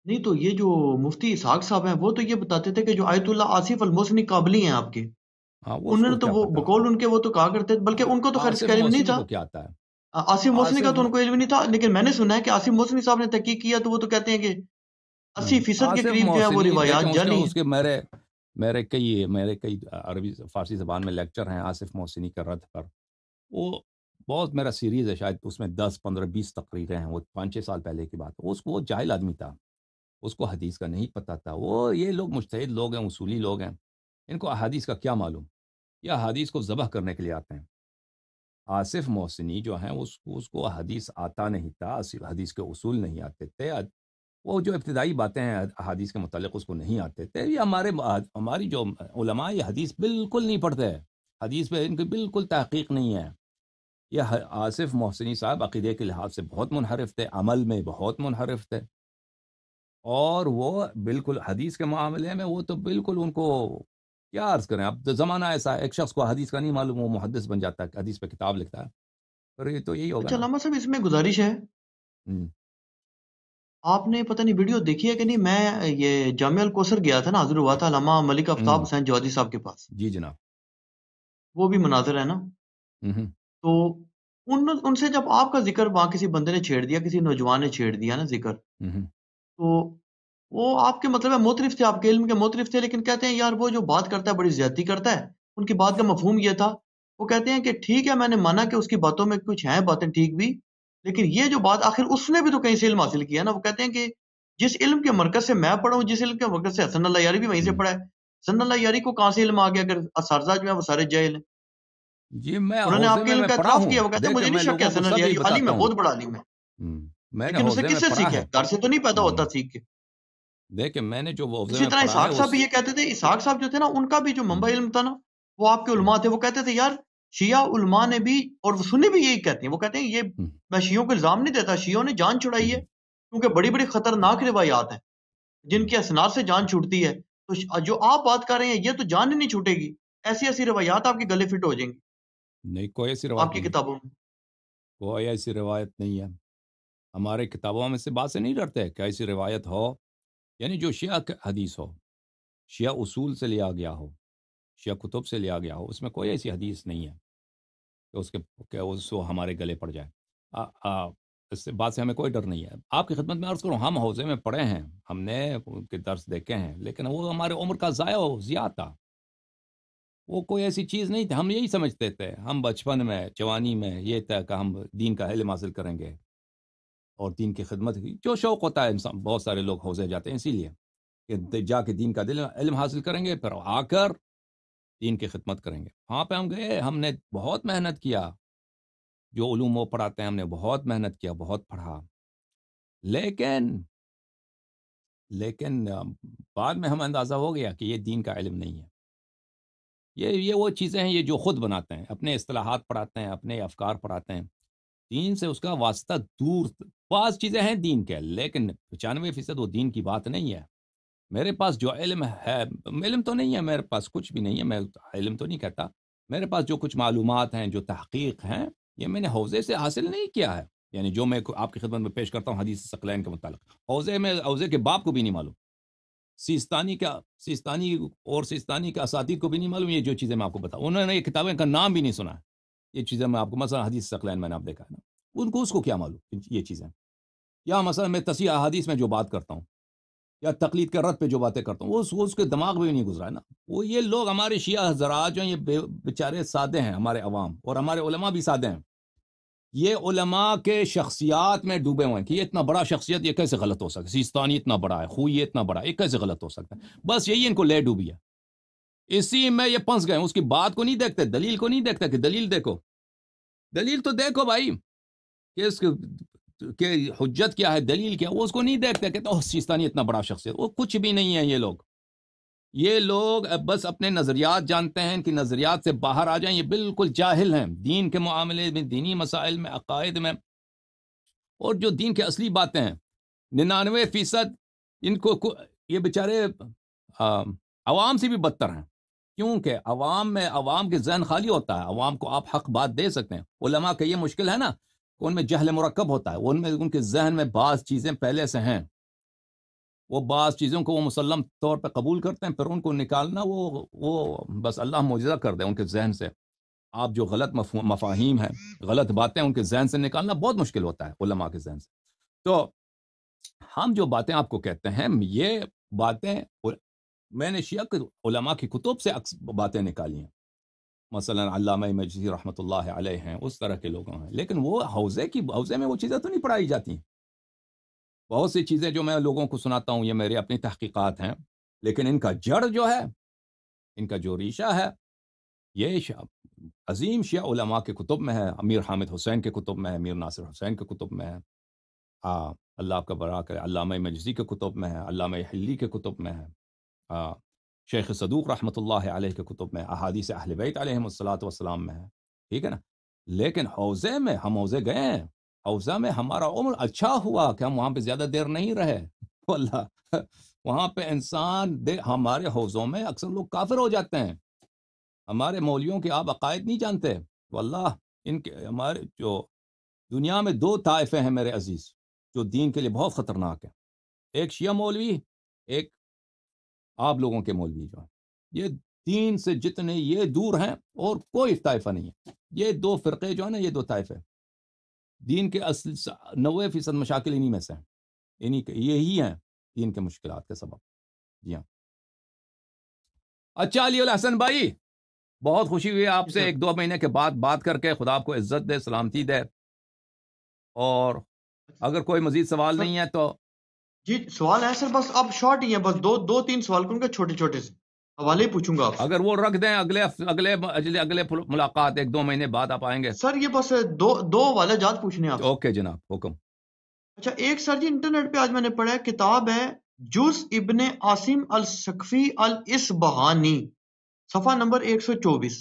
Speaker 2: نہیں تو یہ جو مفتی اسحاق صاحب ہیں وہ تو یہ بتاتے تھے کہ جو آیت اللہ آصف الموسنی قابلی ہیں آپ کے ہاں، انہوں نے تو وہ بقول ان کے وہ تو کہا کرتے بلکہ ان کو تو خیر علم نہیں تھا کیا آتا ہے آصف موسنی کا تو ان کو علم نہیں تھا لیکن میں نے سنا ہے کہ آصف موسنی صاحب نے تحقیق کیا تو وہ تو کہتے ہیں کہ
Speaker 1: اسی ہاں، فیصد کے قریب جو ہے وہ روایات جانی اس میرے کئی میرے کئی عربی فارسی زبان میں لیکچر ہیں آصف محسنی کا رد پر وہ بہت میرا سیریز ہے شاید اس میں دس پندرہ بیس تقریریں ہیں وہ پانچ چھ سال پہلے کی بات اس کو وہ جاہل آدمی تھا اس کو حدیث کا نہیں پتہ تھا وہ یہ لوگ مشتحد لوگ ہیں اصولی لوگ ہیں ان کو احادیث کا کیا معلوم یہ احادیث کو ذبح کرنے کے لیے آتے ہیں آصف محسنی جو ہیں اس کو اس کو حدیث آتا نہیں تھا حدیث کے اصول نہیں آتے تھے وہ جو ابتدائی باتیں ہیں حدیث کے متعلق اس کو نہیں آتے تھے یہ ہمارے ہماری جو علماء یہ حدیث بالکل نہیں پڑھتے حدیث پہ ان کی بالکل تحقیق نہیں ہے یہ آصف محسنی صاحب عقیدے کے لحاظ سے بہت منحرف تھے عمل میں بہت منحرف تھے اور وہ بالکل حدیث کے معاملے میں وہ تو بالکل ان کو کیا عرض کریں اب تو زمانہ ایسا ہے ایک شخص کو حدیث کا نہیں معلوم وہ محدث بن جاتا ہے حدیث پہ کتاب لکھتا ہے پر یہ تو یہی ہوگا اچھا، ہے
Speaker 2: صاحب اس میں گزارش ہے آپ نے پتہ نہیں ویڈیو دیکھی ہے کہ نہیں میں یہ جامعہ الکوثر گیا تھا نا ہوا تھا علامہ ملک آفتاب حسین جوادی صاحب کے پاس جی جناب وہ بھی مناظر ہے نا تو ان سے جب آپ کا ذکر وہاں کسی بندے نے چھیڑ دیا کسی نوجوان نے چھیڑ دیا نا ذکر
Speaker 3: تو
Speaker 2: وہ آپ کے مطلب ہے موترف تھے آپ کے علم کے موترف تھے لیکن کہتے ہیں یار وہ جو بات کرتا ہے بڑی زیادتی کرتا ہے ان کی بات کا مفہوم یہ تھا وہ کہتے ہیں کہ ٹھیک ہے میں نے مانا کہ اس کی باتوں میں کچھ ہیں باتیں ٹھیک بھی لیکن یہ جو بات آخر اس نے بھی تو کہیں سے علم حاصل کیا نا وہ کہتے ہیں کہ جس علم کے مرکز سے میں پڑھا ہوں جس علم کے مرکز سے حسن اللہ یاری بھی وہیں سے پڑھا ہے حسن اللہ یاری کو کہاں سے علم آ گیا اگر اساتذہ جو ہیں وہ سارے جاہل ہیں جی میں انہوں نے آپ کے علم کا اعتراف کیا وہ کہتے ہیں مجھے نہیں شک ہے حسن اللہ یاری عالم میں بہت بڑا عالم ہے لیکن اسے کس سے سیکھا ہے گھر سے تو نہیں پیدا ہوتا سیکھ کے
Speaker 1: دیکھیں میں نے جو وہ اسی طرح اسحاق صاحب بھی یہ
Speaker 2: کہتے تھے اسحاق صاحب جو تھے نا ان کا بھی جو منبع علم تھا نا وہ آپ کے علماء تھے وہ کہتے تھے یار شیعہ علماء نے بھی اور سنی بھی یہی کہتے ہیں وہ کہتے ہیں یہ میں شیعوں کو الزام نہیں دیتا شیعوں نے جان چھڑائی ہے کیونکہ بڑی بڑی خطرناک روایات ہیں جن کے اسنار سے جان چھوٹتی ہے تو جو آپ بات کر رہے ہیں یہ تو جان ہی نہیں چھوٹے گی
Speaker 1: ایسی ایسی روایات آپ کے گلے فٹ ہو جائیں گی نہیں کوئی ایسی روایت آپ کی کتابوں میں کوئی ایسی روایت نہیں ہے ہمارے کتابوں میں سے بات سے نہیں ڈرتے کہ ایسی روایت ہو یعنی جو شیعہ حدیث ہو شیعہ اصول سے لیا گیا ہو شیعہ کتب سے لیا گیا ہو اس میں کوئی ایسی حدیث نہیں ہے کہ اس کے اس کو ہمارے گلے پڑ جائے اس سے بات سے ہمیں کوئی ڈر نہیں ہے آپ کی خدمت میں عرض کروں ہم حوضے میں پڑھے ہیں ہم نے ان کے درس دیکھے ہیں لیکن وہ ہمارے عمر کا ضائع ہو زیادہ تھا وہ کوئی ایسی چیز نہیں تھی ہم یہی سمجھتے تھے ہم بچپن میں جوانی میں یہ تھا کہ ہم دین کا علم حاصل کریں گے اور دین کی خدمت کی جو شوق ہوتا ہے انسان بہت سارے لوگ حوضے جاتے ہیں اسی لیے کہ جا کے دین کا دل علم حاصل کریں گے پھر آ کر دین کی خدمت کریں گے وہاں پہ ہم گئے ہم نے بہت محنت کیا جو علوم وہ پڑھاتے ہیں ہم نے بہت محنت کیا بہت پڑھا لیکن لیکن بعد میں ہم اندازہ ہو گیا کہ یہ دین کا علم نہیں ہے یہ یہ وہ چیزیں ہیں یہ جو خود بناتے ہیں اپنے اصطلاحات پڑھاتے ہیں اپنے افکار پڑھاتے ہیں دین سے اس کا واسطہ دور بعض چیزیں ہیں دین کے لیکن پچانوے فیصد وہ دین کی بات نہیں ہے میرے پاس جو علم ہے علم تو نہیں ہے میرے پاس کچھ بھی نہیں ہے میں علم تو نہیں کہتا میرے پاس جو کچھ معلومات ہیں جو تحقیق ہیں یہ میں نے حوضے سے حاصل نہیں کیا ہے یعنی جو میں آپ کی خدمت میں پیش کرتا ہوں حدیث سکلین کے متعلق حوضے میں حوضے کے باپ کو بھی نہیں معلوم سیستانی کا سیستانی اور سیستانی کے اساتی کو بھی نہیں معلوم یہ جو چیزیں میں آپ کو بتا انہوں نے یہ کتابیں کا نام بھی نہیں سنا ہے یہ چیزیں میں آپ کو مثلا حدیث سکلین میں نے آپ دیکھا ہے نا ان کو اس کو کیا معلوم یہ چیزیں یا مثلا میں تسییہ حدیث میں جو بات کرتا ہوں یا تقلید کے رد پہ جو باتیں کرتا ہوں اس وہ اس کے دماغ میں بھی نہیں گزرا ہے نا وہ یہ لوگ ہمارے شیعہ حضرات جو ہیں یہ بیچارے سادے ہیں ہمارے عوام اور ہمارے علماء بھی سادے ہیں یہ علماء کے شخصیات میں ڈوبے ہوئے ہیں کہ یہ اتنا بڑا شخصیت یہ کیسے غلط ہو سکتا ہے سیستانی اتنا بڑا ہے خوئی یہ اتنا بڑا ہے یہ کیسے غلط ہو سکتا ہے بس یہی ان کو لے ڈوبی ہے اسی میں یہ پھنس گئے اس کی بات کو نہیں دیکھتے دلیل کو نہیں دیکھتے کہ دلیل دیکھو دلیل تو دیکھو بھائی کہ اس کے کہ حجت کیا ہے دلیل کیا وہ اس کو نہیں دیکھتے کہتے اوہ سیستانی اتنا بڑا شخص ہے وہ کچھ بھی نہیں ہے یہ لوگ یہ لوگ بس اپنے نظریات جانتے ہیں کہ نظریات سے باہر آ جائیں یہ بالکل جاہل ہیں دین کے معاملے میں دینی مسائل میں عقائد میں اور جو دین کے اصلی باتیں ہیں ننانوے فیصد ان کو یہ بیچارے عوام سے بھی بدتر ہیں کیونکہ عوام میں عوام کے ذہن خالی ہوتا ہے عوام کو آپ حق بات دے سکتے ہیں علماء کا یہ مشکل ہے نا ان میں جہل مرکب ہوتا ہے ان میں ان کے ذہن میں بعض چیزیں پہلے سے ہیں وہ بعض چیزوں کو وہ مسلم طور پہ قبول کرتے ہیں پھر ان کو نکالنا وہ وہ بس اللہ معجزہ کر دیں ان کے ذہن سے آپ جو غلط مفاہیم ہیں غلط باتیں ان کے ذہن سے نکالنا بہت مشکل ہوتا ہے علماء کے ذہن سے تو ہم جو باتیں آپ کو کہتے ہیں یہ باتیں میں نے شیعہ علماء کی کتب سے باتیں نکالی ہیں مثلا علامہ مجزی رحمۃ اللہ علیہ ہیں اس طرح کے لوگوں ہیں لیکن وہ حوضے کی حوضے میں وہ چیزیں تو نہیں پڑھائی جاتی ہیں بہت سی چیزیں جو میں لوگوں کو سناتا ہوں یہ میرے اپنی تحقیقات ہیں لیکن ان کا جڑ جو ہے ان کا جو ریشہ ہے یہ عظیم شیعہ علماء کے کتب میں ہے امیر حامد حسین کے کتب میں ہے امیر ناصر حسین کے کتب میں ہے آ, اللہ آپ کا کرے علامہ مجزی کے کتب میں ہے علامہ حلی کے کتب میں ہے آ, شیخ صدوق رحمۃ اللہ علیہ کے کتب میں احادیث اہل بیت علیہ و والسلام میں ہیں ٹھیک ہے نا لیکن حوضے میں ہم حوضے گئے ہیں حوضہ میں ہمارا عمر اچھا ہوا کہ ہم وہاں پہ زیادہ دیر نہیں رہے وہاں پہ انسان دے ہمارے حوضوں میں اکثر لوگ کافر ہو جاتے ہیں ہمارے مولیوں کے آپ عقائد نہیں جانتے واللہ ان کے ہمارے جو دنیا میں دو طائفے ہیں میرے عزیز جو دین کے لیے بہت خطرناک ہیں ایک شیعہ مولوی ایک آپ لوگوں کے مولوی جو ہیں یہ دین سے جتنے یہ دور ہیں اور کوئی طائفہ نہیں ہے یہ دو فرقے جو ہیں نا یہ دو طائفے دین کے اصل نوے فیصد مشاکل انہی میں سے ہیں انہی کے یہی ہیں دین کے مشکلات کے سبب جی ہاں اچھا علی الحسن بھائی بہت خوشی ہوئی آپ جی سے ایک دو مہینے کے بعد بات کر کے خدا آپ کو عزت دے سلامتی دے اور اگر کوئی مزید سوال نہیں ہے تو جی سوال ہے سر بس اب شارٹ ہی ہیں بس دو دو تین سوال کیونکہ چھوٹے چھوٹے سے حوالے ہی پوچھوں گا آپ اگر وہ رکھ دیں اگلے اگلے اگلے, اگلے ملاقات ایک دو مہینے بعد آپ آئیں گے سر یہ بس دو دو والا جات پوچھنے آپ اوکے جناب حکم
Speaker 2: اچھا ایک سر جی انٹرنیٹ پہ آج میں نے پڑھا ہے کتاب ہے جس ابن عاصم السکفی الاسبہانی صفحہ نمبر ایک سو چوبیس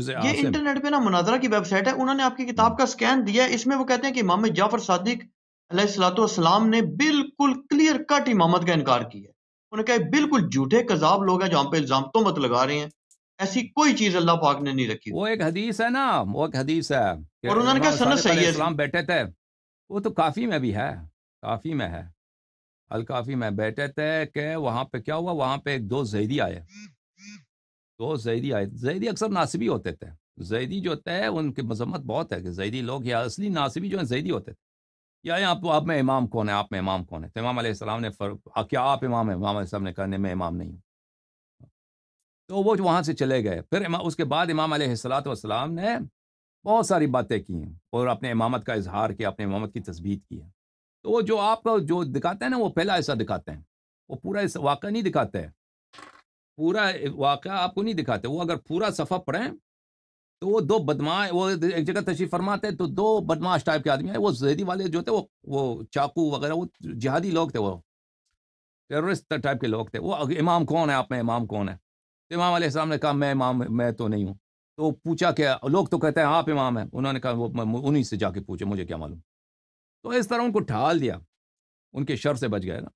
Speaker 2: یہ انٹرنیٹ پہ نا مناظرہ کی ویب سائٹ ہے انہوں نے آپ کی کتاب کا سکین دیا ہے اس میں وہ کہتے ہیں کہ امام جعفر صادق علیہ السلات و السلام نے بالکل کلیئر کٹ امامت کا انکار کیا بالکل جھوٹے کذاب لوگ ہیں ہیں پہ الزام تو مت لگا رہے
Speaker 1: ایسی کوئی چیز اللہ پاک نے نہیں رکھی وہ ایک حدیث ہے نا وہ ایک حدیث ہے ہے اور انہوں نے کہا صحیح اسلام بیٹھے تھے وہ تو کافی میں بھی ہے کافی میں ہے الکافی میں بیٹھے تھے کہ وہاں پہ کیا ہوا وہاں پہ ایک دو زیدی آئے دو زیدی آئے زیدی اکثر ناصبی ہوتے تھے زیدی جو تھے ان کی مذمت بہت ہے کہ زیدی لوگ یا اصلی ناصبی جو ہیں زیدی ہوتے تھے یا آپ تو اب میں امام کون ہے آپ میں امام کون ہے تو امام علیہ السلام نے فر... کیا آپ امام ہیں امام علیہ السلام نے کہا میں امام نہیں ہوں تو وہ جو وہاں سے چلے گئے پھر امام... اس کے بعد امام علیہ السلاۃ والسلام نے بہت ساری باتیں کی ہیں اور اپنے امامت کا اظہار کیا اپنے امامت کی تصویر کی ہے تو وہ جو آپ جو دکھاتے ہیں نا وہ پہلا ایسا دکھاتے ہیں وہ پورا ایسا واقعہ نہیں دکھاتے پورا واقعہ آپ کو نہیں دکھاتے وہ اگر پورا صفحہ پڑھیں تو وہ دو بدماش وہ ایک جگہ تشریف فرماتے تو دو بدماش ٹائپ کے آدمی ہیں وہ زیدی والے جو تھے وہ وہ چاقو وغیرہ وہ جہادی لوگ تھے وہ ٹیررسٹ ٹائپ کے لوگ تھے وہ امام کون ہے آپ میں امام کون ہے تو امام علیہ السلام نے کہا میں امام میں تو نہیں ہوں تو پوچھا کیا لوگ تو کہتے ہیں آپ امام ہیں انہوں نے کہا وہ انہیں سے جا کے پوچھے مجھے کیا معلوم تو اس طرح ان کو ٹھال دیا ان کے شر سے بچ گئے نا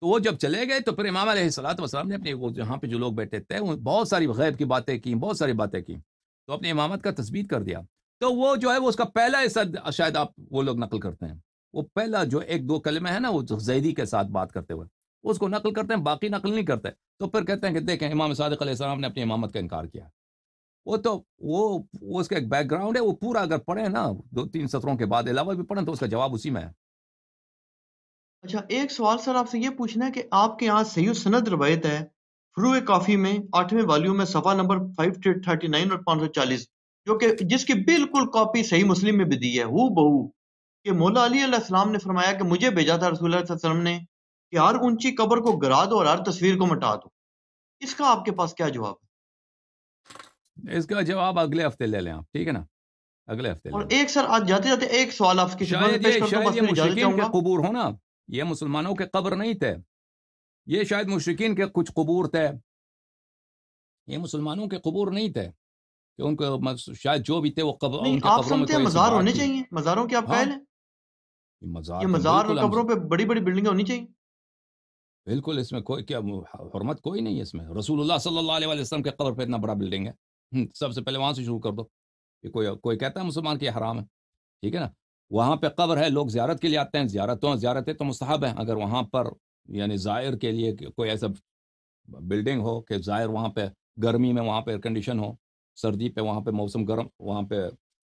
Speaker 1: تو وہ جب چلے گئے تو پھر امام علیہ السلام والسلام نے اپنے وہ جہاں پہ جو لوگ بیٹھے تھے بہت ساری غیب کی باتیں کی بہت ساری باتیں کی تو اپنے امامت کا تثبیت کر دیا تو وہ جو ہے وہ اس کا پہلا حصہ شاید آپ وہ لوگ نقل کرتے ہیں وہ پہلا جو ایک دو کلمہ ہے نا وہ زیدی کے ساتھ بات کرتے ہوئے اس کو نقل کرتے ہیں باقی نقل نہیں کرتے تو پھر کہتے ہیں کہ دیکھیں امام صادق علیہ السلام نے اپنی امامت کا انکار کیا وہ تو وہ اس کا ایک بیک گراؤنڈ ہے وہ پورا اگر پڑھیں نا دو تین سطروں کے بعد علاوہ بھی پڑھیں تو اس کا جواب اسی میں ہے
Speaker 2: اچھا ایک سوال سر آپ سے یہ پوچھنا ہے کہ آپ کے یہاں صحیح سند روایت ہے روح کافی میں آٹھویں والیوم میں صفحہ نمبر 539 اور 540 جو کہ جس کی بالکل کاپی صحیح مسلم میں بھی دی ہے ہو بہو کہ مولا علی علیہ السلام نے فرمایا کہ مجھے بھیجا تھا رسول اللہ صلی اللہ علیہ وسلم نے کہ ہر اونچی قبر کو گرا دو اور ہر تصویر کو مٹا دو اس کا آپ کے پاس کیا جواب
Speaker 1: ہے اس کا جواب اگلے ہفتے لے لیں آپ ٹھیک ہے نا اگلے ہفتے اور
Speaker 2: ایک سر آج جاتے جاتے ایک سوال آپ کی شاید یہ, شاید کے
Speaker 1: قبور ہو یہ مسلمانوں کے قبر نہیں تھے یہ شاید مشرقین کے کچھ قبور تھے یہ مسلمانوں کے قبور نہیں تھے ان کو شاید جو بھی تھے وہ قبر ان کے قبروں مزار مزار مزار ہونے چاہیے چاہیے
Speaker 2: مزاروں آپ ہاں۔ ہیں اور پہ بڑی بڑی بلڈنگیں ہونی
Speaker 1: بالکل اس میں کوئی کیا حرمت کوئی نہیں ہے اس میں رسول اللہ صلی اللہ علیہ وسلم کے قبر پہ اتنا بڑا بلڈنگ ہے سب سے پہلے وہاں سے شروع کر دو کہ کوئی کوئی کہتا ہے مسلمان کی حرام ہے ٹھیک ہے نا وہاں پہ قبر ہے لوگ زیارت کے لیے آتے ہیں زیارتوں زیارتیں تو مستحب ہیں اگر وہاں پر یعنی زائر کے لیے کوئی ایسا بلڈنگ ہو کہ ظاہر وہاں پہ گرمی میں وہاں پہ ایئر کنڈیشن ہو سردی پہ وہاں پہ موسم گرم وہاں پہ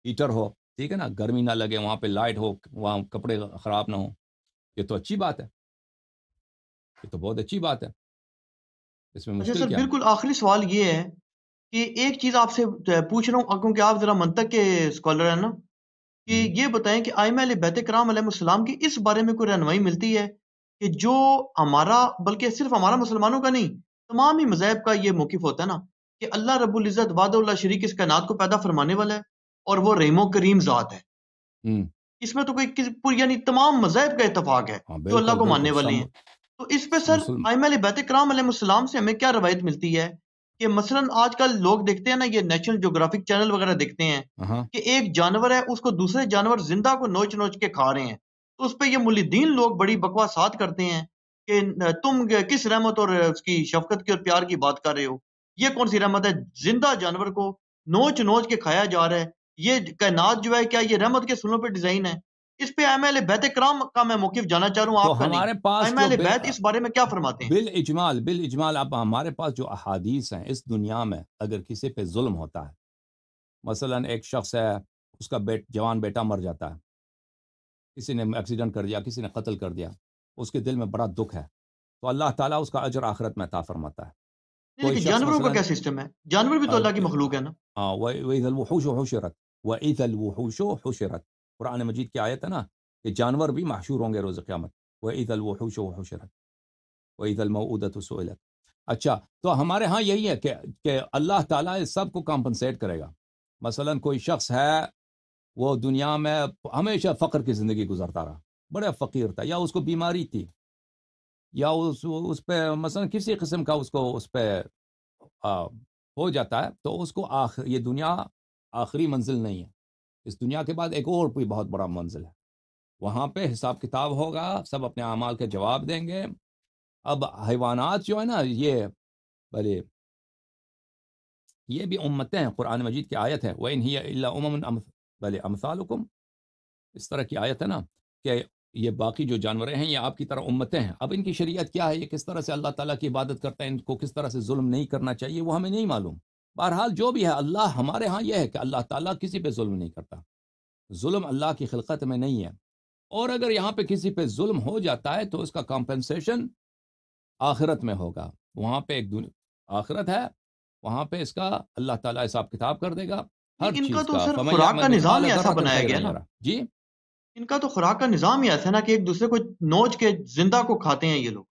Speaker 1: ہیٹر ہو ٹھیک ہے نا گرمی نہ لگے وہاں پہ لائٹ ہو وہاں کپڑے خراب نہ ہو یہ تو اچھی بات ہے یہ تو بہت اچھی بات ہے اس میں اچھا مشکل کیا بالکل
Speaker 2: آخری سوال یہ ہے کہ ایک چیز آپ سے پوچھ رہا ہوں کیونکہ آپ ذرا منطق کے اسکالر ہیں نا کہ یہ بتائیں کہ آئمہ علیہ بیت کرام علیہ السلام کی اس بارے میں کوئی رہنمائی ملتی ہے کہ جو ہمارا بلکہ صرف ہمارا مسلمانوں کا نہیں تمام ہی مذہب کا یہ موقف ہوتا ہے نا کہ اللہ رب العزت وعد اللہ شریک اس کائنات کو پیدا فرمانے والا ہے اور وہ رحم و کریم ذات ہے اس میں تو کوئی یعنی تمام مذہب کا اتفاق ہے ہاں، جو اللہ کو ماننے والے ہیں تو اس پہ سر آئمہ علیہ بیت کرام علیہ السلام سے ہمیں کیا روایت ملتی ہے کہ مثلا آج کل لوگ دیکھتے ہیں نا یہ نیشنل جغرافک چینل وغیرہ دیکھتے ہیں ہاں۔ کہ ایک جانور ہے اس کو دوسرے جانور زندہ کو نوچ نوچ کے کھا رہے ہیں اس پہ یہ ملدین لوگ بڑی بکوا کرتے ہیں کہ تم کس رحمت اور اس کی شفقت کی اور پیار کی بات کر رہے ہو یہ کون سی رحمت ہے زندہ جانور کو نوچ نوچ کے کھایا جا رہا ہے یہ کائنات جو ہے کیا یہ رحمت کے سنوں پہ ڈیزائن ہے اس پہ ایم ایل بیت کا میں موقف جانا چاہ رہا ہوں آپ ایم ایل بیت اس
Speaker 1: بارے میں کیا فرماتے ہیں بل اجمال بل اجمال آپ ہمارے پاس جو احادیث ہیں اس دنیا میں اگر کسی پہ ظلم ہوتا ہے مثلا ایک شخص ہے اس کا جوان بیٹا مر جاتا ہے کسی نے ایکسیڈنٹ کر دیا کسی نے قتل کر دیا اس کے دل میں بڑا دکھ ہے تو اللہ تعالیٰ اس کا اجر آخرت میں عطا فرماتا ہے کی ہے نا کہ جانور بھی محشور ہوں گے روز قیامت وہ عید الوحوش و حشرت وہ عید الم اچھا تو ہمارے ہاں یہی ہے کہ اللہ تعالیٰ اس سب کو کمپنسیٹ کرے گا مثلا کوئی شخص ہے وہ دنیا میں ہمیشہ فقر کی زندگی گزرتا رہا بڑا فقیر تھا یا اس کو بیماری تھی یا اس اس پہ مثلا کسی قسم کا اس کو اس پہ ہو جاتا ہے تو اس کو آخر یہ دنیا آخری منزل نہیں ہے اس دنیا کے بعد ایک اور بھی بہت بڑا منزل ہے وہاں پہ حساب کتاب ہوگا سب اپنے اعمال کے جواب دیں گے اب حیوانات جو ہے نا یہ بھلے یہ بھی امتیں ہیں قرآن مجید کی آیت ہے وہ انہیں اللہ عموماً بھلے امثالحکم اس طرح کی آیت ہے نا کہ یہ باقی جو جانوریں ہیں یہ آپ کی طرح امتیں ہیں اب ان کی شریعت کیا ہے یہ کس طرح سے اللہ تعالیٰ کی عبادت کرتے ہیں ان کو کس طرح سے ظلم نہیں کرنا چاہیے وہ ہمیں نہیں معلوم بہرحال جو بھی ہے اللہ ہمارے ہاں یہ ہے کہ اللہ تعالیٰ کسی پہ ظلم نہیں کرتا ظلم اللہ کی خلقت میں نہیں ہے اور اگر یہاں پہ کسی پہ ظلم ہو جاتا ہے تو اس کا کمپنسیشن آخرت میں ہوگا وہاں پہ ایک آخرت ہے وہاں پہ اس کا اللہ تعالیٰ حساب کتاب کر دے گا ان کا تو سر خوراک کا نظام ہی ایسا بنایا گیا نا جی
Speaker 2: ان کا تو خوراک کا نظام ہی ایسا ہے نا کہ ایک دوسرے کو نوچ کے زندہ کو کھاتے ہیں یہ لوگ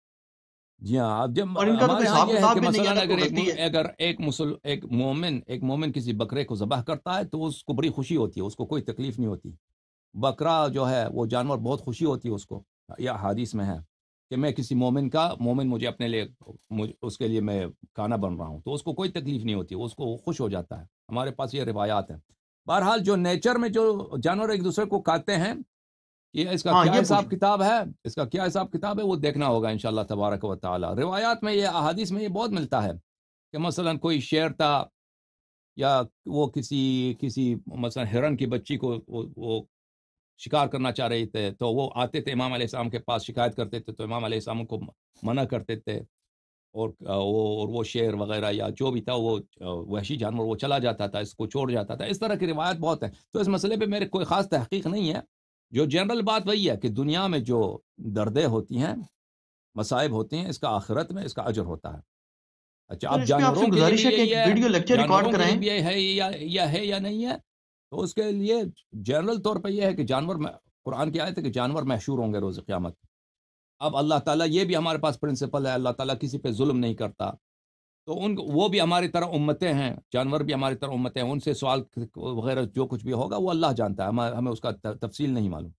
Speaker 1: جی ہاں اور ان کا تو حساب کتاب بھی نہیں ہے اگر ایک مسل ایک مومن ایک مومن کسی بکرے کو ذبح کرتا ہے تو اس کو بڑی خوشی ہوتی ہے اس کو کوئی تکلیف نہیں ہوتی بکرا جو ہے وہ جانور بہت خوشی ہوتی ہے اس کو یہ حادیث میں ہے کہ میں کسی مومن کا مومن مجھے اپنے لیے اس کے لیے میں کھانا بن رہا ہوں تو اس کو کوئی تکلیف نہیں ہوتی اس کو خوش ہو جاتا ہے ہمارے پاس یہ روایات ہیں بہرحال جو نیچر میں جو جانور ایک دوسرے کو کاتے ہیں یہ اس کا ہاں، کیا حساب کتاب ہے اس کا کیا حساب کتاب ہے وہ دیکھنا ہوگا ان اللہ تبارک و تعالیٰ روایات میں یہ احادیث میں یہ بہت ملتا ہے کہ مثلا کوئی تھا یا وہ کسی کسی مثلا ہرن کی بچی کو وہ شکار کرنا چاہ رہے تھے تو وہ آتے تھے امام علیہ السلام کے پاس شکایت کرتے تھے تو امام علیہ السلام کو منع کرتے تھے اور وہ اور وہ شعر وغیرہ یا جو بھی تھا وہ وحشی جانور وہ چلا جاتا تھا اس کو چھوڑ جاتا تھا اس طرح کی روایت بہت ہے تو اس مسئلے پہ میرے کوئی خاص تحقیق نہیں ہے جو جنرل بات وہی ہے کہ دنیا میں جو دردیں ہوتی ہیں مصائب ہوتی ہیں اس کا آخرت میں اس کا اجر ہوتا ہے اچھا آپ جانوروں کے لیے یہ ہے یا نہیں ہے تو اس کے لیے جنرل طور پہ یہ ہے کہ جانور قرآن کی آیت ہے کہ جانور محشور ہوں گے روز قیامت اب اللہ تعالیٰ یہ بھی ہمارے پاس پرنسپل ہے اللہ تعالیٰ کسی پہ ظلم نہیں کرتا تو ان وہ بھی ہماری طرح امتیں ہیں جانور بھی ہماری طرح امتیں ہیں ان سے سوال وغیرہ جو کچھ بھی ہوگا وہ اللہ جانتا ہے ہمیں اس کا تفصیل نہیں معلوم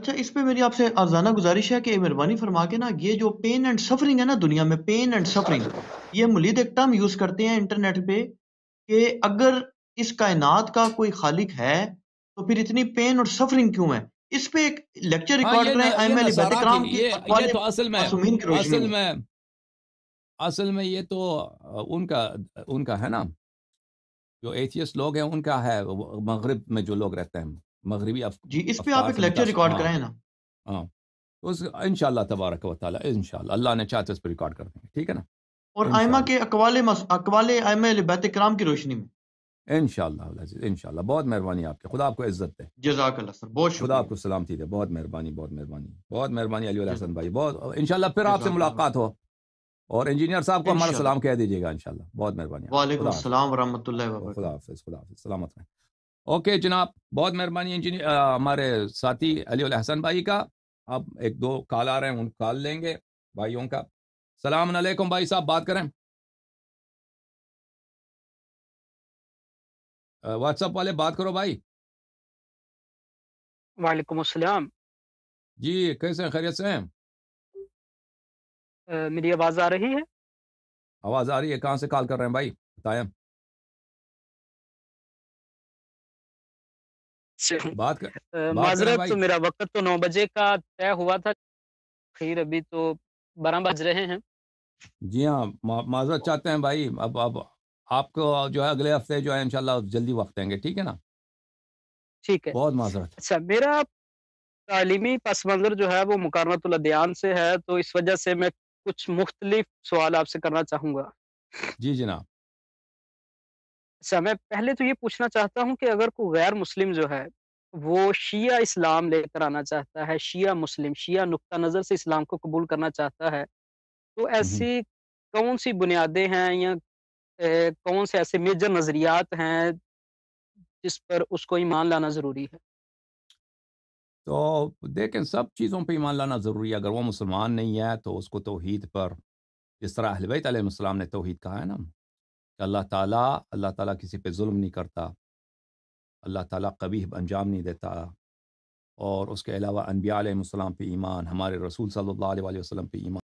Speaker 2: اچھا اس پہ میری آپ سے ارزانہ گزارش ہے کہ مہربانی فرما کے نا یہ جو پین اینڈ سفرنگ ہے نا دنیا میں پین اینڈ سفرنگ یہ ملید ایک ٹرم یوز کرتے ہیں انٹرنیٹ پہ کہ اگر اس کائنات کا کوئی خالق ہے تو پھر اتنی پین اور سفرنگ کیوں ہے اس پہ ایک لیکچر ہاں، ریکارڈ کریں ایم ایل بیت اکرام کی یہ تو اصل
Speaker 1: میں اصل میں اصل میں یہ تو ان کا ان کا ہے نا جو ایتھیس لوگ ہیں ان کا ہے مغرب میں جو لوگ رہتے ہیں مغربی اف جی اس پہ آپ ایک لیکچر ریکارڈ ہاں، کریں نا ہاں انشاءاللہ تبارک و تعالی انشاءاللہ اللہ نے چاہتے اس پہ ریکارڈ کر دیں ٹھیک ہے نا اور آئمہ کے اقوال اقوال آئمہ علی بیت اکرام کی روشنی میں ان شاء اللہ ان شاء اللہ بہت مہربانی آپ کے خدا آپ کو عزت دے جزاک اللہ سر بہت خدا آپ کو سلامتی دے بہت مہربانی بہت مہربانی بہت مہربانی علی اللہ حسن بھائی بہت ان شاء اللہ پھر آپ سے ملاقات ہو اور انجینئر صاحب کو ہمارا سلام کہہ دیجیے گا ان شاء اللہ بہت مہربانی و رحمۃ اللہ خدا حافظ خدا حافظ سلامت اوکے جناب بہت مہربانی انجینئر ہمارے ساتھی علی الحسن بھائی کا آپ ایک دو کال آ رہے ہیں ان کال لیں گے بھائیوں کا السلام علیکم بھائی صاحب بات کریں
Speaker 3: واٹس اپ والے بات کرو بھائی وعلیکم السلام جی کیسے ہیں خیریت سے ہیں میری آواز آ رہی ہے آواز آ رہی ہے کہاں سے کال کر رہے ہیں بھائی بتائیں
Speaker 1: بات کر
Speaker 3: معذرت میرا وقت تو نو بجے کا طے ہوا تھا خیر ابھی
Speaker 2: تو بارہ بج رہے ہیں
Speaker 1: جی ہاں معذرت چاہتے ہیں بھائی اب اب آپ کو جو ہے اگلے ہفتے جو ہے انشاءاللہ جلدی وقت دیں گے ٹھیک ہے نا ٹھیک ہے بہت معذرت
Speaker 2: اچھا میرا تعلیمی پس منظر جو ہے وہ مکارمت الدیان سے ہے تو
Speaker 3: اس وجہ سے میں کچھ مختلف سوال آپ سے کرنا چاہوں گا جی جناب اچھا میں پہلے تو یہ پوچھنا چاہتا ہوں کہ اگر کوئی غیر مسلم جو ہے
Speaker 2: وہ شیعہ اسلام لے کر آنا چاہتا ہے شیعہ مسلم شیعہ نقطہ نظر سے اسلام کو قبول کرنا چاہتا ہے تو ایسی کون سی بنیادیں ہیں یا کون سے ایسے میجر نظریات ہیں جس پر اس کو ایمان لانا ضروری ہے
Speaker 1: تو دیکھیں سب چیزوں پہ ایمان لانا ضروری ہے اگر وہ مسلمان نہیں ہے تو اس کو توحید پر جس طرح اہل بیت علیہ السلام نے توحید کہا ہے نا کہ اللہ تعالیٰ اللہ تعالیٰ کسی پہ ظلم نہیں کرتا اللہ تعالیٰ قبیح انجام نہیں دیتا اور اس کے علاوہ انبیاء علیہ السلام پہ ایمان ہمارے رسول صلی اللہ علیہ وسلم
Speaker 3: پہ ایمان